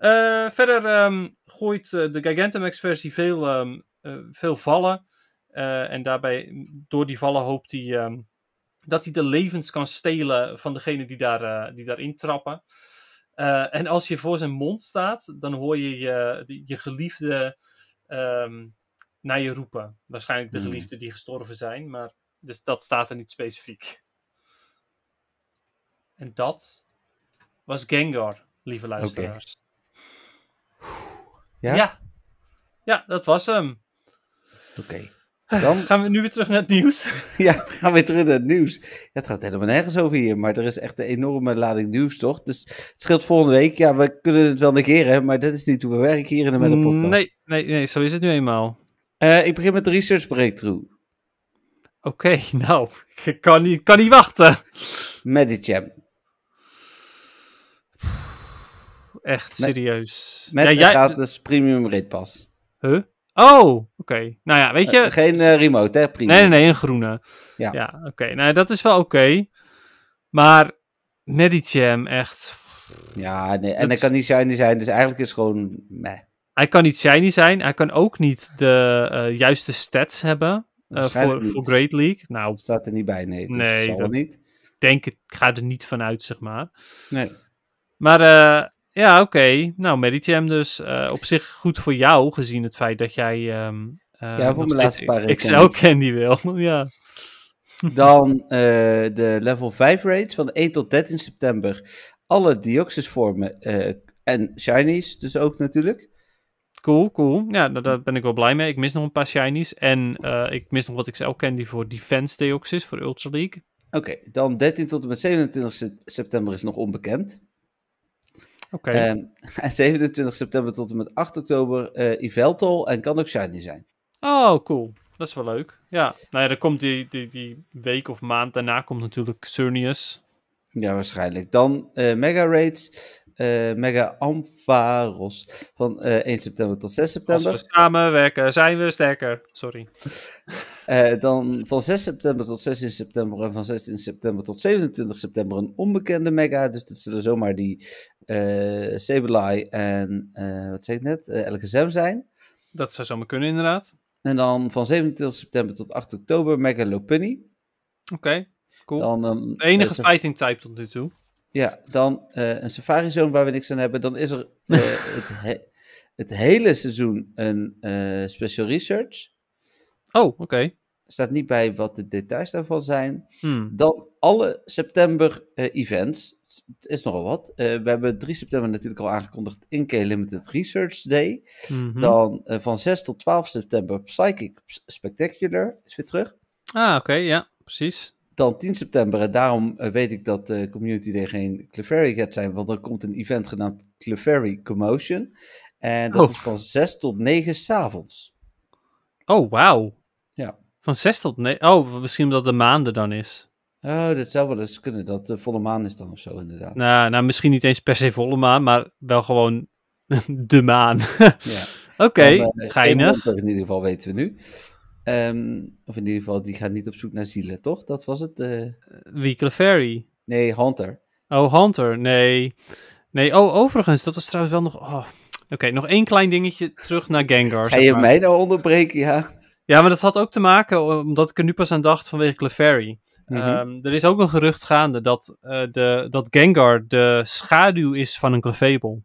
Eh, verder ehm, gooit eh, de Gigantamax-versie veel, ehm, eh, veel vallen. en daarbij, door die vallen, hoopt hij ehm, dat hij de levens kan stelen van degene die, daar, die daarin trappen. en als je voor zijn mond staat, dan hoor je je, je geliefde naar je roepen. Waarschijnlijk de hmm. geliefden die gestorven zijn, maar dus dat staat er niet specifiek. En dat was Gengar, lieve luisteraars. Ja? ja? Ja, dat was hem. Oké. Eh, Dan... Gaan we nu weer terug naar het nieuws? ja, we gaan weer terug naar het nieuws. Ja, het gaat helemaal nergens over hier, maar er is echt een enorme lading nieuws, toch? Dus het scheelt volgende week. Ja, we kunnen het wel negeren, maar dat is niet hoe we werken hier in de Metal Podcast. Nee, nee, nee, zo is het nu eenmaal. Eh, ik begin met de research breakthrough. Oké, nou, ik kan niet, kan niet wachten. Medichamp. echt serieus. Met ja, jij... gratis dus premium ritpas. Huh? Oh, oké. Nou ja, weet eh, je... geen eh, remote, hè? Premium. Nee, nee, nee, een groene. Ja. ja oké. Nou, dat is wel oké. Okay. Maar Medicham, echt... Ja, nee. En dat... hij kan niet shiny zijn, dus eigenlijk is gewoon... Meh. Hij kan niet shiny zijn. Hij kan ook niet de eh, juiste stats hebben voor, voor Great League. Nou, staat er niet bij, nee. Dus nee, dat zal dat... niet. denk, ik ga er niet vanuit, zeg maar. Nee. Maar ja, oké. Nou, Medicham dus eh, op zich goed voor jou, gezien het feit dat jij... Ehm, eh, ja, voor mijn laatste paar Excel Candy wil, ja. Dan eh, de level 5 raids van 1 tot 13 september. Alle Deoxys vormen en shinies dus ook natuurlijk. Cool, cool. Ja, nou, daar, ben ik wel blij mee. Ik mis nog een paar shinies. En ik mis nog wat XL Candy voor Defense Deoxys, voor Ultra League. Oké, dan 13 tot en met 27 september is nog onbekend. Oké. 27 ehm, september tot en met 8 oktober uh, en kan ook Shiny zijn. Oh, cool. Dat is wel leuk. Ja, nou ja, dan komt die, die, die week of maand daarna komt natuurlijk Cernius. Ja, waarschijnlijk. Dan eh, Mega Raids, eh, Mega Ampharos van 1 september tot 6 september. Als we samenwerken, zijn we sterker. Sorry. dan van 6 september tot 16 september en van 16 september tot 27 september een onbekende mega. Dus dat zullen zomaar die uh, Sableye en eh, wat zei ik net, uh, zijn. Dat zou zomaar kunnen inderdaad. En dan van 27 september tot 8 oktober Megalopunny. Oké, cool. Dan, ehm, enige fighting type tot nu toe. Ja, dan een safari zone waar we niks aan hebben. Dan is er het, het, hele seizoen een special research. Oh, oké. Staat niet bij wat de details daarvan zijn. Hmm. Dan alle september-events. Eh, het is nogal wat. Eh, we hebben 3 september natuurlijk al aangekondigd K Limited Research Day. Mhm. Dan eh, van 6 tot 12 september Psychic Spectacular is weer terug. Ah, oké, ja, precies dan 10 september. En daarom weet ik dat de Community Day geen Clefairy gaat zijn, want er komt een event genaamd Clefairy Commotion. En dat oh. is van 6 tot 9 s'avonds. Oh, wauw. Ja. Van 6 tot 9. Oh, misschien omdat de maanden dan is. Oh, dat zou wel eens kunnen, dat de volle maan is dan of zo, inderdaad. Nou, nou misschien niet eens per se volle maan, maar wel gewoon de maan. ja. Oké, okay, uh, eh, geinig. In ieder geval weten we nu. Ehm, of in ieder geval, die gaat niet op zoek naar zielen, toch? Dat was het. Eh. Eh, wie Clefairy? Nee, Hunter. Oh, Hunter, nee. Nee, oh, overigens, dat was trouwens wel nog... Oh. Oké, nog één klein dingetje terug naar Gengar. Ga je mij nou onderbreken, ja? Ja, maar dat had ook te maken, omdat ik er nu pas aan dacht vanwege Clefairy. Mhm. Ehm, er is ook een gerucht gaande dat, eh, de, dat Gengar de schaduw is van een Clefable.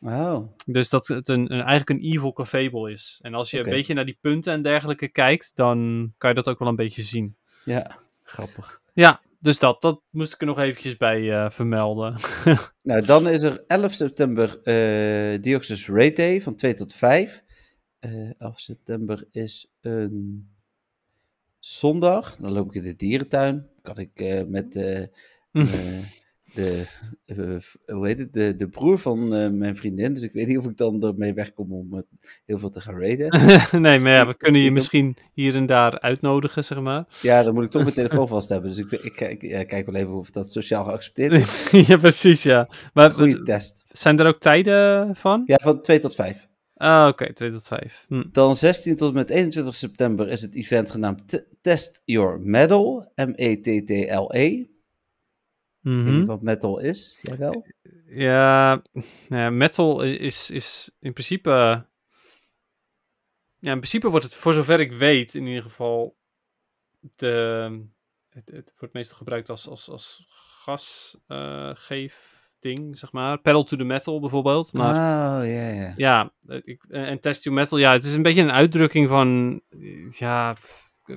Oh. Dus dat het een, een, eigenlijk een evil Clefable is. En als je een beetje naar die punten en dergelijke kijkt, dan kan je dat ook wel een beetje zien. Ja, grappig. Ja, dus dat, dat moest ik er nog eventjes bij eh, vermelden. nou, dan is er 11 september uh, Rate Raid Day van 2 tot 5. 11 eh, september is een zondag, dan loop ik in de dierentuin. Kan ik eh, met eh, eh, de, hoe heet het, de, de broer van mijn vriendin. Dus ik weet niet of ik dan ermee wegkom om heel veel te gaan raiden. Dus nee, maar ja, we kunnen je misschien hier en daar uitnodigen, zeg maar. Ja, dan moet ik toch mijn telefoon vast hebben. Dus ik, ik, ja, kijk wel even of dat sociaal geaccepteerd is. ja, precies, ja. Maar, goed. test. Zijn er ook tijden van? Ja, van twee tot vijf. Ah, oké, okay, hm. 2 tot 5. Dan 16 tot met 21 september is het event genaamd Test Your Metal, M-E-T-T-L-E. -E. Mm -hmm. wat metal is, jij wel? Ja, metal is, is in principe... Ja, in principe wordt het, voor zover ik weet, in ieder geval... De, het, het wordt meestal gebruikt als, als, als gasgeef ding, zeg maar. Pedal to the Metal bijvoorbeeld. Maar, oh, ja, ja. Eh, eh, en Test to Metal, ja, het is een beetje een uitdrukking van, eh, ja,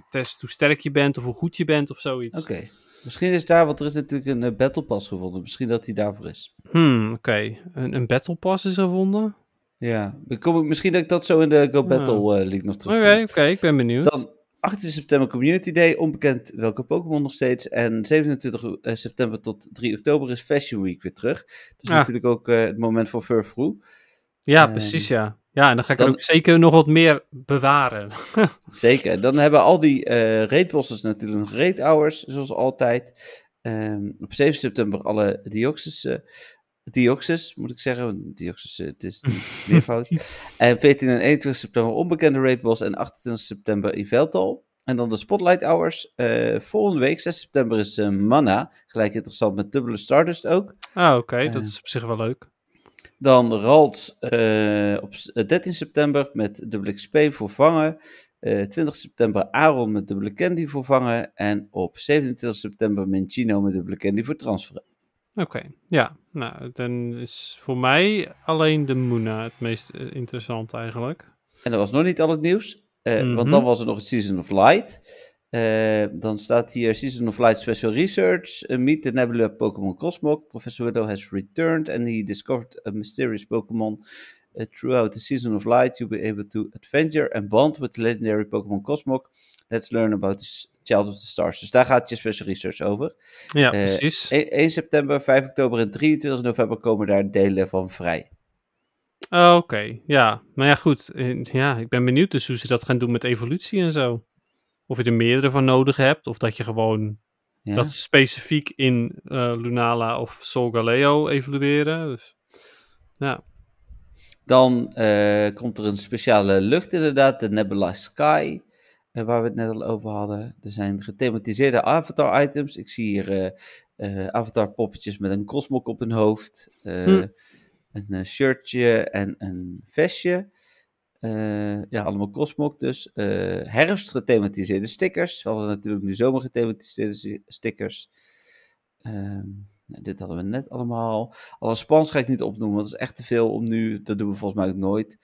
test hoe sterk je bent of hoe goed je bent of zoiets. Oké. Misschien is daar, wat er is natuurlijk een Battle Pass gevonden. Misschien dat die daarvoor is. Hmm, oké. Een, een Battle Pass is gevonden? Ja, kom ik, misschien dat ik dat zo in de Go Battle ja. nog terug. Oké, oké, ik ben benieuwd. 18 september Community Day, onbekend welke Pokémon nog steeds. En 27 eh, september tot 3 oktober is Fashion Week weer terug. Dat is ah. natuurlijk ook eh, het moment voor Furfrou. Ja, ehm, precies ja. Ja, en dan ga ik er ook zeker nog wat meer bewaren. zeker. Dan hebben al die uh, eh, raidbosses natuurlijk nog raid hours, zoals altijd. Ehm, op 7 september alle Dioxys Dioxys, moet ik zeggen. Dioxys, eh, het is niet meer fout. En 14 en 21 september onbekende rapeboss en 28 september Iveltal. En dan de Spotlight Hours. Eh, volgende week, 6 september, is eh, Mana. Gelijk interessant met dubbele Stardust ook. Ah, oké. dat is op zich wel leuk. Dan Ralt op 13 september met dubbele XP voor vangen. 20 september Aaron met dubbele Candy voor vangen. En op 27 september mencino met dubbele Candy voor transferen. Oké, ja. Nou, dan is voor mij alleen de Moona het meest eh, interessant eigenlijk. En dat was nog niet al het nieuws, eh, want mhm. dan was er nog het Season of Light. Eh, dan staat hier Season of Light Special Research. meet the Nebula Pokémon Cosmog. Professor Widow has returned and he discovered a mysterious Pokémon. throughout the Season of Light, you'll be able to adventure and bond with the legendary Pokémon Cosmog. Let's learn about this Child of the Stars. Dus daar gaat je special research over. Ja, eh, precies. 1 e-, september, 5 oktober en 23 november komen daar delen van vrij. Oh, oké, ja. Maar ja, goed. Eh, ja, ik ben benieuwd dus hoe ze dat gaan doen met evolutie en zo. Of je er meerdere van nodig hebt, of dat je gewoon dat ze specifiek in eh, Lunala of Solgaleo evolueren. Dus, ja. Dan komt er een speciale lucht inderdaad, de Nebula Sky. Eh, waar we het net al over hadden. Er zijn gethematiseerde avatar-items. Ik zie hier uh, eh, eh, avatar-poppetjes met een crossmok op hun hoofd, hm. een shirtje en een vestje. ja, allemaal crossmok dus. herfst gethematiseerde stickers. We hadden natuurlijk nu zomer gethematiseerde stickers. Ehm, nou, dit hadden we net allemaal. Alle spans ga ik niet opnoemen, want dat is echt te veel om nu. Dat doen we volgens mij ook nooit.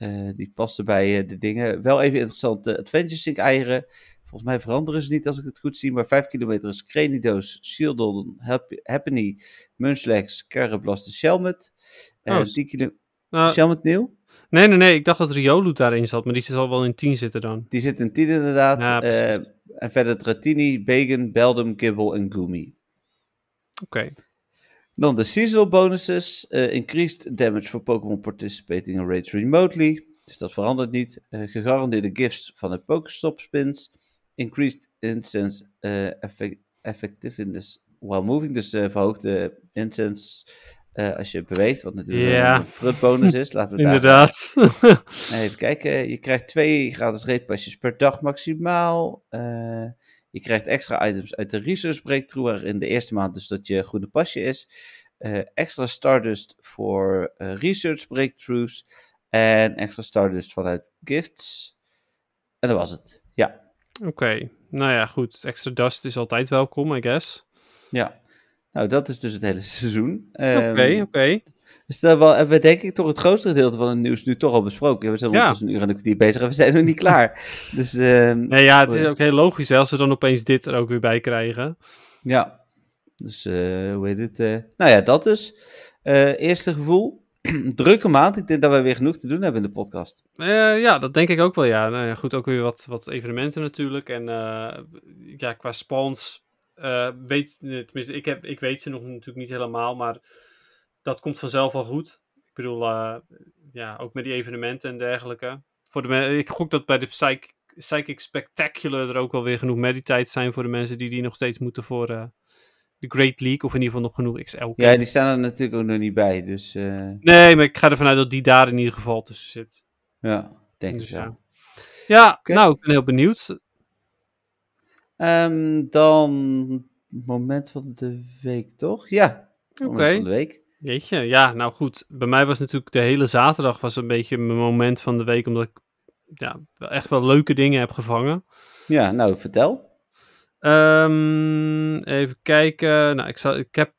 Eh, die past bij eh, de dingen. Wel even interessant, de eh, Adventure Sync eieren. Volgens mij veranderen ze niet als ik het goed zie. Maar 5 kilometer is krenidoos, Shieldon, Happy Munchlax, Carablast en Shelmet. Uh, oh, nou- Shelmet nieuw? Nee, nee, nee. Ik dacht dat Riolu daarin zat. Maar die zal wel in 10 zitten dan. Die zit in 10 inderdaad. en verder Dratini, Bagan, Beldum, Gibble en Gumi. Oké. Dan de seasonal bonuses. Eh, increased damage for Pokémon participating in raids remotely. Dus dat verandert niet. Eh, gegarandeerde gifts van de Pokestop spins. Increased incense eh, effect effectiveness while moving. Dus verhoogde incense als je beweegt, wat natuurlijk yeah. een bonus is. Laten we Inderdaad. Even kijken, je krijgt twee gratis reetpasjes per dag maximaal. Uh, je krijgt extra items uit de research breakthrough, waarin de eerste maand dus dat je goede pasje is. Eh, extra Stardust voor uh, eh, research breakthroughs. En extra Stardust vanuit gifts. En dat was het. Ja. Oké. Nou ja, goed. Extra Dust is altijd welkom, I guess. Ja. Nou, dat is dus het hele seizoen. Oké, ehm, oké. Dus wel, we denk ik toch het grootste gedeelte van het nieuws nu toch al besproken. We zijn ja. ondertussen een uur en een kwartier bezig en we zijn nog niet klaar. Dus, ehm, nee, ja, het is ook heel logisch als we dan opeens dit er ook weer bij krijgen. Ja, dus eh, hoe heet het? Eh, nou ja, dat dus. Eh, eerste gevoel, drukke maand. Ik denk dat we weer genoeg te doen hebben in de podcast. ja, dat denk ik ook wel, ja. Nou, ja goed, ook weer wat, wat evenementen natuurlijk. En ja, qua spons... weet, tenminste, ik, heb, ik weet ze nog natuurlijk niet helemaal, maar dat komt vanzelf al goed. Ik bedoel, eh, ja, ook met die evenementen en dergelijke. Voor de ik gok dat bij de Psych Psychic Spectacular er ook wel weer genoeg meditijd zijn voor de mensen die die nog steeds moeten voor eh, de Great League. Of in ieder geval nog genoeg XL. Ja, die staan er natuurlijk ook nog niet bij. Dus, eh, Nee, maar ik ga ervan uit dat die daar in ieder geval tussen zit. Ja, denk ik zo. Dus, ja, nou, ik ben heel benieuwd. Um, dan moment van de week, toch? Ja, Oké. van de week. Weet je, ja, nou goed. Bij mij was natuurlijk de hele zaterdag was een beetje mijn moment van de week, omdat ik ja, echt wel leuke dingen heb gevangen. Ja, nou, vertel. Ehm, even kijken. Nou, ik, zal, ik heb...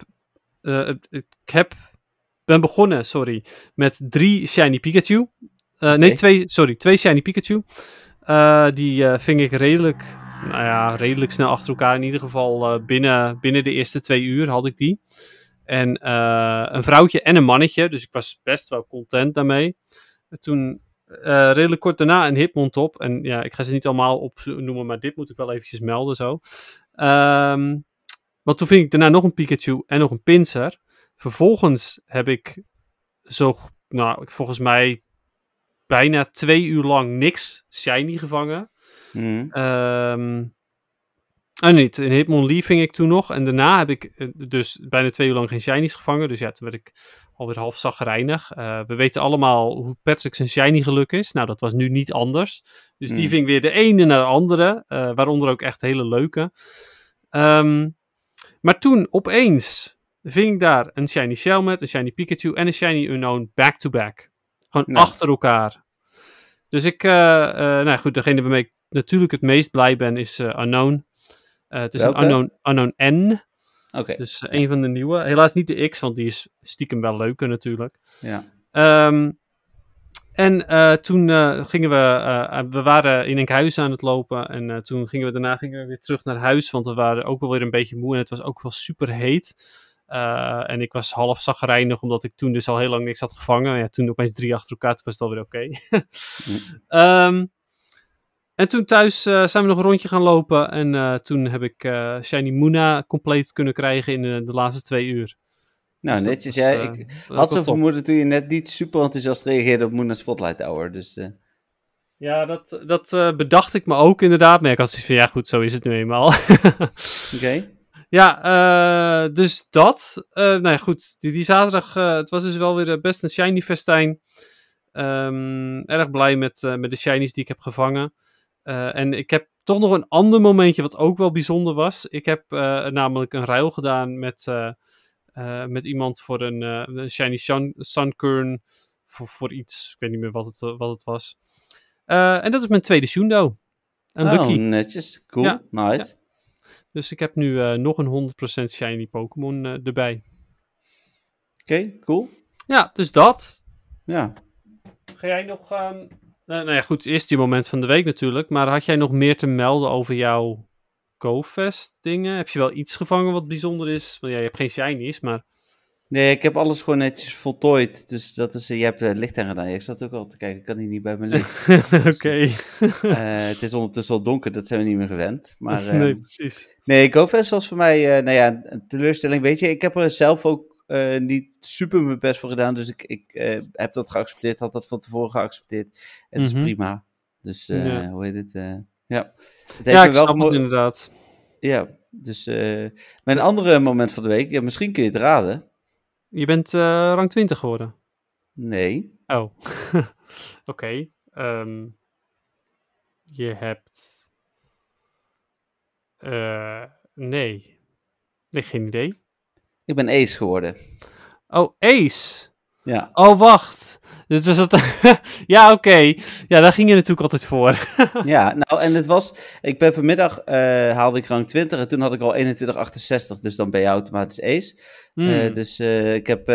Eh, ik heb... ben begonnen, sorry, met drie Shiny Pikachu. Eh, nee, twee, sorry, twee Shiny Pikachu. Eh, die ving ik redelijk, nou ja, redelijk snel achter elkaar. In ieder geval binnen, binnen de eerste twee uur had ik die. En eh, een vrouwtje en een mannetje. Dus ik was best wel content daarmee. toen eh, redelijk kort daarna een hitmontop. op. En ja, ik ga ze niet allemaal opnoemen, maar dit moet ik wel eventjes melden zo. Um, want toen vind ik daarna nog een Pikachu en nog een Pinsir. Vervolgens heb ik zo, nou, volgens mij bijna twee uur lang niks shiny gevangen. Mhm. Ehm, Ah, niet. In Hitmon ving ik toen nog. En daarna heb ik eh, dus bijna twee uur lang geen shinies gevangen. Dus ja, toen werd ik alweer half zagrijnig. Uh, we weten allemaal hoe Patrick zijn shiny geluk is. Nou, dat was nu niet anders. Dus die hmm. ving weer de ene naar de andere. Eh, waaronder ook echt hele leuke. Ehm, maar toen opeens ving ik daar een shiny shell met een shiny Pikachu en een shiny Unknown back-to-back. Gewoon achter elkaar. Dus ik, nou goed, degene waarmee ik natuurlijk het meest blij ben is Unknown. Eh, het is een unknown, N. Dus eh, een van de nieuwe. Helaas niet de X, want die is stiekem wel leuker natuurlijk. Ja. Ehm, en eh, toen gingen we, we waren in Enkhuizen aan het lopen en toen gingen we daarna gingen we weer terug naar huis, want we waren ook wel weer een beetje moe en het was ook wel super heet. en ik was half zagrijnig, omdat ik toen dus al heel lang niks had gevangen. Ja, toen opeens drie achter elkaar, toen was het alweer oké. Okay. Mm. Ehm, en toen thuis eh, zijn we nog een rondje gaan lopen. En eh, toen heb ik eh, Shiny Muna compleet kunnen krijgen in de laatste twee uur. Nou, dus netjes. Was, ik had zo vermoeden toen je net niet super enthousiast reageerde op Muna Spotlight Hour. Dus, Ja, dat, dat bedacht ik me ook inderdaad. Maar ik had zoiets van, ja goed, zo is het nu eenmaal. Oké. Ja, dus dat. nou ja, goed. Die, die zaterdag, het was dus wel weer best een shiny festijn. Ehm, erg blij met, met de shinies die ik heb gevangen. Eh, en ik heb toch nog een ander momentje wat ook wel bijzonder was. Ik heb eh, namelijk een ruil gedaan met, eh, met iemand voor een, een Shiny sun, Sunkern. Voor, voor iets, ik weet niet meer wat het, wat het was. en dat is mijn tweede Shundo. Een oh, netjes. Cool. nice. Dus ik heb nu nog een 100% Shiny Pokémon erbij. Oké, cool. Ja, dus dat. Ja. Ga jij nog um nou, nou ja, goed, is die moment van de week natuurlijk. Maar had jij nog meer te melden over jouw co-fest dingen? Heb je wel iets gevangen wat bijzonder is? Want jij je hebt geen shinies, maar... Nee, ik heb alles gewoon netjes voltooid. Dus dat is, eh, je hebt het eh, licht aan gedaan. ik zat ook al te kijken, ik kan die niet bij mijn licht. Dus, Oké. Eh, het is ondertussen al donker, dat zijn we niet meer gewend. Maar, nee, ehm, precies. Nee, GoFest was voor mij, nou ja, een teleurstelling. Weet je, ik heb er zelf ook eh, niet super mijn best voor gedaan. Dus ik, ik eh, heb dat geaccepteerd, had dat van tevoren geaccepteerd. het is mhm. prima. Dus eh, hoe heet het? ja, het ja ik wel snap het inderdaad. Ja, dus mijn andere moment van de week, ja, misschien kun je het raden. Je bent rang 20 geworden? Nee. Oh, oké. Ehm, je hebt... nee. Nee, geen idee. Ik ben Ace geworden. Oh, Ace? Ja. Oh, wacht dus was dat. ja, oké. Ja, daar ging je natuurlijk altijd voor. ja, nou, en het was. Ik ben vanmiddag. Uh, haalde ik rang 20. En toen had ik al 21,68. Dus dan ben je automatisch ace. Eh, hmm. dus eh, ik heb.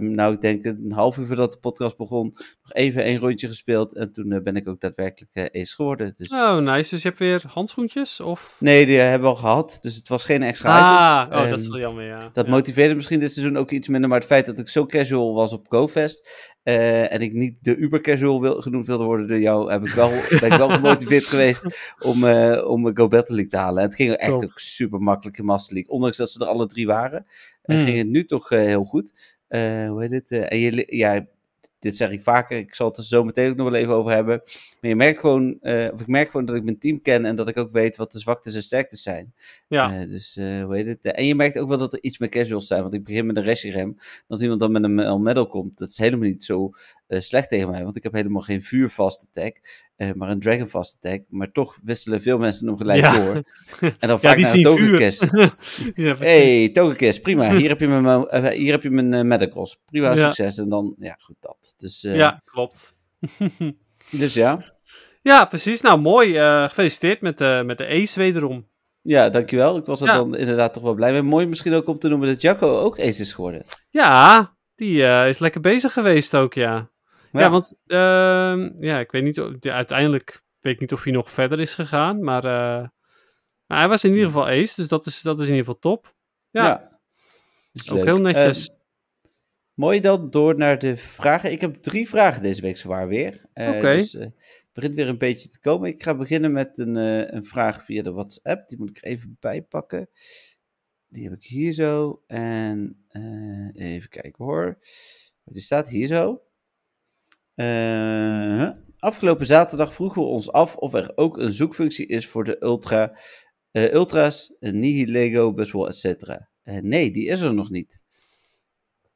nou, ik denk een half uur voordat de podcast begon. nog even één rondje gespeeld. En toen ben ik ook daadwerkelijk ace geworden. Dus. Oh, nice. Dus je hebt weer handschoentjes? Of? Nee, die hebben we al gehad. Dus het was geen extra ah, Oh, dat is ehm, wel jammer, ja. Dat motiveerde misschien dit seizoen ook iets minder. Maar het feit dat ik zo casual was op GoFest. Eh, en ik niet de uber casual wil, genoemd wilde worden door jou, heb ik wel, ben ik wel gemotiveerd geweest om, uh, om Go Battle League te halen. En het ging echt ook super makkelijk in Master League. Ondanks dat ze er alle drie waren, mm. ging het nu toch eh, heel goed. hoe heet het? en je, ja, dit zeg ik vaker, ik zal het er zo meteen ook nog wel even over hebben. Maar je merkt gewoon, eh, of ik merk gewoon dat ik mijn team ken en dat ik ook weet wat de zwaktes en sterktes zijn. Ja. Eh, dus eh, hoe heet het? en je merkt ook wel dat er iets meer casuals zijn, want ik begin met een restje Dat iemand dan met een medal komt, dat is helemaal niet zo slecht tegen mij, want ik heb helemaal geen vuurvaste tag. Eh, maar een Dragon Fast Attack. Maar toch wisselen veel mensen nog gelijk ja. door. En dan vaak ja, naar Togekiss. ja, hey, Togekiss, prima. Hier heb je mijn, uh, hier heb je mijn uh, Prima, succes. En dan, ja, goed dat. Dus, ja, klopt. dus ja. Ja, precies. Nou, mooi. gefeliciteerd met, met de Ace wederom. Ja, dankjewel. Ik was er dan inderdaad toch wel blij mee. Mooi misschien ook om te noemen dat Jacco ook Ace is geworden. Ja, die is lekker bezig geweest ook, ja. Ja, want ehm, ja, ik weet niet, uiteindelijk weet ik niet of hij nog verder is gegaan, maar, eh, hij was in ieder hm. geval ace, dus dat is, dat is in ieder geval top. Ja, ja ook heel netjes. Ehm, mooi dan door naar de vragen. Ik heb drie vragen deze week zwaar weer. Eh, Oké. Okay. Dus, eh, begint weer een beetje te komen. Ik ga beginnen met een, een vraag via de WhatsApp. Die moet ik even bijpakken. Die heb ik hier zo. En even kijken hoor. Die staat hier zo. Eh, afgelopen zaterdag vroegen we ons af of er ook een zoekfunctie is voor de ultra, uh, Ultras, eh, Nihi, Lego, Buswell, etc. nee, die is er nog niet.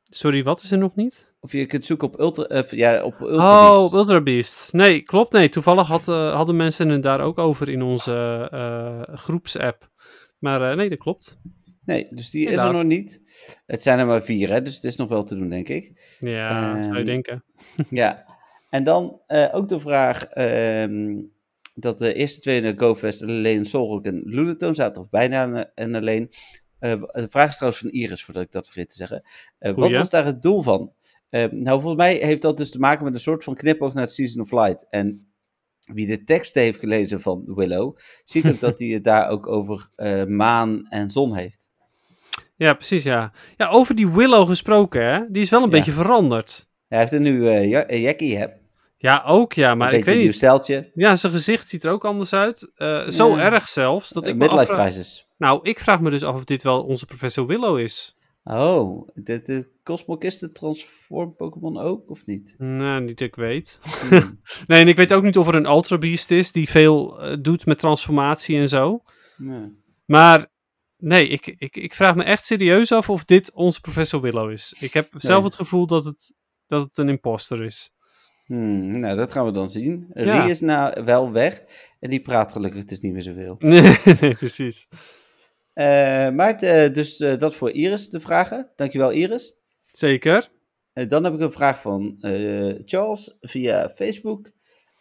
Sorry, wat is er nog niet? Of je kunt zoeken op Ultra, ja, op Ultra Beast. Oh, Ultra Beast. Nee, klopt. Nee, toevallig had, hadden mensen het daar ook over in onze groepsapp. Maar nee, dat klopt. Nee, dus die is er nog niet. Het zijn er maar vier, hè, dus het is nog wel te doen, denk ik. Ja, um, zou je ehm, denken. ja, en dan eh, ook de vraag ehm, dat de eerste twee de GoFest alleen Solrock en Lunatone zaten, of bijna en alleen. Uh, de vraag is trouwens van Iris, voordat ik dat vergeet te zeggen. Uh, wat was daar het doel van? Ehm, nou, volgens mij heeft dat dus te maken met een soort van knipoog naar het Season of Light. En wie de teksten heeft gelezen van Willow, ziet ook dat hij het daar ook over maan en zon heeft. Ja, precies, ja. Ja, over die Willow gesproken, hè? Die is wel een beetje veranderd. Hij heeft er nu eh, eh, jackie, heb. Ja, ook, ja, maar ik weet niet. Een steltje. Ja, zijn gezicht ziet er ook anders uit. Eh, zo erg zelfs, dat ik Midlife crisis. Nou, ik vraag me dus af of dit wel onze professor Willow is. Oh, de, de Cosmokisten transform Pokémon ook, of niet? Nou, niet dat ik weet. Hmm. nee, en ik weet ook niet of er een Ultra Beast is die veel doet met transformatie en zo. Nee. Maar Nee, ik, ik, ik vraag me echt serieus af of dit onze professor Willow is. Ik heb zelf het gevoel dat het, dat het een imposter is. Hmm, nou, dat gaan we dan zien. Ja. is nou wel weg en die praat gelukkig dus niet meer zoveel. Nee, nee precies. Eh, maar eh, dus eh, dat voor Iris te vragen. Dankjewel Iris. Zeker. dan heb ik een vraag van Charles via Facebook.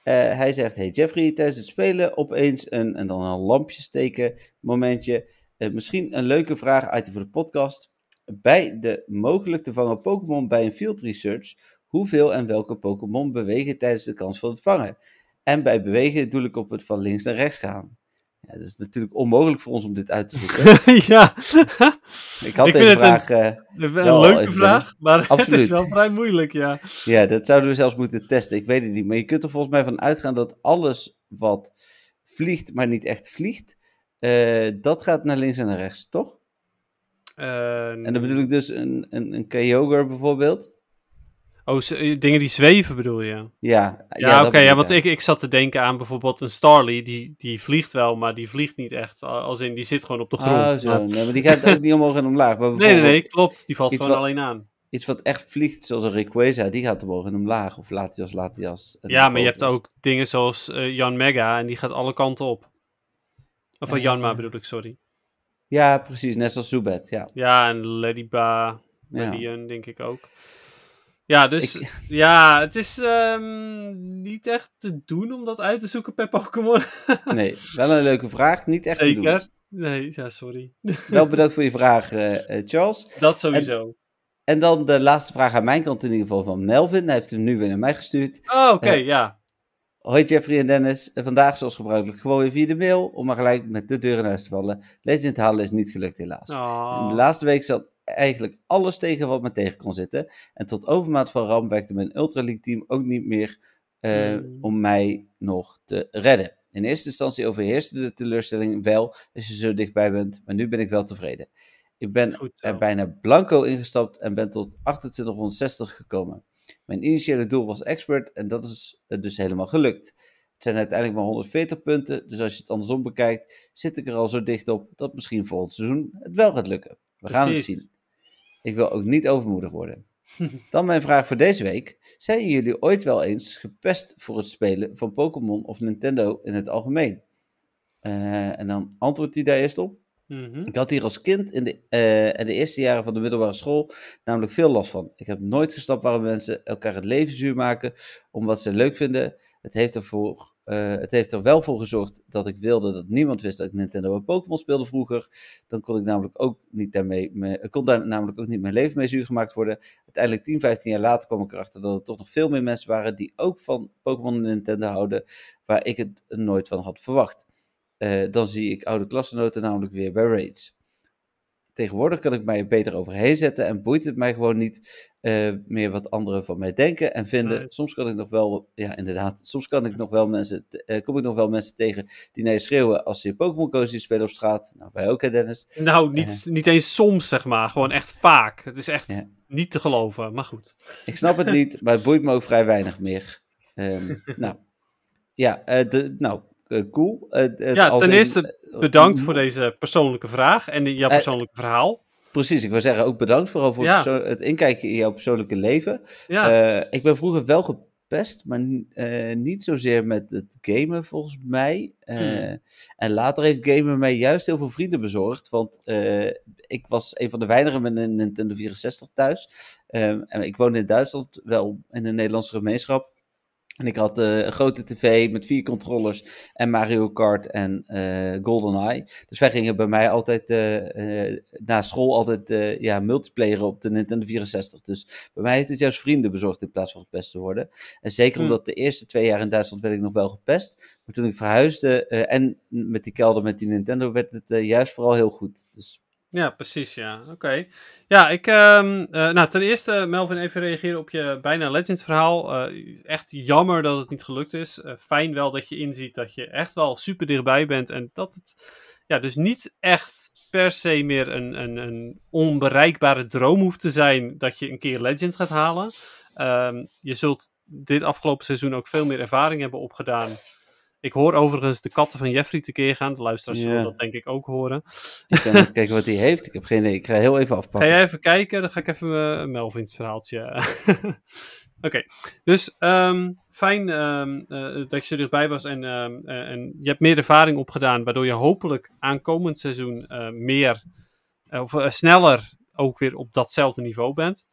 hij zegt, hey Jeffrey, tijdens het spelen opeens een, en dan een lampje steken momentje. Uh, misschien een leuke vraag uit voor de podcast. Bij de mogelijk te vangen Pokémon bij een field research, hoeveel en welke Pokémon bewegen tijdens de kans van het vangen? En bij bewegen doe ik op het van links naar rechts gaan. Ja, dat is natuurlijk onmogelijk voor ons om dit uit te zoeken. ja. Ik had deze vraag... Een, eh, een leuke vraag, maar het is wel vrij moeilijk, ja. Ja, dat zouden we zelfs moeten testen. Ik weet het niet. Maar je kunt er volgens mij van uitgaan dat alles wat vliegt, maar niet echt vliegt, eh, dat gaat naar links en naar rechts, toch? Ehm, en dan bedoel ik dus een, een, een Kyogre bijvoorbeeld. Oh, eh, dingen die zweven bedoel je? Ja. Ja, oké. ja, want ik, ik zat te denken aan bijvoorbeeld een Starly. Die, die vliegt wel, maar die vliegt niet echt. Als in, die zit gewoon op de ah, grond. Oh, zo. Maar... Nee, maar die gaat ook niet omhoog en omlaag. nee, nee, nee, klopt. Die valt gewoon alleen aan. Iets wat echt vliegt, zoals een Rayquaza, die gaat omhoog en omlaag. Of Latias, Latias. Ja, maar je hebt ook dingen zoals eh, Jan Mega en die gaat alle kanten op. Of van Janma eh, bedoel ik, sorry. Ja, precies. Net zoals Zubat, ja. Ja, en Ladyba, Ladian, denk ik ook. Ja, dus ja, het is ehm, niet echt te doen om dat uit te zoeken per Pokémon. nee, wel een leuke vraag. Niet echt Zeker. te doen. Zeker. Nee, ja, sorry. wel bedankt voor je vraag, eh, eh, Charles. Dat sowieso. En, dan de laatste vraag aan mijn kant in ieder geval van Melvin. Hij heeft hem nu weer naar mij gestuurd. Oh, oké, ja. Hoi Jeffrey en Dennis. Eh, vandaag, zoals gebruikelijk, gewoon weer via de mail om maar gelijk met de deur in huis te vallen. Legend halen is niet gelukt, helaas. Oh. De laatste week zat eigenlijk alles tegen wat me tegen kon zitten. En tot overmaat van ramp werkte mijn Ultra League team ook niet meer eh, hmm. om mij nog te redden. In eerste instantie overheerste de teleurstelling wel als je zo dichtbij bent, maar nu ben ik wel tevreden. Ik ben er bijna blanco ingestapt en ben tot 2860 gekomen. Mijn initiële doel was expert en dat is dus helemaal gelukt. Het zijn uiteindelijk maar 140 punten, dus als je het andersom bekijkt, zit ik er al zo dicht op dat misschien volgend seizoen het wel gaat lukken. We gaan het zien. Ik wil ook niet overmoedig worden. Dan mijn vraag voor deze week. Zijn jullie ooit wel eens gepest voor het spelen van Pokémon of Nintendo in het algemeen? Eh, en dan antwoordt hij daar eerst op. Mhm. Ik had hier als kind in de, uh, de eerste jaren van de middelbare school namelijk veel last van. Ik heb nooit gestapt waarom mensen elkaar het leven zuur maken om wat ze leuk vinden. Het heeft, ervoor, uh, het heeft er wel voor gezorgd dat ik wilde dat niemand wist dat ik Nintendo en Pokémon speelde vroeger. Dan kon ik namelijk ook niet daarmee, me, kon daar namelijk ook niet mijn leven mee zuur gemaakt worden. Uiteindelijk 10, 15 jaar later kwam ik erachter dat er toch nog veel meer mensen waren die ook van Pokémon en Nintendo houden, waar ik het nooit van had verwacht. Eh, dan zie ik oude klassennoten namelijk weer bij raids. Tegenwoordig kan ik mij er beter overheen zetten en boeit het mij gewoon niet eh, meer wat anderen van mij denken en vinden. Soms kan ik nog wel, ja inderdaad, soms kan ik nog wel mensen, eh, kom ik nog wel mensen tegen die naar je schreeuwen als ze Pokémon Go zien spelen op straat. Nou, wij ook hè Dennis. Nou, niet, niet eens soms zeg maar, gewoon echt vaak. Het is echt niet te geloven, maar goed. Ik snap het niet, maar het boeit me ook vrij weinig meer. Ehm, nou, ja, de, nou, eh, cool. ja, ten eerste bedankt voor mm-hmm. deze persoonlijke vraag en jouw eh, persoonlijke verhaal. Precies, ik wil zeggen ook bedankt vooral voor het inkijken in jouw persoonlijke leven. Eh, ik ben vroeger wel gepest, maar niet zozeer met het gamen volgens mij. Hmm. En later heeft gamen mij juist heel veel vrienden bezorgd, want ik was een van de weinigen met een Nintendo 64 thuis. Ehm, en ik woonde in Duitsland, wel in een Nederlandse gemeenschap. En ik had eh, een grote tv met vier controllers en Mario Kart en Golden eh, GoldenEye. Dus wij gingen bij mij altijd eh, na school altijd ja, multiplayer op de Nintendo 64. Dus bij mij heeft het juist vrienden bezorgd in plaats van gepest te worden. En zeker hm. omdat de eerste twee jaar in Duitsland werd ik nog wel gepest. Maar toen ik verhuisde en met die kelder met die Nintendo werd het juist vooral heel goed. Dus ja, precies, ja. Oké. Ja, ik... Ehm, eh, nou, ten eerste, Melvin, even reageren op je bijna legend verhaal. Uh, echt jammer dat het niet gelukt is. Eh, fijn wel dat je inziet dat je echt wel super dichtbij bent. En dat het ja, dus niet echt per se meer een, een, een onbereikbare droom hoeft te zijn... dat je een keer legend gaat halen. Ehm, je zult dit afgelopen seizoen ook veel meer ervaring hebben opgedaan... Ik hoor overigens de katten van Jeffrey tekeer gaan. De luisteraars zullen dat denk ik ook horen. Ik ga even kijken wat hij heeft. Ik heb geen idee. Ik ga heel even afpakken. Ga jij even kijken? Dan ga ik even eh, Melvins verhaaltje... Eh, Oké, dus ehm, fijn ehm, eh, dat je erbij was en, ehm, en je hebt meer ervaring opgedaan, waardoor je hopelijk aankomend seizoen meer of sneller ook weer op datzelfde niveau bent.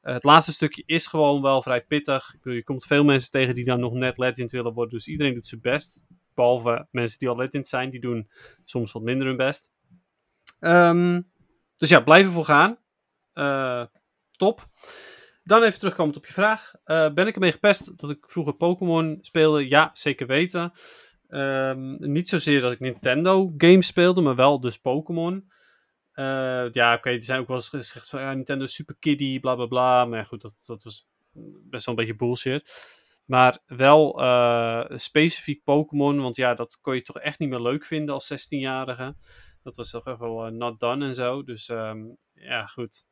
Eh, het laatste stukje is gewoon wel vrij pittig. Ik je komt veel mensen tegen die dan nou nog net legend willen worden. Dus iedereen doet zijn best. Behalve mensen die al legend zijn. Die doen soms wat minder hun best. Ehm, dus ja, blijven ervoor gaan. Eh, top. Dan even terugkomend op je vraag. Eh, ben ik ermee gepest dat ik vroeger Pokémon speelde? Ja, zeker weten. Ehm, niet zozeer dat ik Nintendo games speelde, maar wel dus Pokémon. Eh, ja, oké, er zijn ook wel eens gezegd van Nintendo Super Kiddy, bla bla bla. Maar goed, dat, dat was best wel een beetje bullshit. Maar wel eh, specifiek Pokémon, want ja, dat kon je toch echt niet meer leuk vinden als 16-jarige. Dat was toch echt wel eh, not done en zo. Dus ehm, ja, goed.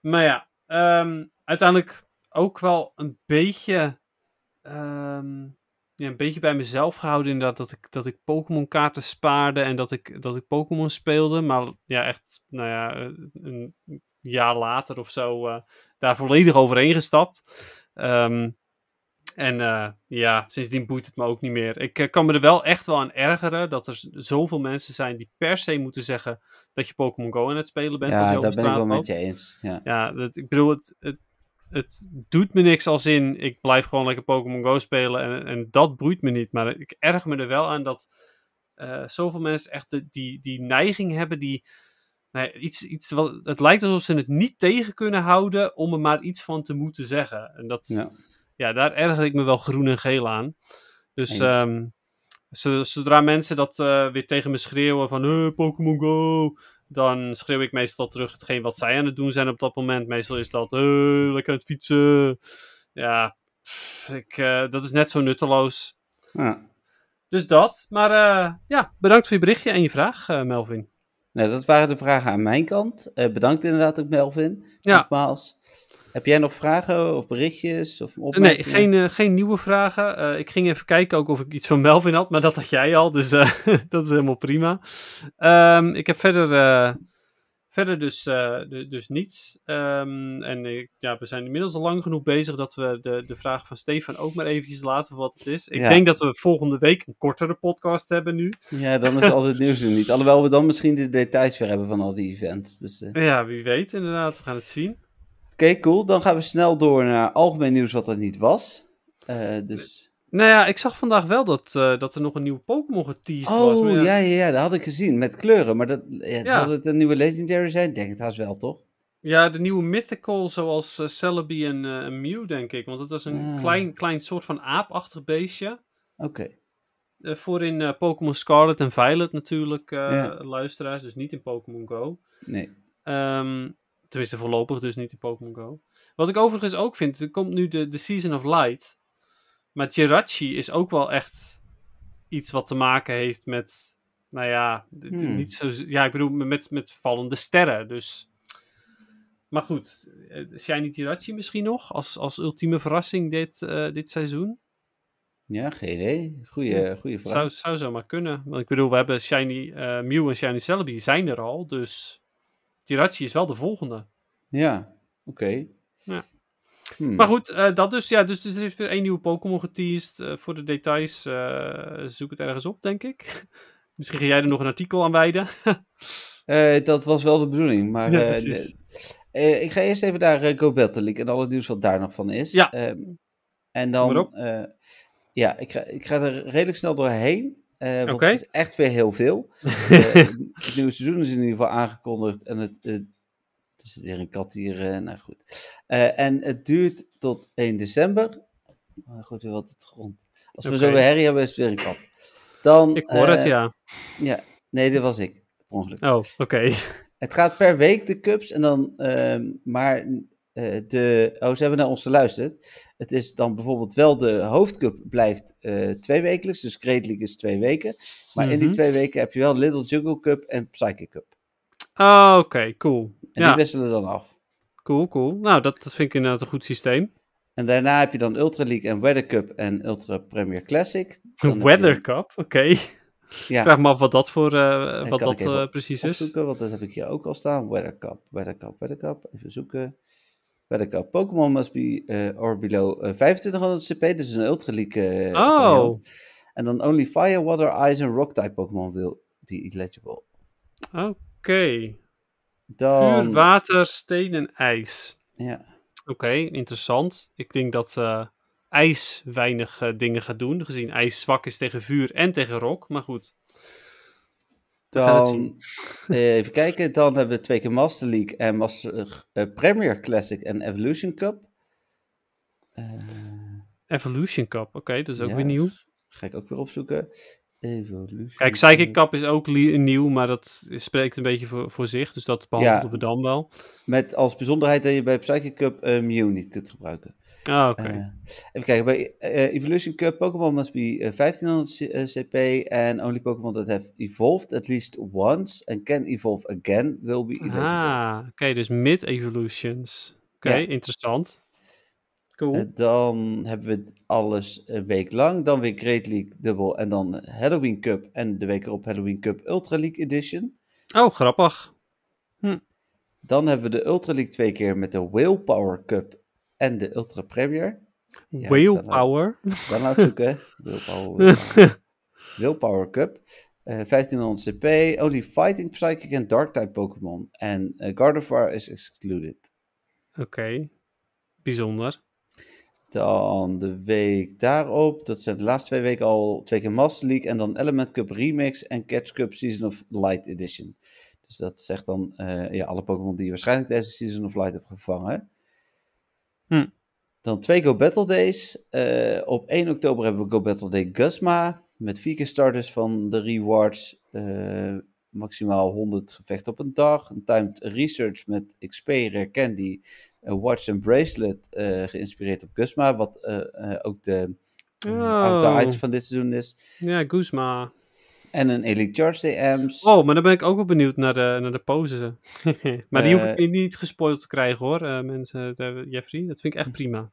Maar ja, ehm, uiteindelijk ook wel een beetje um, ja, een beetje bij mezelf gehouden inderdaad. Dat ik, dat ik Pokémon kaarten spaarde en dat ik, dat ik Pokémon speelde. Maar ja, echt, nou ja, eh, een jaar later of zo eh, daar volledig overheen gestapt. Ehm, en uh, ja, sindsdien boeit het me ook niet meer. Ik kan me er wel echt wel aan ergeren dat er zoveel mensen zijn die per se moeten zeggen dat je Pokémon Go aan het spelen bent. Ja, dat daar ben ik wel met je eens. Ja, ja dat, ik bedoel, het, het het doet me niks als in, ik blijf gewoon lekker Pokémon Go spelen en, en dat broeit me niet. Maar ik erg me er wel aan dat uh, zoveel mensen echt de, die, die neiging hebben, die, nou iets, iets wel, het lijkt alsof ze het niet tegen kunnen houden om er maar iets van te moeten zeggen. En dat, ja. ja daar erger ik me wel groen en geel aan. Dus ehm, zodra mensen dat eh, weer tegen me schreeuwen van, eh, Pokémon Go, dan schreeuw ik meestal terug hetgeen wat zij aan het doen zijn op dat moment. Meestal is dat, uh, lekker aan het fietsen. Ja, ik, eh, dat is net zo nutteloos. Ja. Dus dat. Maar eh, ja, bedankt voor je berichtje en je vraag, Melvin. Nou, dat waren de vragen aan mijn kant. bedankt inderdaad ook, Melvin. Ja. Nogmaals. Heb jij nog vragen of berichtjes? Of opmerkingen? nee, geen, eh, geen nieuwe vragen. Eh, ik ging even kijken ook of ik iets van Melvin had, maar dat had jij al, dus eh, dat is helemaal prima. Ehm, ik heb verder, verder dus, dus niets. Ehm, en ja, we zijn inmiddels al lang genoeg bezig dat we de, de vraag van Stefan ook maar eventjes laten wat het is. Ik denk dat we volgende week een kortere podcast hebben nu. Ja, dan is altijd nieuws er niet. Alhoewel we dan misschien de details weer hebben van al die events. Dus, Ja, wie weet inderdaad. We gaan het zien. Oké, cool. Dan gaan we snel door naar algemeen nieuws wat dat niet was. Eh, dus... Nou ja, ik zag vandaag wel dat, eh, dat er nog een nieuwe Pokémon geteased was. Oh, ja. ja, ja, dat had ik gezien. Met kleuren. Maar dat, ja, zal het een nieuwe Legendary zijn? Denk het haast wel, toch? Ja, de nieuwe Mythical, zoals eh, Celebi en Mew, denk ik. Want dat was een ah. klein, klein soort van aapachtig beestje. Oké. voor in Pokémon Scarlet en Violet natuurlijk, uh, luisteraars. Dus niet in Pokémon Go. Nee. Um, Tenminste, voorlopig dus niet in Pokémon Go. Wat ik overigens ook vind, er komt nu de, de Season of Light. Maar Jirachi is ook wel echt iets wat te maken heeft met, nou ja, hmm. niet zo, ja, ik bedoel, met, met vallende sterren. Dus, maar goed, eh, Shiny Jirachi misschien nog als, als ultieme verrassing dit, eh, dit seizoen? Ja, geen idee. Goeie, goede vraag. Zou, zou zo maar kunnen. Want ik bedoel, we hebben Shiny eh, Mew en Shiny Celebi zijn er al, dus... Tirachi is wel de volgende. Ja, oké. Ja. Hmm. Maar goed, eh, dat dus. Ja, dus, dus er is weer één nieuwe Pokémon geteased. Eh, voor de details uh, zoek het ergens op, denk ik. Misschien ga jij er nog een artikel aan wijden. dat was wel de bedoeling, maar... Ja, ik ga eerst even naar uh, GoBeltalik en al het nieuws wat daar nog van is. Ja. Ehm, en dan... ja, ik ga, ik ga er redelijk snel doorheen. Uh, het is echt weer heel veel. uh, het nieuwe seizoen is in ieder geval aangekondigd. En het. Uh, er zit weer een kat hier. nou goed. en het duurt tot 1 december. Nou goed, weer wat op de grond. Als we zo weer herrie hebben, is het weer een kat. Dan, ik hoor het, ja. Ja, nee, dit was ik. Ongeluk. Oh, oké. Het gaat per week de cups. En dan, ehm, maar eh, de, oh, ze hebben naar ons geluisterd. Het is dan bijvoorbeeld wel de hoofdcup blijft eh, twee wekelijks. Dus Great League is twee weken. Maar in die mhm. twee weken heb je wel Little Jungle Cup en Psychic Cup. Ah, oké, okay, cool. En die wisselen dan af. Cool, cool. Nou, dat, dat vind ik inderdaad een goed systeem. En daarna heb je dan Ultra League en Weather Cup en Ultra Premier Classic. De Weather Cup, oké. Ja. vraag me af wat dat, voor, eh, wat dat precies is. Even zoeken, want dat heb ik hier ook al staan. Weather Cup, Weather Cup, Weather Cup. Even zoeken. Radical Pokémon must be eh, or below 2500 eh, CP. Dus een Ultra League eh, oh. En dan only Fire, Water, Ice en Rock-type Pokémon will be illegible. Oké. Dan... Vuur, water, steen en ijs. Ja. Oké, interessant. Ik denk dat ijs weinig dingen gaat doen, gezien ijs zwak is tegen vuur en tegen rock. Maar goed. Dan, eh, even kijken, dan hebben we twee keer Master League en Master, eh, Premier Classic en Evolution Cup. Eh, Evolution Cup, oké, dat is ook weer nieuw. Ga ik ook weer opzoeken. Evolution. Kijk, Psychic is ook nieuw, maar dat spreekt een beetje voor, zich. Dus dat behandelen we dan wel. Met als bijzonderheid dat je bij Psychic Cup uh, eh, Mew niet kunt gebruiken. Ah, oké. Eh, even kijken, bij eh, Evolution Cup, Pokémon must be 1500 CP En only Pokémon that have evolved at least once and can evolve again will be ah, eligible. Ah, oké, dus mid-evolutions. Oké, interessant. Eh, dan hebben we alles een week lang. Dan weer Great League dubbel. En dan Halloween Cup. En de week erop Halloween Cup Ultra League Edition. Oh, grappig. Hm. Dan hebben we de Ultra League twee keer met de Willpower Cup en de Ultra Premier. Ja, Willpower? Dan laat zoeken. Willpower Cup. 1500 eh, CP. Only Fighting Psychic en Dark type Pokémon. En uh, Gardevoir is excluded. Oké. Bijzonder. Dan de week daarop, dat zijn de laatste twee weken al twee keer Master League en dan Element Cup Remix en Catch Cup Season of Light Edition. Dus dat zegt dan eh, ja, alle Pokémon die je waarschijnlijk deze Season of Light hebt gevangen. Hm. Dan twee Go Battle Days. Eh, op 1 oktober hebben we Go Battle Day Guzma. Met vier keer starters van de rewards. Eh, maximaal 100 gevechten op een dag. Een timed research met XP, Rare Candy, een watch en bracelet eh, geïnspireerd op Guzma, wat eh, eh, ook de oh. item van dit seizoen is. Ja, Guzma. En een Elite Charge DM's. Oh, maar dan ben ik ook wel benieuwd naar de, naar de poses. maar die hoef ik niet gespoild te krijgen hoor, mensen. Jeffrey, dat vind ik echt prima.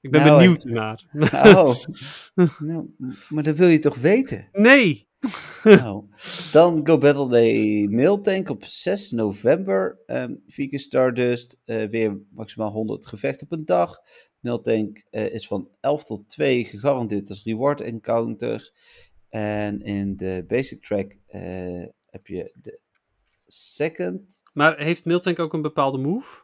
Ik ben nou, benieuwd naar. Oh. nou, maar dat wil je toch weten? Nee. nou, dan Go Battle Day mailtank op 6 november. Um, Stardust, eh, weer maximaal 100 gevechten op een dag. Mailtank eh, is van 11 tot 2 gegarandeerd als reward encounter. En in de basic track eh, heb je de second. Maar heeft Mailtank ook een bepaalde move?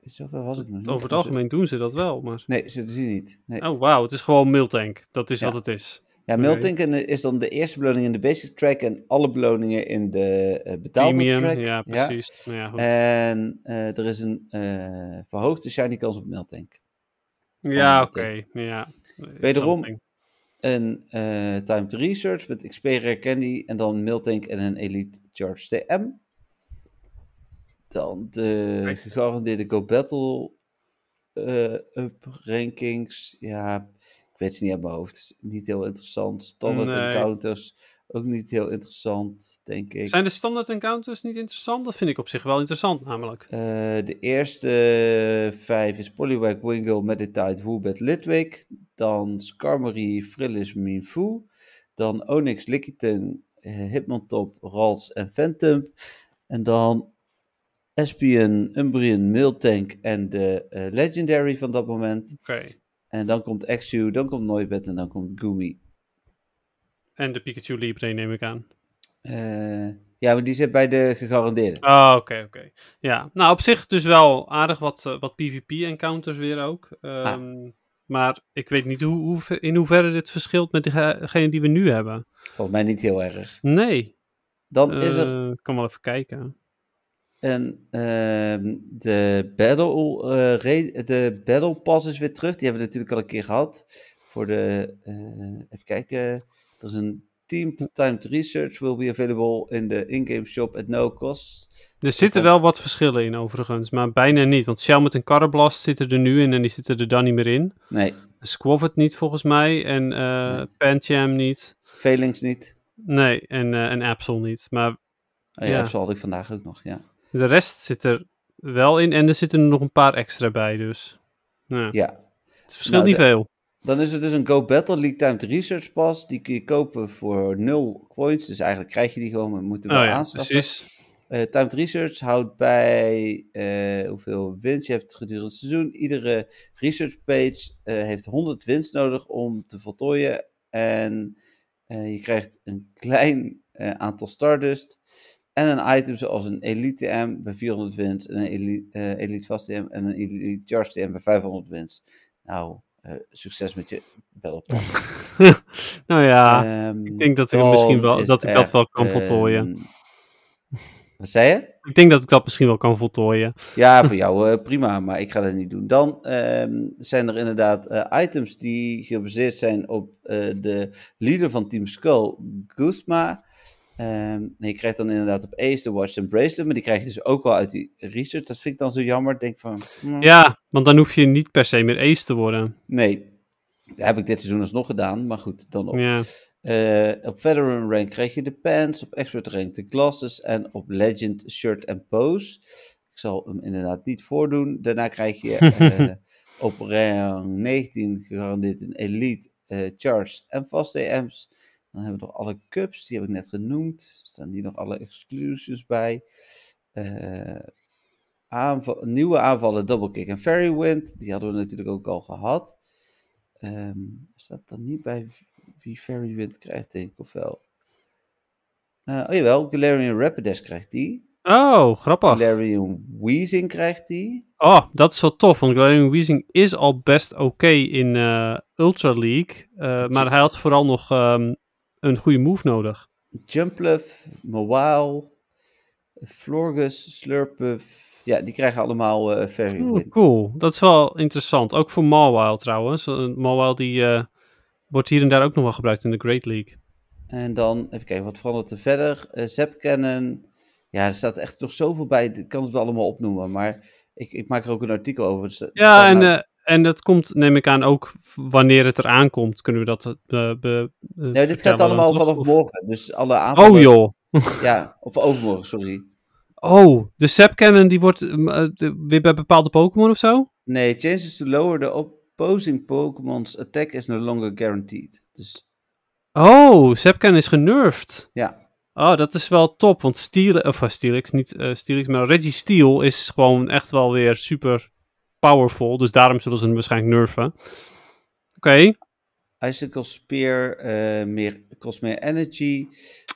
Zoveel was ik nog niet. Over het algemeen doen ze dat wel, maar... Nee, ze zien niet. Nee. Oh, wauw, het is gewoon Mailtank. Dat is wat het is. Ja, Miltinken is dan de eerste beloning in de basic track en alle beloningen in de uh, betaalde Premium, track. Ja, precies. Ja. Nou ja, goed. En eh, er is een eh, verhoogde shiny kans op Miltink. Ja, oké. Ja, Wederom een Time to Research met Xperia Candy en dan Miltank en een Elite Charge TM. Dan de gegarandeerde Go Battle uh, up rankings. Ja, ik weet ze niet uit mijn hoofd. niet heel interessant. Standard encounters ook niet heel interessant, denk ik. Zijn de standaard encounters niet interessant? Dat vind ik op zich wel interessant, namelijk. Eh, de eerste vijf is Poliwag, Wingle, Meditite, Woobet, Litwick. Dan Skarmory, Frillis, Minfu. Dan Onyx, Lickitung, Hitmontop, eh, Rals en Phantom. En dan Espion, Umbrian, Miltank en de eh, Legendary van dat moment. Oké. En dan komt Exu, dan komt Noibet en dan komt Gumi. En de Pikachu Libre neem ik aan. Eh, ja, maar die zit bij de gegarandeerde. Oh, oké, oké. Ja, nou op zich dus wel aardig wat, eh, wat PvP-encounters weer ook. Ehm, ah. Maar ik weet niet hoe, hoe, in hoeverre dit verschilt met degene die we nu hebben. Volgens mij niet heel erg. Nee. Dan is er... Eh, ik kan wel even kijken. En ehm, de, battle, uh, de Battle Pass is weer terug. Die hebben we natuurlijk al een keer gehad. Voor de, eh, even kijken. Er is een team timed research will be available in de in-game shop at no cost. Er zitten wel wat verschillen in overigens, maar bijna niet. Want met een Carablast zitten er nu in en die zitten er dan niet meer in. Nee. Squavit niet volgens mij en uh, niet. Velings niet. Nee, en, uh, en Absol niet. Maar, oh ja, Absol had ik vandaag ook nog, ja. De rest zit er wel in en er zitten er nog een paar extra bij, dus. Nou ja. Het verschilt nou, niet veel. Dan is het dus een Go Battle League Timed Research Pass. Die kun je kopen voor 0 coins. Dus eigenlijk krijg je die gewoon, maar moeten we oh, ja, Precies. Uh, timed Research houdt bij eh, hoeveel winst je hebt gedurende het seizoen. Iedere research page eh, heeft 100 winst nodig om te voltooien. En je krijgt een klein aantal Stardust. En een item zoals een Elite TM bij 400 wins, en een eh, Elite, uh, elite TM en een Elite Charge TM bij 500 wins. Nou, eh, succes met je bel nou ja, ehm, ik denk dat, ik, misschien wel, dat ik dat wel kan voltooien. Ehm, wat zei je? Ik denk dat ik dat misschien wel kan voltooien. Ja, voor jou eh, prima, maar ik ga dat niet doen. Dan ehm, zijn er inderdaad items die gebaseerd zijn op de leader van Team Skull, Guzma. Ehm, je krijgt dan inderdaad op Ace de Watch en Bracelet, maar die krijg je dus ook wel uit die research. Dat vind ik dan zo jammer. Denk van, hmm. Ja, want dan hoef je niet per se meer Ace te worden. Nee, dat heb ik dit seizoen alsnog gedaan, maar goed, dan op. Ja. Eh, op Veteran Rank krijg je de pants, op Expert Rank de glasses en op Legend shirt en pose. Ik zal hem inderdaad niet voordoen. Daarna krijg je eh, op rang 19 gegarandeerd een Elite, eh, Charged en Fast DM's. Dan hebben we nog alle cups, die heb ik net genoemd. Staan hier nog alle exclusies bij. Eh, aanval, nieuwe aanvallen, double kick en fairy wind. Die hadden we natuurlijk ook al gehad. Ehm, staat dan niet bij wie fairy wind krijgt, denk ik, of wel? Eh, oh jawel, Galarian Rapidash krijgt die. Oh, grappig. Galarian Weezing krijgt die. Oh, dat is wel tof, want Galarian Weezing is al best oké in uh, Ultra League. maar hij had vooral nog ehm, een goede move nodig. Jumpluff, Mawile, Florgus, Slurpuff. Ja, die krijgen allemaal uh, eh, Fairy Cool, dat is wel interessant. Ook voor Mawile trouwens. Eh, Mawile die eh, wordt hier en daar ook nog wel gebruikt in de Great League. En dan, even kijken, wat verandert er verder? Uh, Ja, er staat echt toch zoveel bij. Ik kan het wel allemaal opnoemen, maar ik, ik maak er ook een artikel over. Dus ja, en nou en dat komt, neem ik aan, ook wanneer het eraan komt. Kunnen we dat eh, eh, Nee, dit gaat allemaal vanaf morgen. Dus alle oh, aanvallen... Oh joh! ja, of overmorgen, sorry. Oh, de Cannon die wordt eh, weer bij bepaalde Pokémon of zo? Nee, chances to lower the opposing Pokémon's attack is no longer guaranteed. Dus... Oh, Cannon is genervd. Ja. Oh, dat is wel top, want Steel, of Steelix, niet uh, Steelix, maar Registeel is gewoon echt wel weer super powerful. Dus daarom zullen ze hem waarschijnlijk nerven. Oké. Okay. Icicle Spear uh, meer, kost meer energy.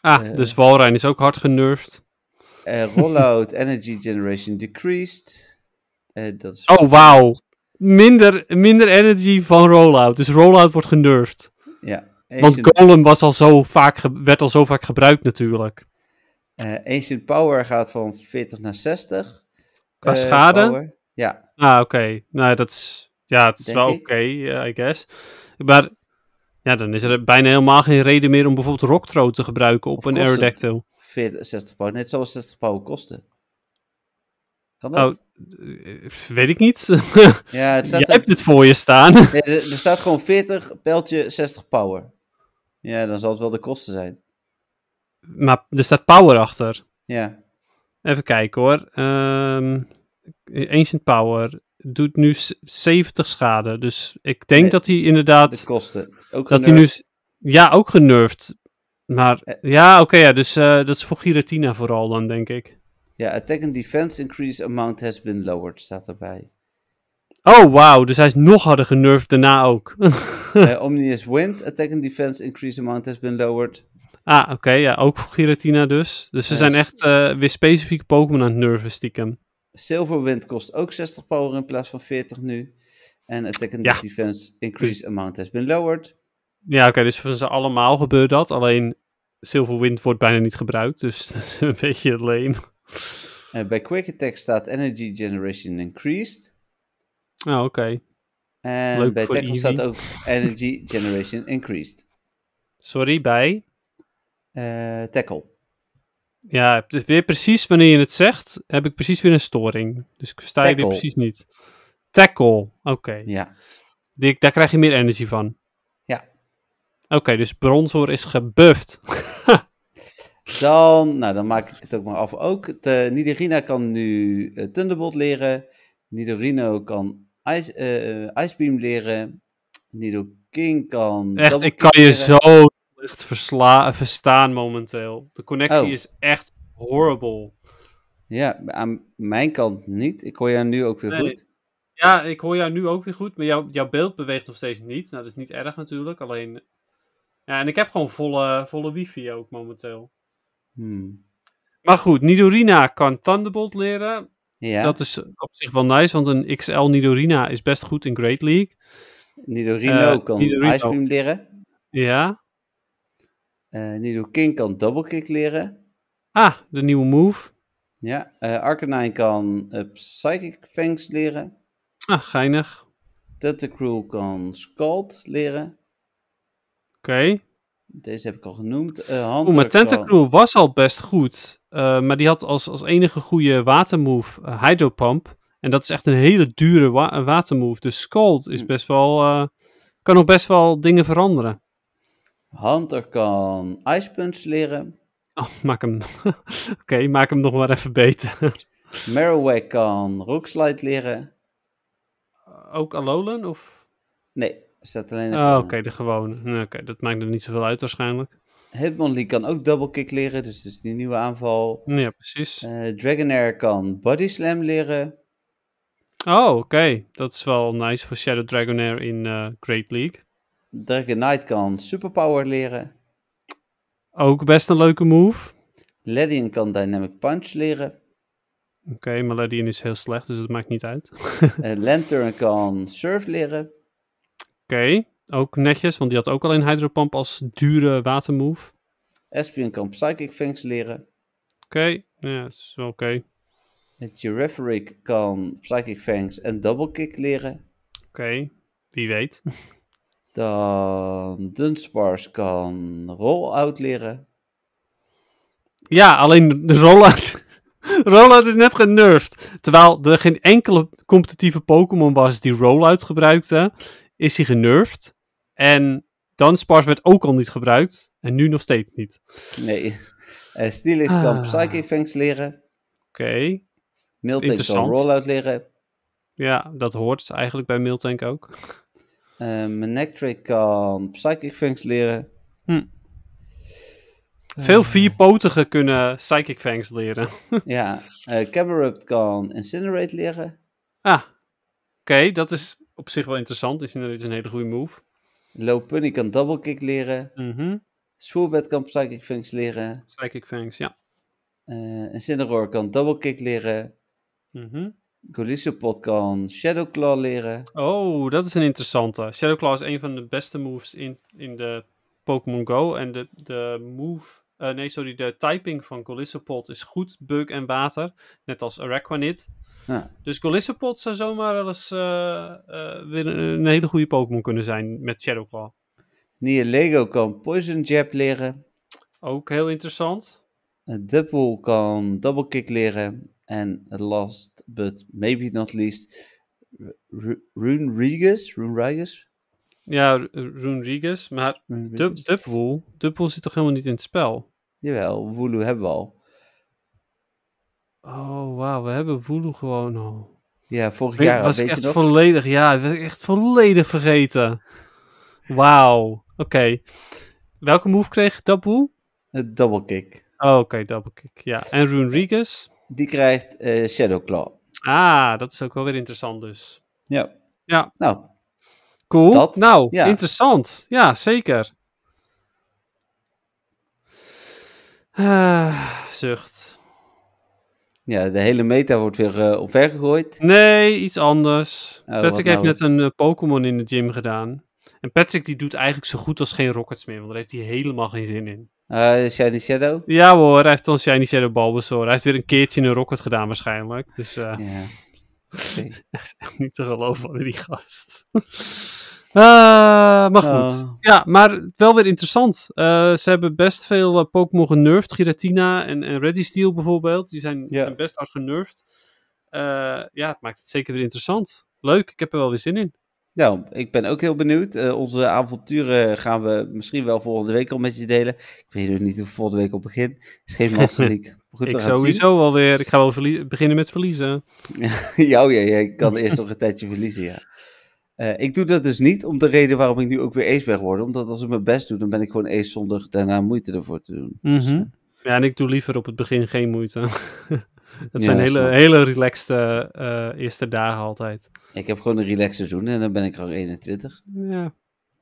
Ah, eh, dus Walrein is ook hard genurfd. Uh, eh, rollout energy generation decreased. dat is... Oh, wauw. Minder, minder energy van rollout. Dus rollout wordt genurfd. Ja. Want Golem was al zo vaak werd al zo vaak gebruikt natuurlijk. Ancient Power gaat van 40 naar 60. Qua schade? Ja. Ah, oké. Nou, dat is... Ja, het is wel oké, eh, I guess. Maar ja, dan is er bijna helemaal geen reden meer om bijvoorbeeld Rocktro te gebruiken op een Aerodactyl. 60 power net zoals 60 power kosten Kan oh, dat? Oh, weet ik niet. Ja, het staat hebt het voor je staan. er, staat gewoon 40, pijltje 60 power. Ja, dan zal het wel de kosten zijn. Maar er staat power achter. Ja. Even kijken hoor. Um, Ancient Power doet nu 70 schade. Dus ik denk dat hij inderdaad... De kosten. Ook dat hij nu, ja, ook genurfd. Maar eh. ja, oké, ja, dus eh, dat is voor Giratina vooral dan, denk ik. Ja, attack and defense increase amount has been lowered, staat erbij. Oh, wauw, dus hij is nog harder genurfd daarna ook. Eh, Omnius Wind, attack and defense increase amount has been lowered. Ah, oké, ja, ook voor Giratina dus. Dus ze zijn dus echt weer specifieke Pokémon aan het nerven, stiekem. Silverwind kost ook 60 power in plaats van 40 nu. En attack and defense increase amount has been lowered. Ja, oké, dus voor ze allemaal gebeurt dat. Alleen Silverwind wordt bijna niet gebruikt, dus dat is een beetje lame. En bij Quick Attack staat Energy Generation Increased. Ah, oké. En Leuk bij Tackle staat ook Energy Generation Increased. Sorry, bij? Eh, tackle. Ja, dus weer precies wanneer je het zegt, heb ik precies weer een storing. Dus ik sta je weer precies niet. Tackle, oké. Ja. Die, daar krijg je meer energie van. Ja. Oké, dus Bronzor is gebufft. dan, nou, dan maak ik het ook maar af. Ook de, Nidorina kan nu eh, Thunderbolt leren. Nidorino kan Ice, eh, eh, Icebeam leren. Nido kan. Echt, ik kan je zo slecht versla verstaan momenteel. De connectie oh. is echt horrible. Ja, aan mijn kant niet. Ik hoor jou nu ook weer goed. Ja, ik hoor jou nu ook weer goed, maar jouw beeld beweegt nog steeds niet. Nou, dat is niet erg natuurlijk, alleen... Ja, en ik heb gewoon volle, volle wifi ook momenteel. Hmm. Maar goed, Nidorina kan Thunderbolt leren. Ja. Dat is op zich wel nice, want een XL Nidorina is best goed in Great League. Nidorino eh, kan Ice Cream leren. Ja. Uh, eh, Nido King kan double kick leren. Ah, de nieuwe move. Ja, uh, Arcanine kan eh, Psychic Fangs leren. Ah, geinig. Tentacruel kan Scald leren. Oké. Deze heb ik al genoemd. Uh, maar Tentacruel was al best goed. maar die had als, als enige goede watermove uh, Hydro Pump. En dat is echt een hele dure wa watermove. Dus Scald is hm. best wel, kan ook best wel dingen veranderen. Hunter kan Ice Punch leren. Oh, maak hem. Oké, maak hem nog maar even beter. Marowak kan Rockslide leren. Eh, ook Alolan of? Nee, staat alleen. Oh, oké, de gewone. Oké, dat maakt er niet zoveel uit waarschijnlijk. Hitmonlee kan ook Double Kick leren, dus dat is die nieuwe aanval. Ja, precies. Eh, Dragonair kan Body Slam leren. Oh, oké. Dat is wel nice voor Shadow Dragonair in eh, Great League. Dragon Knight kan Superpower leren. Ook best een leuke move. Ledian kan Dynamic Punch leren. Oké, maar Ledian is heel slecht, dus dat maakt niet uit. uh, Lantern kan Surf leren. Oké, ook netjes, want die had ook alleen pump als dure watermove. Espion kan Psychic Fangs leren. Oké, nou ja, dat is wel oké. Het kan Psychic Fangs en Double Kick leren. Oké, wie weet. Dan Dunsparce kan rollout leren. Ja, alleen de rollout. rollout is net genervd. Terwijl er geen enkele competitieve Pokémon was die rollout gebruikte, is hij genervd. En Dunsparce werd ook al niet gebruikt. En nu nog steeds niet. Nee. Uh, eh, Steelix kan ah. Psychic Fangs leren. Oké. Okay. Miltank kan rollout leren. Ja, dat hoort dus eigenlijk bij Miltank ook. Eh, Manectric kan Psychic Fangs leren. Hm. Eh. Veel vierpotigen kunnen Psychic Fangs leren. ja, uh, eh, Camerupt kan Incinerate leren. Ah, oké, dat is op zich wel interessant. Incinerate is een hele goede move. Low Punny kan Double Kick leren. Mm Swoobed kan Psychic Fangs leren. Psychic Fangs, ja. Uh, Incineroar kan Double Kick leren. Mhm. Golisopod kan Shadowclaw leren. Oh, dat is een interessante. Shadowclaw is een van de beste moves in, in de Pokémon Go. En de, de move... Eh, nee, sorry, de typing van Golisopod is goed, bug en water. Net als Araquanid. Ja. Dus Golisopod zou zomaar wel eens eh, eh, weer een, hele goede Pokémon kunnen zijn met Shadowclaw. Nier Lego kan Poison Jab leren. Ook heel interessant. Dubbel kan Double Kick leren het last but maybe not least, Rune Rigus. Rune Regus. Ja, Rune Regus. Maar Dubwool, Dubwool zit toch helemaal niet in het spel? Jawel, Wulu hebben we al. Oh, wauw, we hebben Wulu gewoon al. Ja, vorig jaar. Was weet echt volledig, ja, dat was ik echt volledig vergeten. Wauw. Oké. Welke move kreeg Dubwool? Eh, double kick. Oh, oké, double kick. Ja, en Rune Rigus die krijgt eh, Shadow Claw. Ah, dat is ook wel weer interessant dus. Ja. Ja. Nou. Cool. Dat, nou, interessant. Ja, zeker. Ah, zucht. Ja, de hele meta wordt weer eh, op omver gegooid. Nee, iets anders. Oh, Patrick heeft nou? net een eh, Pokémon in de gym gedaan. En Patrick die doet eigenlijk zo goed als geen Rockets meer, want daar heeft hij helemaal geen zin in. Uh, Shiny Shadow? Ja hoor, hij heeft al een Shiny Shadow Bulbasaur. Hij heeft weer een keertje in een rocket gedaan waarschijnlijk. Dus eh, ja. echt, niet te geloven van die gast. Eh, maar ah. goed. Ja, maar wel weer interessant. ze hebben best veel Pokémon genurfd. Giratina en, en steel bijvoorbeeld. Die zijn, zijn best hard genervd. ja, het maakt het zeker weer interessant. Leuk, ik heb er wel weer zin in. Nou, ik ben ook heel benieuwd. Eh, onze avonturen gaan we misschien wel volgende week al met je delen. Ik weet nog niet hoe volgende week op begin. is geen Master ik sowieso alweer. Ik ga wel beginnen met verliezen. ja, oh ja, ik kan eerst nog een tijdje verliezen, ja. Eh, ik doe dat dus niet om de reden waarom ik nu ook weer ace ben geworden. Omdat als ik mijn best doe, dan ben ik gewoon ace zonder daarna moeite ervoor te doen. Mhm. Dus, eh, ja, en ik doe liever op het begin geen moeite. Dat zijn hele, hele relaxte eh, eerste dagen altijd. Ik heb gewoon een relaxed seizoen en dan ben ik gewoon 21. Ja.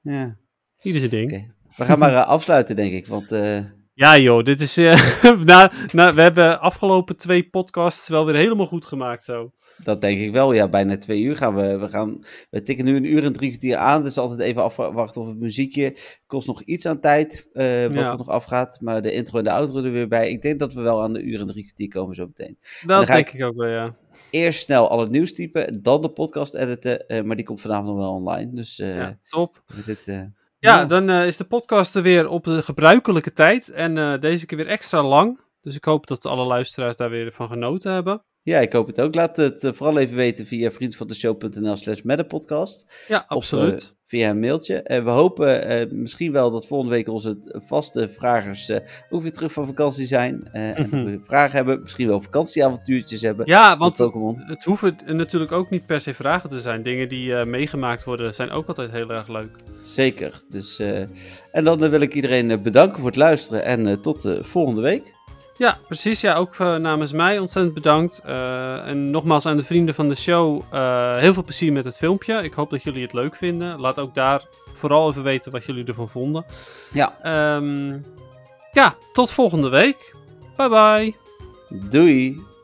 Ja. Ieder zijn ding. We gaan maar eh, afsluiten, denk ik. Want eh, ja joh, dit is... na, eh, na, nou, nou, we hebben afgelopen twee podcasts wel weer helemaal goed gemaakt zo. Dat denk ik wel, ja. Bijna twee uur gaan we... We, gaan, we tikken nu een uur en drie kwartier aan. Dus altijd even afwachten of het muziekje... Kost nog iets aan tijd, eh, wat er nog afgaat. Maar de intro en de outro er weer bij. Ik denk dat we wel aan de uur en drie kwartier komen zo meteen. Dat denk ik, ook wel, ja eerst snel al het nieuws typen, dan de podcast editen. Eh, maar die komt vanavond nog wel online. Dus, ja, top. Dit, uh, ja, dan eh, is de podcast er weer op de gebruikelijke tijd. En eh, deze keer weer extra lang. Dus ik hoop dat alle luisteraars daar weer van genoten hebben. Ja, ik hoop het ook. Laat het eh, vooral even weten via vriendvandeshow.nl slash meddepodcast. Ja, absoluut. Eh, via een mailtje. En we hopen eh, misschien wel dat volgende week onze vaste vragers uh, weer terug van vakantie zijn. En mhm. we vragen hebben, misschien wel vakantieavontuurtjes hebben. Ja, want het hoeven natuurlijk ook niet per se vragen te zijn. Dingen die meegemaakt worden zijn ook altijd heel erg leuk. Zeker. Dus, en dan wil ik iedereen bedanken voor het luisteren en tot volgende week. Ja, precies. Ja, ook eh, namens mij ontzettend bedankt. Eh, en nogmaals aan de vrienden van de show, eh, heel veel plezier met het filmpje. Ik hoop dat jullie het leuk vinden. Laat ook daar vooral even weten wat jullie ervan vonden. Ja. Ehm, ja, tot volgende week. Bye bye. Doei.